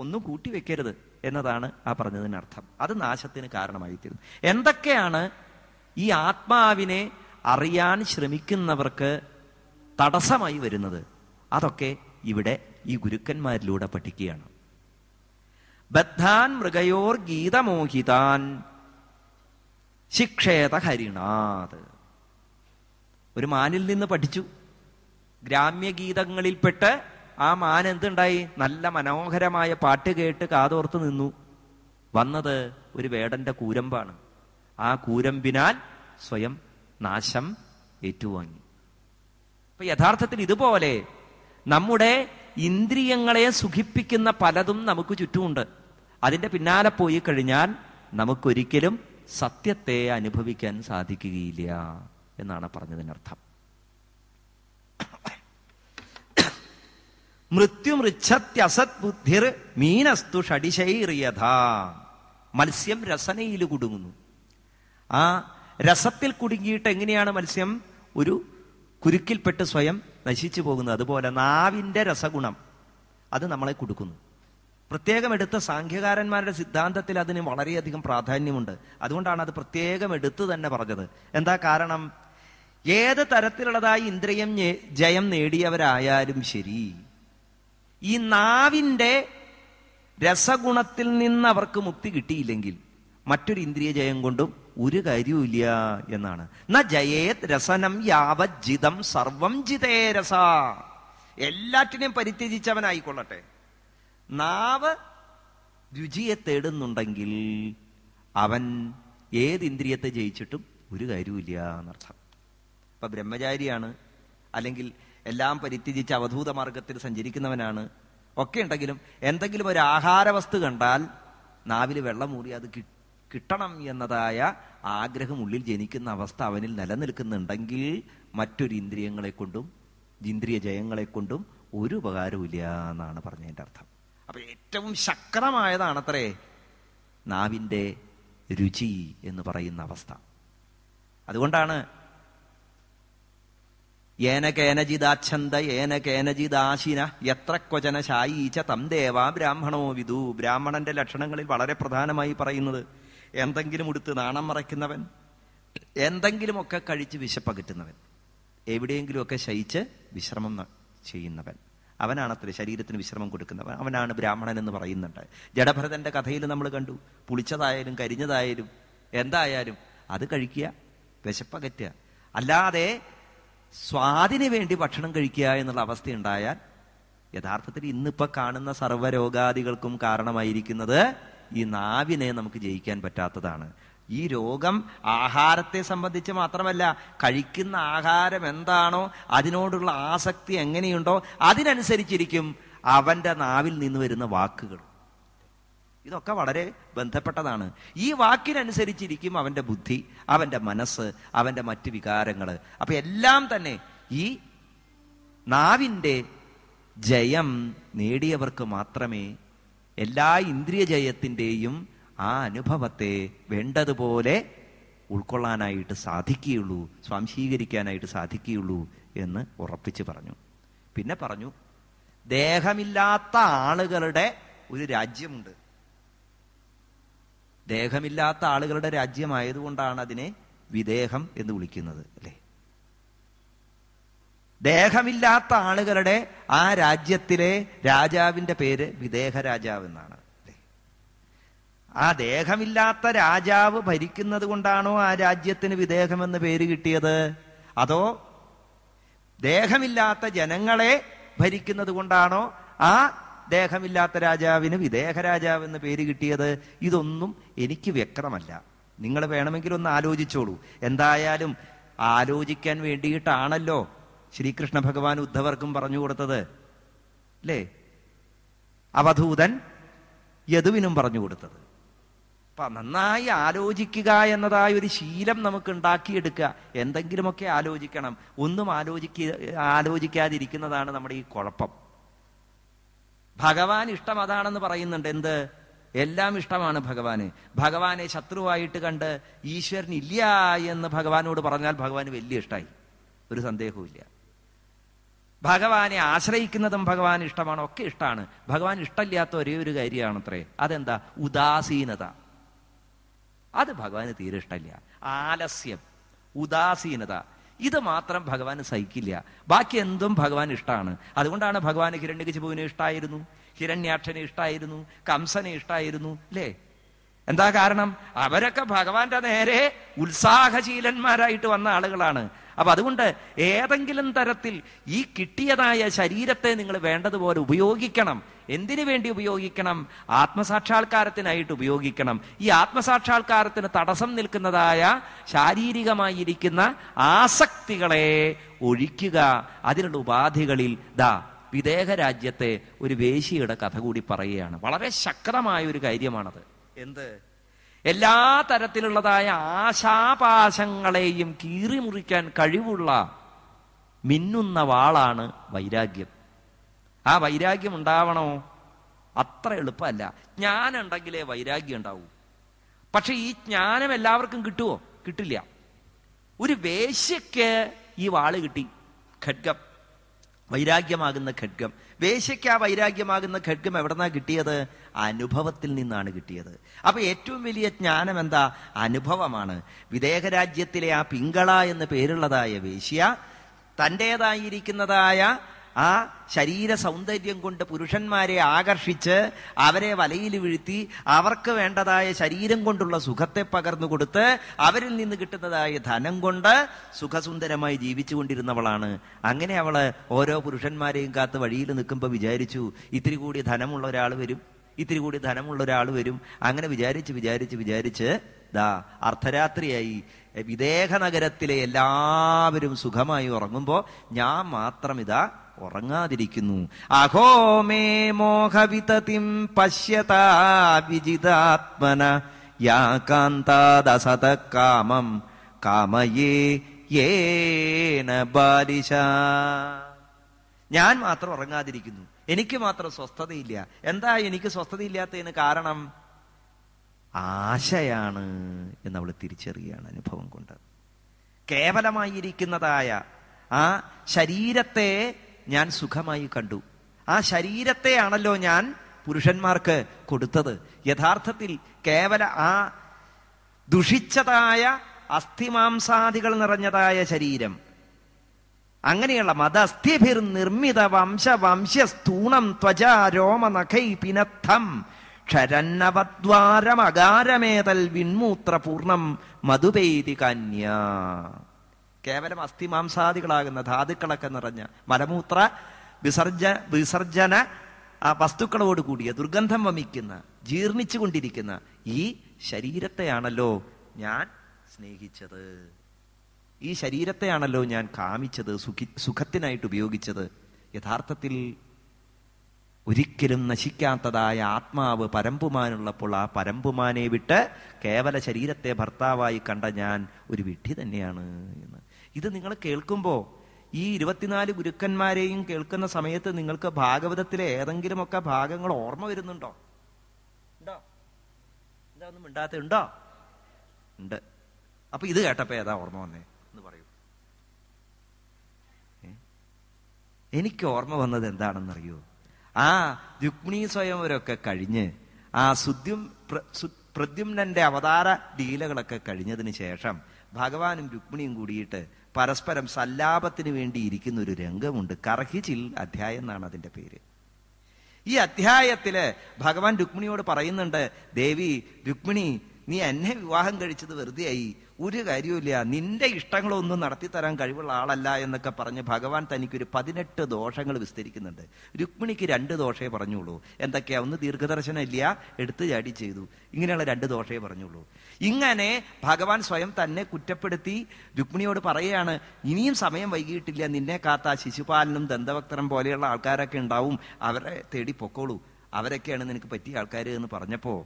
ഒന്നും കൂട്ടി വെക്കരുത് എന്നതാണ് ആ പറഞ്ഞതിനർത്ഥം അത് നാശത്തിന് കാരണമായിത്തീരുന്നു എന്തൊക്കെയാണ് ഈ ആത്മാവിനെ അറിയാൻ ശ്രമിക്കുന്നവർക്ക് തടസ്സമായി വരുന്നത് അതൊക്കെ ഇവിടെ ഈ ഗുരുക്കന്മാരിലൂടെ പഠിക്കുകയാണ് ബദ്ധാൻ മൃഗയോർ ഗീതമോഹിതാൻ ശിക്ഷേത ഹരിണാത് ഒരു മാനിൽ നിന്ന് പഠിച്ചു ഗ്രാമ്യഗീതങ്ങളിൽപ്പെട്ട് ആ മാൻ എന്തുണ്ടായി നല്ല മനോഹരമായ പാട്ട് കേട്ട് കാതോർത്ത് നിന്നു വന്നത് ഒരു വേടന്റെ കൂരമ്പാണ് ആ കൂരമ്പിനാൽ സ്വയം നാശം ഏറ്റുവാങ്ങി അപ്പൊ യഥാർത്ഥത്തിൽ ഇതുപോലെ നമ്മുടെ ഇന്ദ്രിയങ്ങളെ സുഖിപ്പിക്കുന്ന പലതും നമുക്ക് ചുറ്റുമുണ്ട് അതിൻ്റെ പിന്നാലെ പോയി കഴിഞ്ഞാൽ നമുക്കൊരിക്കലും സത്യത്തെ അനുഭവിക്കാൻ സാധിക്കുകയില്ല എന്നാണ് പറഞ്ഞതിനർത്ഥം ബുദ്ധിർ മീനസ്തു ഷടിശൈറിയഥ മത്സ്യം രസനയിൽ കുടുങ്ങുന്നു ആ രസത്തിൽ കുടുങ്ങിയിട്ട് എങ്ങനെയാണ് മത്സ്യം ഒരു കുരുക്കിൽപ്പെട്ട് സ്വയം നശിച്ചു പോകുന്നത് അതുപോലെ നാവിൻ്റെ രസഗുണം അത് നമ്മളെ കൊടുക്കുന്നു പ്രത്യേകം എടുത്ത സാഖ്യകാരന്മാരുടെ സിദ്ധാന്തത്തിൽ അതിന് വളരെയധികം പ്രാധാന്യമുണ്ട് അതുകൊണ്ടാണ് അത് പ്രത്യേകം എടുത്തു തന്നെ പറഞ്ഞത് എന്താ കാരണം ഏത് തരത്തിലുള്ളതായി ഇന്ദ്രിയം ജയം നേടിയവരായാലും ശരി ഈ നാവിൻ്റെ രസഗുണത്തിൽ നിന്ന് അവർക്ക് മുക്തി കിട്ടിയില്ലെങ്കിൽ മറ്റൊരു ഇന്ദ്രിയ ജയം കൊണ്ടും ഒരു കാര്യവും എന്നാണ് ന ജയേത് രസനം യാവജിതം സർവം ജിതേ രസ എല്ലാറ്റിനെയും പരിത്യജിച്ചവനായിക്കൊള്ളട്ടെ നാവ് രുചിയെ തേടുന്നുണ്ടെങ്കിൽ അവൻ ഏത് ഇന്ദ്രിയത്തെ ജയിച്ചിട്ടും ഒരു കാര്യവും എന്നർത്ഥം ഇപ്പൊ ബ്രഹ്മചാരിയാണ് അല്ലെങ്കിൽ എല്ലാം പരിത്യജിച്ച് അവധൂത മാർഗത്തിൽ സഞ്ചരിക്കുന്നവനാണ് ഒക്കെ ഉണ്ടെങ്കിലും എന്തെങ്കിലും ഒരു ആഹാര വസ്തു കണ്ടാൽ നാവിൽ വെള്ളം മൂറി അത് കിട്ടും കിട്ടണം എന്നതായ ആഗ്രഹം ഉള്ളിൽ ജനിക്കുന്ന അവസ്ഥ അവനിൽ നിലനിൽക്കുന്നുണ്ടെങ്കിൽ മറ്റൊരു ഇന്ദ്രിയങ്ങളെ കൊണ്ടും ഇന്ദ്രിയ ജയങ്ങളെ കൊണ്ടും ഒരു ഉപകാരമില്ല എന്നാണ് പറഞ്ഞതിൻ്റെ അർത്ഥം അപ്പൊ ഏറ്റവും ശക്തമായതാണത്രേ നാവിൻ്റെ രുചി എന്ന് പറയുന്ന അവസ്ഥ അതുകൊണ്ടാണ് ഏന കേനജിദാച്ഛന്ത ഏന കേനജിതാശിന എത്ര ക്വചന ശായീച്ച തം ദേവാ ബ്രാഹ്മണോ വിദു ബ്രാഹ്മണന്റെ ലക്ഷണങ്ങളിൽ വളരെ പ്രധാനമായി പറയുന്നത് എന്തെങ്കിലും ഉടുത്ത് നാണം മറയ്ക്കുന്നവൻ എന്തെങ്കിലുമൊക്കെ കഴിച്ച് വിശപ്പകറ്റുന്നവൻ എവിടെയെങ്കിലുമൊക്കെ ശയിച്ച് വിശ്രമം ചെയ്യുന്നവൻ അത്ര ശരീരത്തിന് വിശ്രമം കൊടുക്കുന്നവൻ അവനാണ് ബ്രാഹ്മണൻ എന്ന് പറയുന്നുണ്ട് ജഡഭരതന്റെ കഥയിൽ നമ്മൾ കണ്ടു പുളിച്ചതായാലും കരിഞ്ഞതായാലും എന്തായാലും അത് കഴിക്കുക വിശപ്പകറ്റുക അല്ലാതെ സ്വാദിന് വേണ്ടി ഭക്ഷണം കഴിക്കുക എന്നുള്ള അവസ്ഥ ഉണ്ടായാൽ യഥാർത്ഥത്തിൽ ഇന്നിപ്പോൾ കാണുന്ന സർവ്വരോഗാദികൾക്കും കാരണമായിരിക്കുന്നത് ഈ നാവിനെ നമുക്ക് ജയിക്കാൻ പറ്റാത്തതാണ് ഈ രോഗം ആഹാരത്തെ സംബന്ധിച്ച് മാത്രമല്ല കഴിക്കുന്ന ആഹാരം എന്താണോ അതിനോടുള്ള ആസക്തി എങ്ങനെയുണ്ടോ അതിനനുസരിച്ചിരിക്കും അവന്റെ നാവിൽ നിന്ന് വരുന്ന വാക്കുകൾ ഇതൊക്കെ വളരെ ബന്ധപ്പെട്ടതാണ് ഈ വാക്കിനനുസരിച്ചിരിക്കും അവൻ്റെ ബുദ്ധി അവൻ്റെ മനസ്സ് അവൻ്റെ മറ്റ് വികാരങ്ങൾ അപ്പം എല്ലാം തന്നെ ഈ നാവിൻ്റെ ജയം നേടിയവർക്ക് മാത്രമേ എല്ലാ ഇന്ദ്രിയജയത്തിൻ്റെയും ആ അനുഭവത്തെ വേണ്ടതുപോലെ ഉൾക്കൊള്ളാനായിട്ട് സാധിക്കുകയുള്ളൂ സ്വാംശീകരിക്കാനായിട്ട് സാധിക്കുകയുള്ളൂ എന്ന് ഉറപ്പിച്ച് പറഞ്ഞു പിന്നെ പറഞ്ഞു ദേഹമില്ലാത്ത ആളുകളുടെ ഒരു രാജ്യമുണ്ട് ദേഹമില്ലാത്ത ആളുകളുടെ രാജ്യമായതുകൊണ്ടാണ് അതിനെ വിദേഹം എന്ന് വിളിക്കുന്നത് അല്ലേ ദേഹമില്ലാത്ത ആളുകളുടെ ആ രാജ്യത്തിലെ രാജാവിൻ്റെ പേര് വിദേഹ രാജാവ് എന്നാണ് ആ ദേഹമില്ലാത്ത രാജാവ് ഭരിക്കുന്നത് കൊണ്ടാണോ ആ രാജ്യത്തിന് വിദേഹമെന്ന് പേര് കിട്ടിയത് അതോ ദേഹമില്ലാത്ത ജനങ്ങളെ ഭരിക്കുന്നത് കൊണ്ടാണോ ആ ദേഹമില്ലാത്ത രാജാവിന് വിദേഹ രാജാവ് എന്ന് പേര് കിട്ടിയത് ഇതൊന്നും എനിക്ക് വ്യക്തമല്ല നിങ്ങൾ വേണമെങ്കിൽ ഒന്ന് ആലോചിച്ചോളൂ എന്തായാലും ആലോചിക്കാൻ വേണ്ടിയിട്ടാണല്ലോ ശ്രീകൃഷ്ണ ഭഗവാൻ ഉദ്ധവർക്കും പറഞ്ഞു കൊടുത്തത് അല്ലേ അവധൂതൻ യദുവിനും പറഞ്ഞു കൊടുത്തത് അപ്പൊ നന്നായി ആലോചിക്കുക എന്നതായ ഒരു ശീലം നമുക്ക് ഉണ്ടാക്കിയെടുക്കുക എന്തെങ്കിലുമൊക്കെ ആലോചിക്കണം ഒന്നും ആലോചിക്ക ആലോചിക്കാതിരിക്കുന്നതാണ് നമ്മുടെ ഈ കുഴപ്പം ഭഗവാൻ ഇഷ്ടം അതാണെന്ന് പറയുന്നുണ്ട് എന്ത് എല്ലാം ഇഷ്ടമാണ് ഭഗവാന് ഭഗവാനെ ശത്രുവായിട്ട് കണ്ട് ഈശ്വരൻ ഇല്ല എന്ന് ഭഗവാനോട് പറഞ്ഞാൽ ഭഗവാന് വലിയ ഇഷ്ടമായി ഒരു സന്ദേഹവും ഭഗവാനെ ആശ്രയിക്കുന്നതും ഭഗവാൻ ഇഷ്ടമാണ് ഒക്കെ ഇഷ്ടമാണ് ഭഗവാൻ ഇഷ്ടമില്ലാത്ത ഒരേ ഒരു കാര്യമാണത്രേ അതെന്താ ഉദാസീനത അത് ഭഗവാന് തീരെ ഇഷ്ടമില്ല ആലസ്യം ഉദാസീനത ഇത് മാത്രം ഭഗവാൻ സഹിക്കില്ല ബാക്കി എന്തും ഭഗവാൻ ഇഷ്ടമാണ് അതുകൊണ്ടാണ് ഭഗവാൻ ഹിരണ്യകശിപുവിനെ ഇഷ്ടമായിരുന്നു ഹിരണ്യാക്ഷനെ ഇഷ്ടമായിരുന്നു കംസനെ ഇഷ്ടമായിരുന്നു അല്ലേ എന്താ കാരണം അവരൊക്കെ ഭഗവാന്റെ നേരെ ഉത്സാഹശീലന്മാരായിട്ട് വന്ന ആളുകളാണ് അപ്പൊ അതുകൊണ്ട് ഏതെങ്കിലും തരത്തിൽ ഈ കിട്ടിയതായ ശരീരത്തെ നിങ്ങൾ വേണ്ടതുപോലെ ഉപയോഗിക്കണം എന്തിനു വേണ്ടി ഉപയോഗിക്കണം ആത്മസാക്ഷാത്കാരത്തിനായിട്ട് ഉപയോഗിക്കണം ഈ ആത്മസാക്ഷാത്കാരത്തിന് തടസ്സം നിൽക്കുന്നതായ ശാരീരികമായിരിക്കുന്ന ആസക്തികളെ ഒഴിക്കുക അതിനുള്ള ഉപാധികളിൽ ദാ വിദേഹ രാജ്യത്തെ ഒരു വേശിയുടെ കഥ കൂടി പറയുകയാണ് വളരെ ശക്തമായ ഒരു കാര്യമാണത് എന്ത് എല്ലാ തരത്തിലുള്ളതായ ആശാപാശങ്ങളെയും കീറിമുറിക്കാൻ കഴിവുള്ള മിന്നുന്ന വാളാണ് വൈരാഗ്യം ആ വൈരാഗ്യം ഉണ്ടാവണോ അത്ര എളുപ്പമല്ല ജ്ഞാനം ഉണ്ടെങ്കിലേ വൈരാഗ്യം ഉണ്ടാവൂ പക്ഷെ ഈ ജ്ഞാനം എല്ലാവർക്കും കിട്ടുമോ കിട്ടില്ല ഒരു വേശ്യക്ക് ഈ വാള് കിട്ടി ഖഡ്ഗം വൈരാഗ്യമാകുന്ന ഖഡ്ഗം വേശ്യയ്ക്ക് ആ വൈരാഗ്യമാകുന്ന ഖഡ്ഗം എവിടെന്നാ കിട്ടിയത് അനുഭവത്തിൽ നിന്നാണ് കിട്ടിയത് അപ്പൊ ഏറ്റവും വലിയ ജ്ഞാനം എന്താ അനുഭവമാണ് വിദേഹരാജ്യത്തിലെ ആ പിങ്കള എന്ന് പേരുള്ളതായ വേശ്യ തൻ്റെതായിരിക്കുന്നതായ ആ ശരീര സൗന്ദര്യം കൊണ്ട് പുരുഷന്മാരെ ആകർഷിച്ച് അവരെ വലയിൽ വീഴ്ത്തി അവർക്ക് വേണ്ടതായ ശരീരം കൊണ്ടുള്ള സുഖത്തെ പകർന്നു കൊടുത്ത് അവരിൽ നിന്ന് കിട്ടുന്നതായ ധനം കൊണ്ട് സുഖസുന്ദരമായി ജീവിച്ചു കൊണ്ടിരുന്നവളാണ് അങ്ങനെ അവള് ഓരോ പുരുഷന്മാരെയും കാത്ത് വഴിയിൽ നിൽക്കുമ്പോൾ വിചാരിച്ചു ഇത്തിരി കൂടി ധനമുള്ള ഒരാൾ വരും ഇത്തിരി കൂടി ധനമുള്ള ഒരാൾ വരും അങ്ങനെ വിചാരിച്ച് വിചാരിച്ച് വിചാരിച്ച് ദാ അർദ്ധരാത്രിയായി വിദേഹ നഗരത്തിലെ എല്ലാവരും സുഖമായി ഉറങ്ങുമ്പോൾ ഞാൻ മാത്രം ഇതാ ഉറങ്ങാതിരിക്കുന്നു അഹോമേ മോഹവിതതിം പശ്യതാ വിജിതാത്മന യാകാന്താദസത കാമം കാമയേ യേന ബാലിശ ഞാൻ മാത്രം ഉറങ്ങാതിരിക്കുന്നു എനിക്ക് മാത്രം സ്വസ്ഥതയില്ല എന്താ എനിക്ക് സ്വസ്ഥതയില്ലാത്തതിന് കാരണം ആശയാണ് എന്ന് അവൾ തിരിച്ചറിയുകയാണ് അനുഭവം കൊണ്ട് കേവലമായിരിക്കുന്നതായ ആ ശരീരത്തെ ഞാൻ സുഖമായി കണ്ടു ആ ശരീരത്തെയാണല്ലോ ഞാൻ പുരുഷന്മാർക്ക് കൊടുത്തത് യഥാർത്ഥത്തിൽ കേവല ആ ദുഷിച്ചതായ അസ്ഥിമാംസാദികൾ നിറഞ്ഞതായ ശരീരം അങ്ങനെയുള്ള മതസ്ഥിഭിർ നിർമ്മിത വംശ സ്തൂണം ത്വജ രോമ നഖൈ പിനത്തം ക്ഷരന്നവദ്വാരമകാരമേതൽ വിൺമൂത്രപൂർണം മധുപേതി കന്യ കേവലം അസ്ഥിമാംസാദികളാകുന്ന ധാതുക്കളൊക്കെ നിറഞ്ഞ മലമൂത്ര വിസർജ വിസർജന ആ വസ്തുക്കളോട് കൂടിയ ദുർഗന്ധം വമിക്കുന്ന ജീർണിച്ചു കൊണ്ടിരിക്കുന്ന ഈ ശരീരത്തെയാണല്ലോ ഞാൻ സ്നേഹിച്ചത് ഈ ശരീരത്തെയാണല്ലോ ഞാൻ കാമിച്ചത് സുഖി സുഖത്തിനായിട്ട് ഉപയോഗിച്ചത് യഥാർത്ഥത്തിൽ ഒരിക്കലും നശിക്കാത്തതായ ആത്മാവ് പരമ്പുമാനുള്ളപ്പോൾ ആ പരമ്പുമാനെ വിട്ട് കേവല ശരീരത്തെ ഭർത്താവായി കണ്ട ഞാൻ ഒരു വിഡ്ഢി തന്നെയാണ് എന്ന് ഇത് നിങ്ങൾ കേൾക്കുമ്പോൾ ഈ ഇരുപത്തിനാല് ഗുരുക്കന്മാരെയും കേൾക്കുന്ന സമയത്ത് നിങ്ങൾക്ക് ഭാഗവതത്തിലെ ഏതെങ്കിലുമൊക്കെ ഭാഗങ്ങൾ ഓർമ്മ വരുന്നുണ്ടോ ഉണ്ടോ എന്താ ഒന്നും മിണ്ടാത്ത ഉണ്ടോ ഉണ്ട് അപ്പൊ ഇത് കേട്ടപ്പോ ഏതാ ഓർമ്മ വന്നേ എന്ന് പറയൂ എനിക്ക് ഓർമ്മ വന്നത് എന്താണെന്നറിയോ ആ രുക്മിണി സ്വയംവരൊക്കെ കഴിഞ്ഞ് ആ സുദ്യം പ്രദ്യുമ്നന്റെ അവതാര ലീലകളൊക്കെ കഴിഞ്ഞതിന് ശേഷം ഭഗവാനും രുക്മിണിയും കൂടിയിട്ട് പരസ്പരം സല്ലാപത്തിന് വേണ്ടി ഇരിക്കുന്ന ഒരു രംഗമുണ്ട് കർഹിചിൽ അധ്യായം എന്നാണ് അതിന്റെ പേര് ഈ അധ്യായത്തില് ഭഗവാൻ രുക്മിണിയോട് പറയുന്നുണ്ട് ദേവി രുക്മിണി നീ എന്നെ വിവാഹം കഴിച്ചത് വെറുതെയായി ഒരു കാര്യമില്ല നിന്റെ ഇഷ്ടങ്ങളൊന്നും നടത്തി തരാൻ കഴിവുള്ള ആളല്ല എന്നൊക്കെ പറഞ്ഞ് ഭഗവാൻ തനിക്കൊരു പതിനെട്ട് ദോഷങ്ങൾ വിസ്തരിക്കുന്നുണ്ട് രുക്മിണിക്ക് രണ്ട് ദോഷേ പറഞ്ഞുള്ളൂ എന്തൊക്കെയാ ഒന്ന് ദീർഘദർശനം ഇല്ല എടുത്തു ചാടി ചെയ്തു ഇങ്ങനെയുള്ള രണ്ട് ദോഷേ പറഞ്ഞുള്ളൂ ഇങ്ങനെ ഭഗവാൻ സ്വയം തന്നെ കുറ്റപ്പെടുത്തി രുക്മിണിയോട് പറയുകയാണ് ഇനിയും സമയം വൈകിയിട്ടില്ല നിന്നെ കാത്ത ശിശുപാലനും ദന്തവക്തരം പോലെയുള്ള ആൾക്കാരൊക്കെ ഉണ്ടാവും അവരെ തേടി പൊക്കോളൂ അവരൊക്കെയാണ് നിനക്ക് പറ്റിയ ആൾക്കാർ എന്ന് പറഞ്ഞപ്പോൾ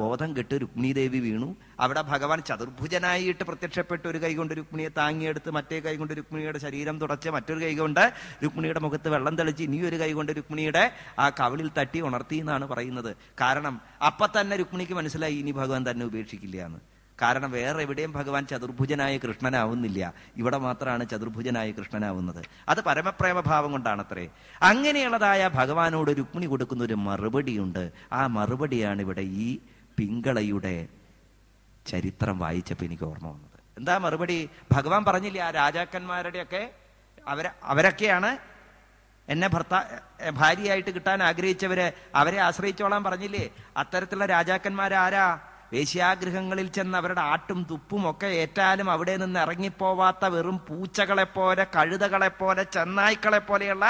ബോധം കെട്ട് രുക്മിണീദേവി വീണു അവിടെ ഭഗവാൻ ചതുർഭുജനായിട്ട് പ്രത്യക്ഷപ്പെട്ട് ഒരു കൈകൊണ്ട് രുക്മിണിയെ താങ്ങിയെടുത്ത് മറ്റേ കൈകൊണ്ട് രുക്മിണിയുടെ ശരീരം തുടച്ച് മറ്റൊരു കൈകൊണ്ട് രുക്മിണിയുടെ മുഖത്ത് വെള്ളം തെളിച്ച് ഇനി ഒരു കൈകൊണ്ട് രുക്മിണിയുടെ ആ കവളിൽ തട്ടി ഉണർത്തി എന്നാണ് പറയുന്നത് കാരണം അപ്പം തന്നെ രുക്മിണിക്ക് മനസ്സിലായി ഇനി ഭഗവാൻ തന്നെ ഉപേക്ഷിക്കില്ല എന്ന് കാരണം വേറെ എവിടെയും ഭഗവാൻ ചതുർഭുജനായ കൃഷ്ണനാവുന്നില്ല ഇവിടെ മാത്രമാണ് ചതുർഭുജനായ കൃഷ്ണനാവുന്നത് അത് പരമപ്രേമഭാവം കൊണ്ടാണത്രേ അങ്ങനെയുള്ളതായ ഭഗവാനോട് രുക്മിണി കൊടുക്കുന്ന ഒരു മറുപടിയുണ്ട് ആ മറുപടിയാണ് ഇവിടെ ഈ പിങ്കളയുടെ ചരിത്രം വായിച്ചപ്പോൾ എനിക്ക് ഓർമ്മ വന്നത് എന്താ മറുപടി ഭഗവാൻ പറഞ്ഞില്ല ആ രാജാക്കന്മാരുടെയൊക്കെ അവരെ അവരൊക്കെയാണ് എന്നെ ഭർത്ത ഭാര്യയായിട്ട് കിട്ടാൻ ആഗ്രഹിച്ചവരെ അവരെ ആശ്രയിച്ചോളാൻ പറഞ്ഞില്ലേ അത്തരത്തിലുള്ള രാജാക്കന്മാരാരാ വേശ്യാഗ്രഹങ്ങളിൽ ചെന്ന് അവരുടെ ആട്ടും തുപ്പും ഒക്കെ ഏറ്റാലും അവിടെ നിന്ന് ഇറങ്ങിപ്പോവാത്ത വെറും പൂച്ചകളെപ്പോലെ കഴുതകളെപ്പോലെ പോലെയുള്ള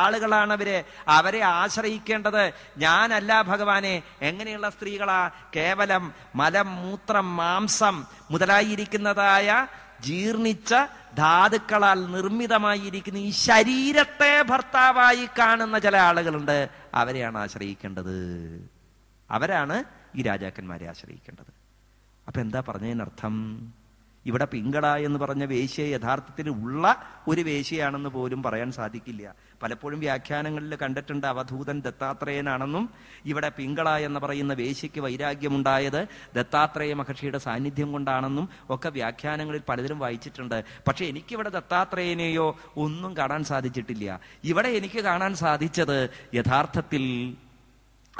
ആളുകളാണ് അവര് അവരെ ആശ്രയിക്കേണ്ടത് ഞാനല്ല ഭഗവാനെ എങ്ങനെയുള്ള സ്ത്രീകളാ കേവലം മലം മൂത്രം മാംസം മുതലായിരിക്കുന്നതായ ജീർണിച്ച ധാതുക്കളാൽ നിർമ്മിതമായിരിക്കുന്ന ഈ ശരീരത്തെ ഭർത്താവായി കാണുന്ന ചില ആളുകളുണ്ട് അവരെയാണ് ആശ്രയിക്കേണ്ടത് അവരാണ് ഈ രാജാക്കന്മാരെ ആശ്രയിക്കേണ്ടത് അപ്പം എന്താ പറഞ്ഞതിനർത്ഥം ഇവിടെ പിങ്കട എന്ന് പറഞ്ഞ വേശ്യ യഥാർത്ഥത്തിൽ ഉള്ള ഒരു വേശ്യയാണെന്ന് പോലും പറയാൻ സാധിക്കില്ല പലപ്പോഴും വ്യാഖ്യാനങ്ങളിൽ കണ്ടിട്ടുണ്ട് അവധൂതൻ ദത്താത്രേയനാണെന്നും ഇവിടെ പിങ്കള എന്ന് പറയുന്ന വേശ്യയ്ക്ക് വൈരാഗ്യമുണ്ടായത് ദത്താത്രേയ മഹർഷിയുടെ സാന്നിധ്യം കൊണ്ടാണെന്നും ഒക്കെ വ്യാഖ്യാനങ്ങളിൽ പലതിലും വായിച്ചിട്ടുണ്ട് പക്ഷെ എനിക്കിവിടെ ദത്താത്രേയനെയോ ഒന്നും കാണാൻ സാധിച്ചിട്ടില്ല ഇവിടെ എനിക്ക് കാണാൻ സാധിച്ചത് യഥാർത്ഥത്തിൽ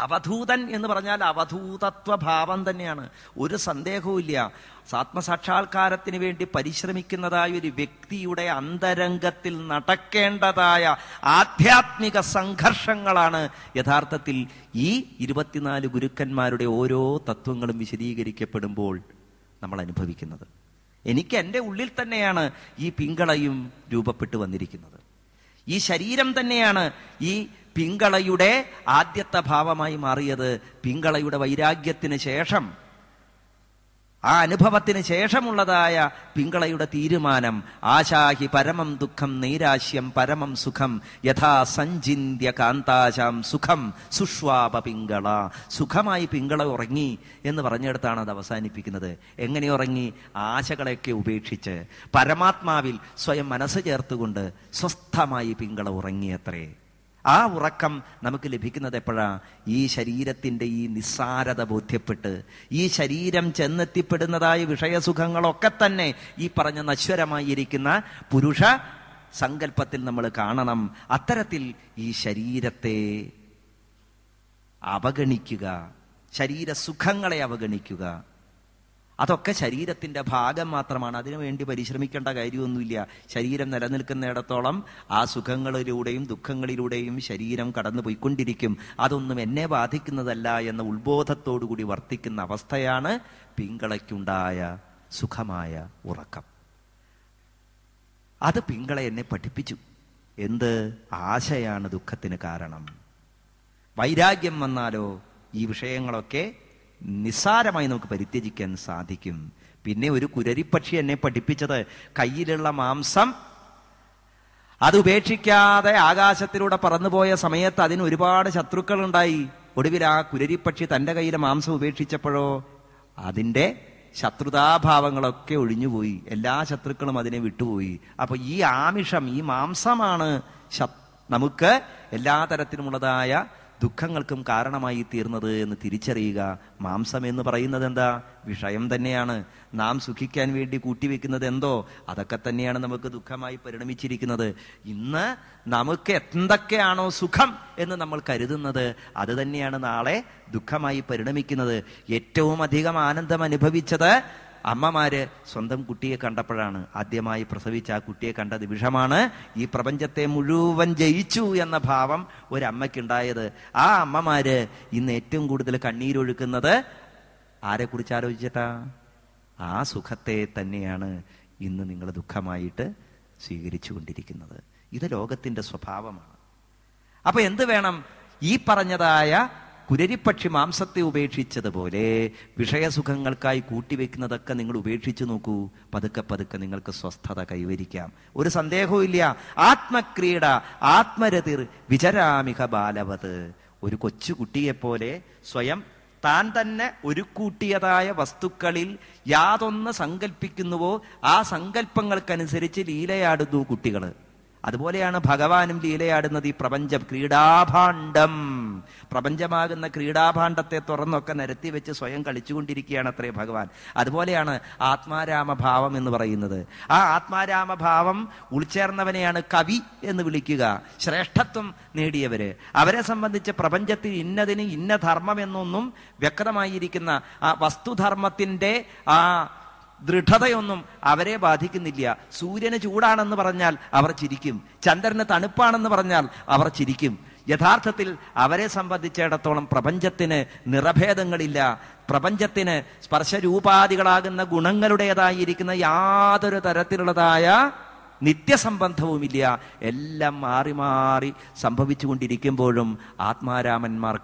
അവധൂതൻ എന്ന് പറഞ്ഞാൽ ഭാവം തന്നെയാണ് ഒരു സന്ദേഹവുമില്ല ആത്മസാക്ഷാത്കാരത്തിന് വേണ്ടി പരിശ്രമിക്കുന്നതായ ഒരു വ്യക്തിയുടെ അന്തരംഗത്തിൽ നടക്കേണ്ടതായ ആധ്യാത്മിക സംഘർഷങ്ങളാണ് യഥാർത്ഥത്തിൽ ഈ ഇരുപത്തിനാല് ഗുരുക്കന്മാരുടെ ഓരോ തത്വങ്ങളും വിശദീകരിക്കപ്പെടുമ്പോൾ നമ്മൾ അനുഭവിക്കുന്നത് എനിക്ക് എൻ്റെ ഉള്ളിൽ തന്നെയാണ് ഈ പിങ്കളയും രൂപപ്പെട്ടു വന്നിരിക്കുന്നത് ഈ ശരീരം തന്നെയാണ് ഈ പിങ്കളയുടെ ആദ്യത്തെ ഭാവമായി മാറിയത് പിങ്കളയുടെ വൈരാഗ്യത്തിന് ശേഷം ആ അനുഭവത്തിന് ശേഷമുള്ളതായ പിങ്കളയുടെ തീരുമാനം ആശാഹി പരമം ദുഃഖം നൈരാശ്യം പരമം സുഖം യഥാ സഞ്ചിന്യ കാന്താശാം സുഖം സുഷ്വാപ പിങ്കള സുഖമായി പിങ്കള ഉറങ്ങി എന്ന് പറഞ്ഞെടുത്താണ് അത് അവസാനിപ്പിക്കുന്നത് എങ്ങനെ ഉറങ്ങി ആശകളെയൊക്കെ ഉപേക്ഷിച്ച് പരമാത്മാവിൽ സ്വയം മനസ്സ് ചേർത്തുകൊണ്ട് സ്വസ്ഥമായി പിങ്കള ഉറങ്ങിയത്രേ ആ ഉറക്കം നമുക്ക് ലഭിക്കുന്നത് എപ്പോഴാ ഈ ശരീരത്തിൻ്റെ ഈ നിസ്സാരത ബോധ്യപ്പെട്ട് ഈ ശരീരം ചെന്നെത്തിപ്പെടുന്നതായ വിഷയസുഖങ്ങളൊക്കെ തന്നെ ഈ പറഞ്ഞ നശ്വരമായിരിക്കുന്ന പുരുഷ സങ്കല്പത്തിൽ നമ്മൾ കാണണം അത്തരത്തിൽ ഈ ശരീരത്തെ അവഗണിക്കുക ശരീരസുഖങ്ങളെ അവഗണിക്കുക അതൊക്കെ ശരീരത്തിൻ്റെ ഭാഗം മാത്രമാണ് അതിനുവേണ്ടി പരിശ്രമിക്കേണ്ട കാര്യമൊന്നുമില്ല ശരീരം നിലനിൽക്കുന്നിടത്തോളം ആ സുഖങ്ങളിലൂടെയും ദുഃഖങ്ങളിലൂടെയും ശരീരം കടന്നു പോയിക്കൊണ്ടിരിക്കും അതൊന്നും എന്നെ ബാധിക്കുന്നതല്ല എന്ന ഉത്ബോധത്തോടുകൂടി വർത്തിക്കുന്ന അവസ്ഥയാണ് പിങ്കളയ്ക്കുണ്ടായ സുഖമായ ഉറക്കം അത് പിങ്കള എന്നെ പഠിപ്പിച്ചു എന്ത് ആശയാണ് ദുഃഖത്തിന് കാരണം വൈരാഗ്യം വന്നാലോ ഈ വിഷയങ്ങളൊക്കെ നിസ്സാരമായി നമുക്ക് പരിത്യജിക്കാൻ സാധിക്കും പിന്നെ ഒരു കുരരിപ്പക്ഷി എന്നെ പഠിപ്പിച്ചത് കയ്യിലുള്ള മാംസം അത് ഉപേക്ഷിക്കാതെ ആകാശത്തിലൂടെ പറന്നുപോയ സമയത്ത് അതിന് ഒരുപാട് ശത്രുക്കളുണ്ടായി ഒടുവിൽ ആ കുരരിപ്പക്ഷി തൻ്റെ കയ്യിലെ മാംസം ഉപേക്ഷിച്ചപ്പോഴോ അതിൻ്റെ ശത്രുതാഭാവങ്ങളൊക്കെ ഒഴിഞ്ഞുപോയി എല്ലാ ശത്രുക്കളും അതിനെ വിട്ടുപോയി അപ്പോൾ ഈ ആമിഷം ഈ മാംസമാണ് നമുക്ക് എല്ലാ തരത്തിലുമുള്ളതായ ദുഃഖങ്ങൾക്കും കാരണമായി തീർന്നത് എന്ന് തിരിച്ചറിയുക മാംസം എന്ന് പറയുന്നത് എന്താ വിഷയം തന്നെയാണ് നാം സുഖിക്കാൻ വേണ്ടി കൂട്ടിവെക്കുന്നത് എന്തോ അതൊക്കെ തന്നെയാണ് നമുക്ക് ദുഃഖമായി പരിണമിച്ചിരിക്കുന്നത് ഇന്ന് നമുക്ക് എന്തൊക്കെയാണോ സുഖം എന്ന് നമ്മൾ കരുതുന്നത് അത് തന്നെയാണ് നാളെ ദുഃഖമായി പരിണമിക്കുന്നത് ഏറ്റവും അധികം ആനന്ദം അനുഭവിച്ചത് അമ്മമാര് സ്വന്തം കുട്ടിയെ കണ്ടപ്പോഴാണ് ആദ്യമായി പ്രസവിച്ച ആ കുട്ടിയെ കണ്ടത് വിഷമാണ് ഈ പ്രപഞ്ചത്തെ മുഴുവൻ ജയിച്ചു എന്ന ഭാവം ഒരമ്മയ്ക്കുണ്ടായത് ആ അമ്മമാര് ഇന്ന് ഏറ്റവും കൂടുതൽ കണ്ണീരൊഴുക്കുന്നത് കുറിച്ച് ആലോചിച്ചിട്ടാ ആ സുഖത്തെ തന്നെയാണ് ഇന്ന് നിങ്ങൾ ദുഃഖമായിട്ട് സ്വീകരിച്ചു കൊണ്ടിരിക്കുന്നത് ഇത് ലോകത്തിന്റെ സ്വഭാവമാണ് അപ്പൊ എന്ത് വേണം ഈ പറഞ്ഞതായ കുരരിപ്പക്ഷി മാംസത്തെ ഉപേക്ഷിച്ചതുപോലെ വിഷയസുഖങ്ങൾക്കായി കൂട്ടിവെക്കുന്നതൊക്കെ നിങ്ങൾ ഉപേക്ഷിച്ചു നോക്കൂ പതുക്കെ പതുക്കെ നിങ്ങൾക്ക് സ്വസ്ഥത കൈവരിക്കാം ഒരു സന്ദേഹവും ഇല്ല ആത്മക്രീഡ ആത്മരതിർ വിചരാമിക ബാലവത് ഒരു കൊച്ചുകുട്ടിയെപ്പോലെ സ്വയം താൻ തന്നെ കൂട്ടിയതായ വസ്തുക്കളിൽ യാതൊന്ന് സങ്കല്പിക്കുന്നുവോ ആ സങ്കല്പങ്ങൾക്കനുസരിച്ച് ലീലയാടുന്നു കുട്ടികൾ അതുപോലെയാണ് ഭഗവാനും ലീലയാടുന്നത് ഈ പ്രപഞ്ചം ക്രീഡാഭാണ്ഡം പ്രപഞ്ചമാകുന്ന ക്രീഡാഭാണ്ഡത്തെ തുറന്നൊക്കെ നിരത്തി വെച്ച് സ്വയം കളിച്ചുകൊണ്ടിരിക്കുകയാണ് അത്രേ ഭഗവാൻ അതുപോലെയാണ് ആത്മാരാമഭാവം എന്ന് പറയുന്നത് ആ ആത്മാരാമഭാവം ഉൾച്ചേർന്നവനെയാണ് കവി എന്ന് വിളിക്കുക ശ്രേഷ്ഠത്വം നേടിയവര് അവരെ സംബന്ധിച്ച് പ്രപഞ്ചത്തിൽ ഇന്നതിന് ഇന്ന ധർമ്മമെന്നൊന്നും വ്യക്തമായിരിക്കുന്ന ആ വസ്തുധർമ്മത്തിൻ്റെ ആ ദൃഢതയൊന്നും അവരെ ബാധിക്കുന്നില്ല സൂര്യന് ചൂടാണെന്ന് പറഞ്ഞാൽ അവർ ചിരിക്കും ചന്ദ്രന് തണുപ്പാണെന്ന് പറഞ്ഞാൽ അവർ ചിരിക്കും യഥാർത്ഥത്തിൽ അവരെ സംബന്ധിച്ചിടത്തോളം പ്രപഞ്ചത്തിന് നിറഭേദങ്ങളില്ല പ്രപഞ്ചത്തിന് സ്പർശരൂപാദികളാകുന്ന ഗുണങ്ങളുടേതായിരിക്കുന്ന യാതൊരു തരത്തിലുള്ളതായ നിത്യസംബന്ധവുമില്ല എല്ലാം മാറി മാറി സംഭവിച്ചുകൊണ്ടിരിക്കുമ്പോഴും ആത്മാരാമന്മാർ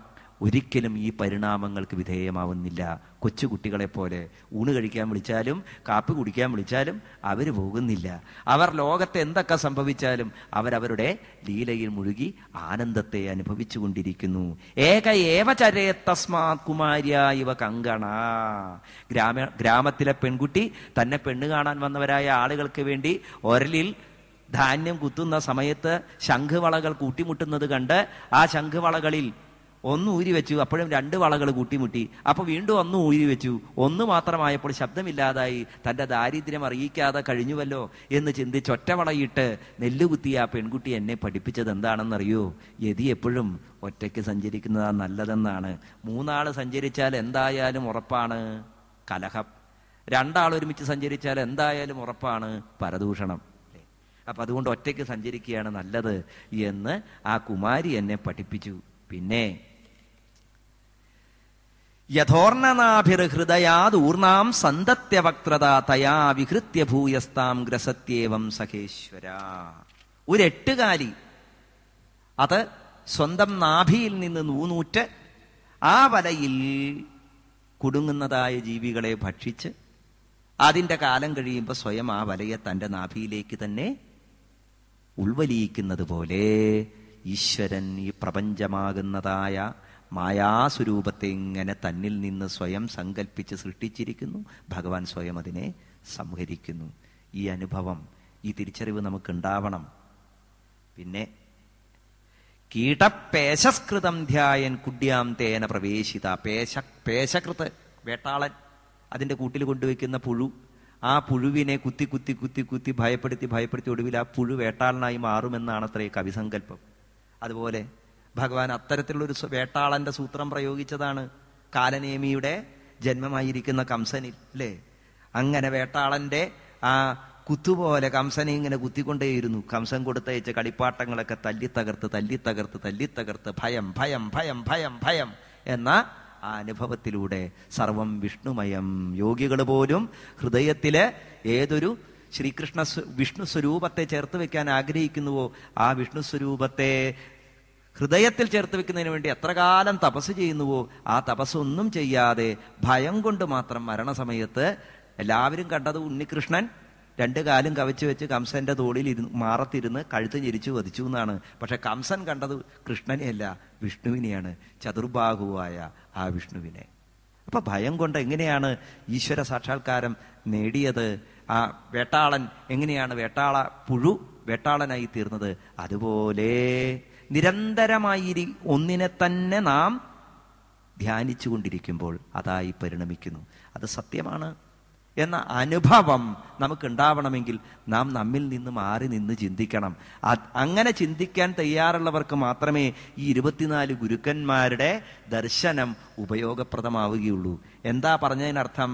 ഒരിക്കലും ഈ പരിണാമങ്ങൾക്ക് വിധേയമാവുന്നില്ല കൊച്ചു പോലെ ഊണ് കഴിക്കാൻ വിളിച്ചാലും കാപ്പി കുടിക്കാൻ വിളിച്ചാലും അവർ പോകുന്നില്ല അവർ ലോകത്ത് എന്തൊക്കെ സംഭവിച്ചാലും അവരവരുടെ ലീലയിൽ മുഴുകി ആനന്ദത്തെ അനുഭവിച്ചു കൊണ്ടിരിക്കുന്നു ഏക ഏവ ചരേ തസ്മാത് കുമാരിയ ഇവ കങ്കണ ഗ്രാമ ഗ്രാമത്തിലെ പെൺകുട്ടി തന്നെ പെണ്ണ് കാണാൻ വന്നവരായ ആളുകൾക്ക് വേണ്ടി ഒരലിൽ ധാന്യം കുത്തുന്ന സമയത്ത് ശംഖുവളകൾ കൂട്ടിമുട്ടുന്നത് കണ്ട് ആ ശംഖുവളകളിൽ ഒന്ന് ഊരി വെച്ചു അപ്പോഴും രണ്ട് വളകൾ കൂട്ടിമുട്ടി അപ്പോൾ വീണ്ടും ഒന്ന് ഊരി വെച്ചു ഒന്ന് മാത്രമായപ്പോൾ ശബ്ദമില്ലാതായി തന്റെ ദാരിദ്ര്യം അറിയിക്കാതെ കഴിഞ്ഞുവല്ലോ എന്ന് ചിന്തിച്ച് ഒറ്റവളയിട്ട് നെല്ലുകുത്തിയ ആ പെൺകുട്ടി എന്നെ പഠിപ്പിച്ചത് എന്താണെന്നറിയോ യതി എപ്പോഴും ഒറ്റയ്ക്ക് സഞ്ചരിക്കുന്നതാ നല്ലതെന്നാണ് മൂന്നാൾ സഞ്ചരിച്ചാൽ എന്തായാലും ഉറപ്പാണ് കലഹം രണ്ടാൾ ഒരുമിച്ച് സഞ്ചരിച്ചാൽ എന്തായാലും ഉറപ്പാണ് പരദൂഷണം അപ്പൊ അതുകൊണ്ട് ഒറ്റയ്ക്ക് സഞ്ചരിക്കുകയാണ് നല്ലത് എന്ന് ആ കുമാരി എന്നെ പഠിപ്പിച്ചു പിന്നെ യഥോർണനാഭിർഹൃദയാദൂർണാം സന്തത്യവക്രത തയാ വിഹൃത്യ ഭൂയസ്താം ഗ്രസത്യേവം സഹേശ്വര ഒരെട്ടുകാലി അത് സ്വന്തം നാഭിയിൽ നിന്ന് നൂനൂറ്റ് ആ വലയിൽ കുടുങ്ങുന്നതായ ജീവികളെ ഭക്ഷിച്ച് അതിൻ്റെ കാലം കഴിയുമ്പോൾ സ്വയം ആ വലയെ തൻ്റെ നാഭിയിലേക്ക് തന്നെ ഉൾവലിയിക്കുന്നത് പോലെ ഈശ്വരൻ ഈ പ്രപഞ്ചമാകുന്നതായ മായാസ്വരൂപത്തെ ഇങ്ങനെ തന്നിൽ നിന്ന് സ്വയം സങ്കല്പിച്ച് സൃഷ്ടിച്ചിരിക്കുന്നു ഭഗവാൻ സ്വയം അതിനെ സംഹരിക്കുന്നു ഈ അനുഭവം ഈ തിരിച്ചറിവ് നമുക്കുണ്ടാവണം പിന്നെ കീടപേശസ്കൃതം ധ്യായൻ കുഡ്യാം തേന പ്രവേശിത പേശ പേശകൃത് വേട്ടാളൻ അതിൻ്റെ കൂട്ടിൽ കൊണ്ടുവയ്ക്കുന്ന പുഴു ആ പുഴുവിനെ കുത്തി കുത്തി കുത്തി കുത്തി ഭയപ്പെടുത്തി ഭയപ്പെടുത്തി ഒടുവിൽ ആ പുഴു വേട്ടാളനായി അത്രയും കവിസങ്കല്പം അതുപോലെ ഭഗവാൻ ഒരു വേട്ടാളന്റെ സൂത്രം പ്രയോഗിച്ചതാണ് കാലനേമിയുടെ ജന്മമായിരിക്കുന്ന കംസനിൽ അല്ലേ അങ്ങനെ വേട്ടാളന്റെ ആ കുത്തുപോലെ കംസനെ ഇങ്ങനെ കുത്തിക്കൊണ്ടേയിരുന്നു കംസൻ കൊടുത്തയച്ച കളിപ്പാട്ടങ്ങളൊക്കെ തല്ലിത്തകർത്ത് തല്ലിത്തകർത്ത് തല്ലിത്തകർത്ത് ഭയം ഭയം ഭയം ഭയം ഭയം എന്ന ആ അനുഭവത്തിലൂടെ സർവം വിഷ്ണുമയം യോഗികൾ പോലും ഹൃദയത്തിലെ ഏതൊരു ശ്രീകൃഷ്ണ വിഷ്ണു സ്വരൂപത്തെ ചേർത്ത് വെക്കാൻ ആഗ്രഹിക്കുന്നുവോ ആ വിഷ്ണു സ്വരൂപത്തെ ഹൃദയത്തിൽ ചേർത്ത് വെക്കുന്നതിന് വേണ്ടി എത്ര കാലം തപസ് ചെയ്യുന്നുവോ ആ തപസ്സൊന്നും ചെയ്യാതെ ഭയം കൊണ്ട് മാത്രം മരണസമയത്ത് എല്ലാവരും കണ്ടത് ഉണ്ണികൃഷ്ണൻ രണ്ട് കാലും കവച്ചു വെച്ച് കംസന്റെ തോളിൽ ഇരുന്ന് മാറത്തിരുന്ന് കഴുത്ത് ഞെരിച്ചു വധിച്ചു എന്നാണ് പക്ഷെ കംസൻ കണ്ടത് കൃഷ്ണനെയല്ല വിഷ്ണുവിനെയാണ് ചതുർബാഹുവായ ആ വിഷ്ണുവിനെ അപ്പൊ ഭയം കൊണ്ട് എങ്ങനെയാണ് ഈശ്വര സാക്ഷാത്കാരം നേടിയത് ആ വേട്ടാളൻ എങ്ങനെയാണ് വേട്ടാള പുഴു വേട്ടാളനായി തീർന്നത് അതുപോലെ നിരന്തരമായി ഒന്നിനെ തന്നെ നാം ധ്യാനിച്ചു കൊണ്ടിരിക്കുമ്പോൾ അതായി പരിണമിക്കുന്നു അത് സത്യമാണ് എന്ന അനുഭവം നമുക്കുണ്ടാവണമെങ്കിൽ നാം നമ്മിൽ നിന്ന് മാറി നിന്ന് ചിന്തിക്കണം അങ്ങനെ ചിന്തിക്കാൻ തയ്യാറുള്ളവർക്ക് മാത്രമേ ഈ ഇരുപത്തിനാല് ഗുരുക്കന്മാരുടെ ദർശനം ഉപയോഗപ്രദമാവുകയുള്ളൂ എന്താ പറഞ്ഞതിനർത്ഥം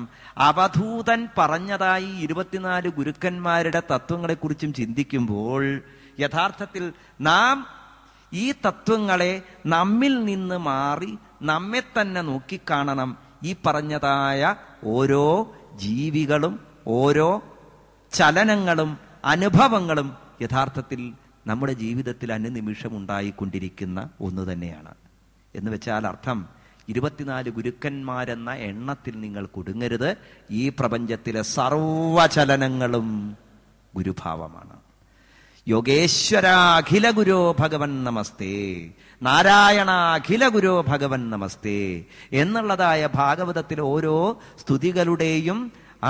അവധൂതൻ പറഞ്ഞതായി ഇരുപത്തിനാല് ഗുരുക്കന്മാരുടെ തത്വങ്ങളെക്കുറിച്ചും ചിന്തിക്കുമ്പോൾ യഥാർത്ഥത്തിൽ നാം ഈ തത്വങ്ങളെ നമ്മിൽ നിന്ന് മാറി നമ്മെ തന്നെ നോക്കിക്കാണണം ഈ പറഞ്ഞതായ ഓരോ ജീവികളും ഓരോ ചലനങ്ങളും അനുഭവങ്ങളും യഥാർത്ഥത്തിൽ നമ്മുടെ ജീവിതത്തിൽ അനുനിമിഷം ഉണ്ടായിക്കൊണ്ടിരിക്കുന്ന ഒന്ന് തന്നെയാണ് എന്ന് വെച്ചാൽ അർത്ഥം ഇരുപത്തിനാല് ഗുരുക്കന്മാരെന്ന എണ്ണത്തിൽ നിങ്ങൾ കുടുങ്ങരുത് ഈ പ്രപഞ്ചത്തിലെ സർവചലനങ്ങളും ഗുരുഭാവമാണ് യോഗേശ്വര അഖില ഗുരോ ഭഗവൻ നമസ്തേ നാരായണ അഖില ഗുരോ ഭഗവൻ നമസ്തേ എന്നുള്ളതായ ഭാഗവതത്തിലെ ഓരോ സ്തുതികളുടെയും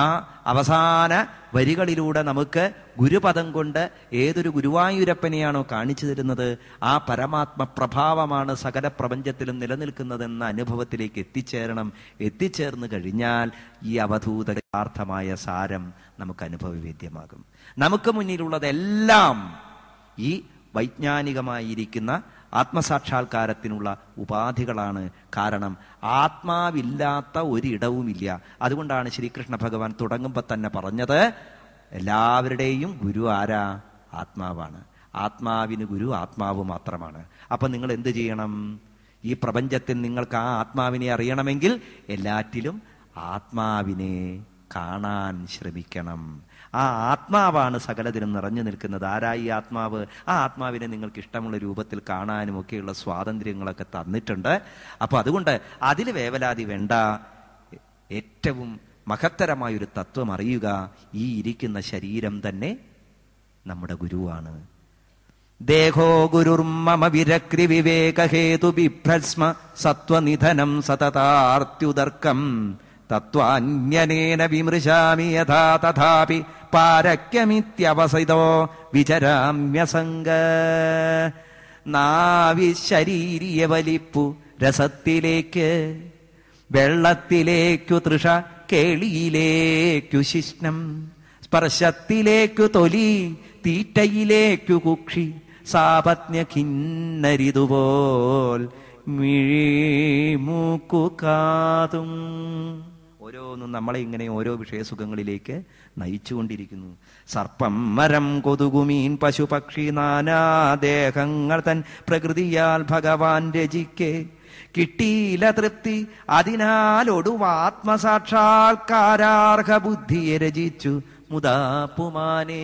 ആ അവസാന വരികളിലൂടെ നമുക്ക് ഗുരുപദം കൊണ്ട് ഏതൊരു ഗുരുവായൂരപ്പനെയാണോ കാണിച്ചു തരുന്നത് ആ പരമാത്മ പ്രഭാവമാണ് സകല പ്രപഞ്ചത്തിലും നിലനിൽക്കുന്നതെന്ന അനുഭവത്തിലേക്ക് എത്തിച്ചേരണം എത്തിച്ചേർന്ന് കഴിഞ്ഞാൽ ഈ അവധൂത യഥാർത്ഥമായ സാരം നമുക്ക് അനുഭവവേദ്യമാകും നമുക്ക് മുന്നിലുള്ളതെല്ലാം ഈ വൈജ്ഞാനികമായിരിക്കുന്ന ആത്മസാക്ഷാത്കാരത്തിനുള്ള ഉപാധികളാണ് കാരണം ആത്മാവില്ലാത്ത ഒരിടവുമില്ല അതുകൊണ്ടാണ് ശ്രീകൃഷ്ണ ഭഗവാൻ തുടങ്ങുമ്പോൾ തന്നെ പറഞ്ഞത് എല്ലാവരുടെയും ഗുരു ആരാ ആത്മാവാണ് ആത്മാവിന് ഗുരു ആത്മാവ് മാത്രമാണ് അപ്പം നിങ്ങൾ എന്ത് ചെയ്യണം ഈ പ്രപഞ്ചത്തിൽ നിങ്ങൾക്ക് ആ ആത്മാവിനെ അറിയണമെങ്കിൽ എല്ലാറ്റിലും ആത്മാവിനെ കാണാൻ ശ്രമിക്കണം ആ ആത്മാവാണ് സകലതിനും നിറഞ്ഞു നിൽക്കുന്നത് ആരായി ആത്മാവ് ആ ആത്മാവിനെ നിങ്ങൾക്ക് ഇഷ്ടമുള്ള രൂപത്തിൽ കാണാനും ഒക്കെയുള്ള സ്വാതന്ത്ര്യങ്ങളൊക്കെ തന്നിട്ടുണ്ട് അപ്പോൾ അതുകൊണ്ട് അതിൽ വേവലാതി വേണ്ട ഏറ്റവും മഹത്തരമായൊരു തത്വം അറിയുക ഈ ഇരിക്കുന്ന ശരീരം തന്നെ നമ്മുടെ ഗുരുവാണ് ദേഹോ മമ വിരക്രി വിവേകഹേതു വിഭ്രസ്മ സത്വനിധനം സതതാർത്യുതർക്കം തത്വാന്യനേന വിമൃശാമി യഥാ തഥാപി പാരക്യമിത്യവസിതോ വിചരാമ്യസംഗ നാവിശരീരിയ വലിപ്പു രസത്തിലേക്ക് വെള്ളത്തിലേക്കു തൃഷ കേളിയിലേക്കു ശിഷ്ണം സ്പർശത്തിലേക്കു തൊലി തീറ്റയിലേക്കു കുക്ഷി സാപജ്ഞ ഖിന്നരിതുപോൽ മിഴിമൂക്കു കാതും ഓരോന്നും നമ്മളെ ഇങ്ങനെ ഓരോ വിഷയസുഖങ്ങളിലേക്ക് നയിച്ചുകൊണ്ടിരിക്കുന്നു സർപ്പം മരം കൊതുകുമീൻ പശു പക്ഷി നാനാദേഹങ്ങൾ തൻ പ്രകൃതിയാൽ ഭഗവാൻ രചിക്കെ കിട്ടിയില്ല തൃപ്തി അതിനാൽ ഒടുവാത്മസാക്ഷാത്കാരാർഹ ബുദ്ധിയെ രചിച്ചു മുതാപ്പുമാനെ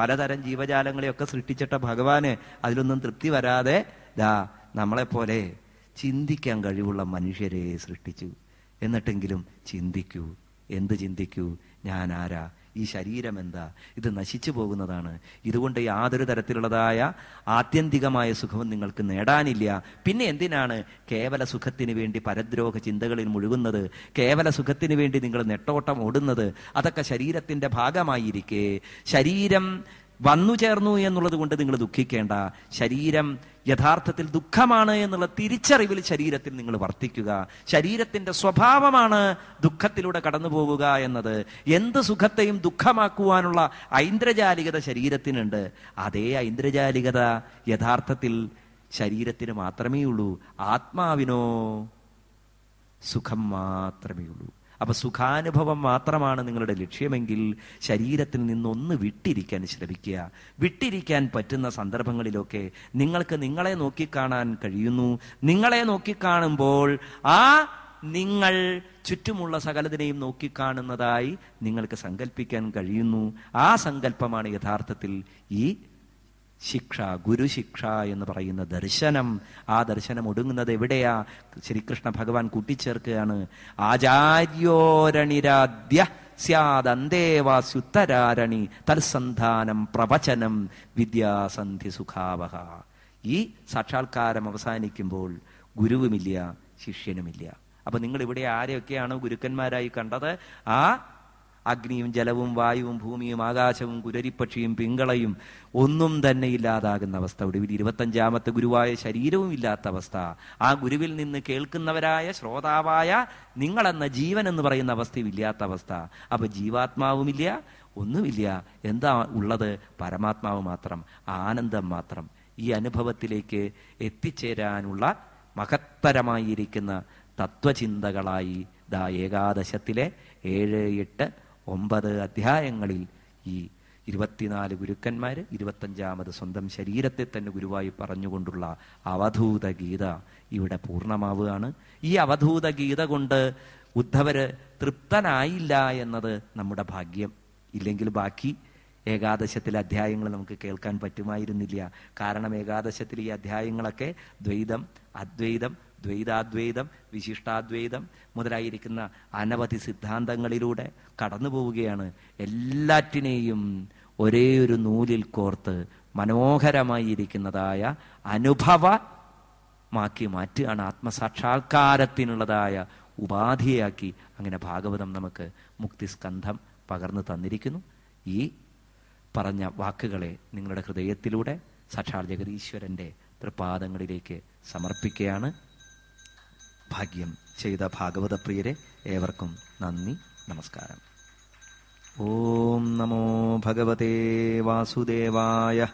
പലതരം ജീവജാലങ്ങളെയൊക്കെ സൃഷ്ടിച്ചിട്ട ഭഗവാന് അതിലൊന്നും തൃപ്തി വരാതെ ദാ നമ്മളെപ്പോലെ ചിന്തിക്കാൻ കഴിവുള്ള മനുഷ്യരെ സൃഷ്ടിച്ചു എന്നിട്ടെങ്കിലും ചിന്തിക്കൂ എന്ത് ചിന്തിക്കൂ ഞാൻ ആരാ ഈ ശരീരം എന്താ ഇത് നശിച്ചു പോകുന്നതാണ് ഇതുകൊണ്ട് യാതൊരു തരത്തിലുള്ളതായ ആത്യന്തികമായ സുഖവും നിങ്ങൾക്ക് നേടാനില്ല പിന്നെ എന്തിനാണ് കേവല സുഖത്തിന് വേണ്ടി പരദ്രോഹ ചിന്തകളിൽ മുഴുകുന്നത് കേവല സുഖത്തിന് വേണ്ടി നിങ്ങൾ നെട്ടോട്ടം ഓടുന്നത് അതൊക്കെ ശരീരത്തിൻ്റെ ഭാഗമായിരിക്കേ ശരീരം വന്നു ചേർന്നു എന്നുള്ളത് കൊണ്ട് നിങ്ങൾ ദുഃഖിക്കേണ്ട ശരീരം യഥാർത്ഥത്തിൽ ദുഃഖമാണ് എന്നുള്ള തിരിച്ചറിവിൽ ശരീരത്തിൽ നിങ്ങൾ വർത്തിക്കുക ശരീരത്തിന്റെ സ്വഭാവമാണ് ദുഃഖത്തിലൂടെ കടന്നു പോവുക എന്നത് എന്ത് സുഖത്തെയും ദുഃഖമാക്കുവാനുള്ള ഐന്ദ്രജാലികത ശരീരത്തിനുണ്ട് അതേ ഐന്ദ്രജാലികത യഥാർത്ഥത്തിൽ ശരീരത്തിന് മാത്രമേ ഉള്ളൂ ആത്മാവിനോ സുഖം മാത്രമേ ഉള്ളൂ അപ്പൊ സുഖാനുഭവം മാത്രമാണ് നിങ്ങളുടെ ലക്ഷ്യമെങ്കിൽ ശരീരത്തിൽ നിന്നൊന്ന് വിട്ടിരിക്കാൻ ശ്രമിക്കുക വിട്ടിരിക്കാൻ പറ്റുന്ന സന്ദർഭങ്ങളിലൊക്കെ നിങ്ങൾക്ക് നിങ്ങളെ നോക്കിക്കാണാൻ കഴിയുന്നു നിങ്ങളെ നോക്കിക്കാണുമ്പോൾ ആ നിങ്ങൾ ചുറ്റുമുള്ള സകലതിനെയും നോക്കിക്കാണുന്നതായി നിങ്ങൾക്ക് സങ്കല്പിക്കാൻ കഴിയുന്നു ആ സങ്കല്പമാണ് യഥാർത്ഥത്തിൽ ഈ ശിക്ഷ ഗുരുശിക്ഷ എന്ന് പറയുന്ന ദർശനം ആ ദർശനം ഒടുങ്ങുന്നത് എവിടെയാ ശ്രീകൃഷ്ണ ഭഗവാൻ കൂട്ടിച്ചേർക്കുകയാണ് ആചാര്യോരണിരാദ്യ സ്യാദന്തേവാസ്യുത്തരാരണി തത്സന്ധാനം പ്രവചനം വിദ്യാസന്ധി സുഖാവഹ ഈ സാക്ഷാത്കാരം അവസാനിക്കുമ്പോൾ ഗുരുവുമില്ല ശിഷ്യനുമില്ല അപ്പൊ നിങ്ങൾ ഇവിടെ ആരെയൊക്കെയാണ് ഗുരുക്കന്മാരായി കണ്ടത് ആ അഗ്നിയും ജലവും വായുവും ഭൂമിയും ആകാശവും കുരരിപ്പക്ഷിയും പിങ്കളയും ഒന്നും തന്നെ ഇല്ലാതാകുന്ന അവസ്ഥ ഒടുവിൽ ഇരുപത്തഞ്ചാമത്തെ ഗുരുവായ ശരീരവും ഇല്ലാത്ത അവസ്ഥ ആ ഗുരുവിൽ നിന്ന് കേൾക്കുന്നവരായ ശ്രോതാവായ നിങ്ങളെന്ന ജീവൻ എന്ന് പറയുന്ന അവസ്ഥയും ഇല്ലാത്ത അവസ്ഥ അപ്പൊ ജീവാത്മാവുമില്ല ഒന്നുമില്ല എന്താ ഉള്ളത് പരമാത്മാവ് മാത്രം ആനന്ദം മാത്രം ഈ അനുഭവത്തിലേക്ക് എത്തിച്ചേരാനുള്ള മഹത്തരമായിരിക്കുന്ന തത്വചിന്തകളായി ദാ ഏകാദശത്തിലെ ഏഴ് എട്ട് ഒമ്പത് അധ്യായങ്ങളിൽ ഈ ഇരുപത്തിനാല് ഗുരുക്കന്മാർ ഇരുപത്തഞ്ചാമത് സ്വന്തം ശരീരത്തെ തന്നെ ഗുരുവായി പറഞ്ഞുകൊണ്ടുള്ള അവധൂത ഗീത ഇവിടെ പൂർണ്ണമാവുകയാണ് ഈ അവധൂത ഗീത കൊണ്ട് ഉദ്ധവര് തൃപ്തനായില്ല എന്നത് നമ്മുടെ ഭാഗ്യം ഇല്ലെങ്കിൽ ബാക്കി ഏകാദശത്തിലെ അധ്യായങ്ങൾ നമുക്ക് കേൾക്കാൻ പറ്റുമായിരുന്നില്ല കാരണം ഏകാദശത്തിൽ ഈ അധ്യായങ്ങളൊക്കെ ദ്വൈതം അദ്വൈതം ദ്വൈതാദ്വൈതം വിശിഷ്ടാദ്വൈതം മുതലായിരിക്കുന്ന അനവധി സിദ്ധാന്തങ്ങളിലൂടെ കടന്നു പോവുകയാണ് എല്ലാറ്റിനെയും ഒരേ ഒരു നൂലിൽ കോർത്ത് മനോഹരമായിരിക്കുന്നതായ അനുഭവമാക്കി മാറ്റുകയാണ് ആത്മസാക്ഷാത്കാരത്തിനുള്ളതായ ഉപാധിയാക്കി അങ്ങനെ ഭാഗവതം നമുക്ക് മുക്തിസ്കന്ധം പകർന്നു തന്നിരിക്കുന്നു ഈ പറഞ്ഞ വാക്കുകളെ നിങ്ങളുടെ ഹൃദയത്തിലൂടെ സാക്ഷാൽ ജഗതീശ്വരൻ്റെ തൃപാദങ്ങളിലേക്ക് സമർപ്പിക്കുകയാണ് ഭാഗ്യം ചെയ്ത ഭാഗവത പ്രിയരെ ഏവർക്കും നന്ദി നമസ്കാരം ഓം നമോ ഭഗവതേ വാസുദേവായ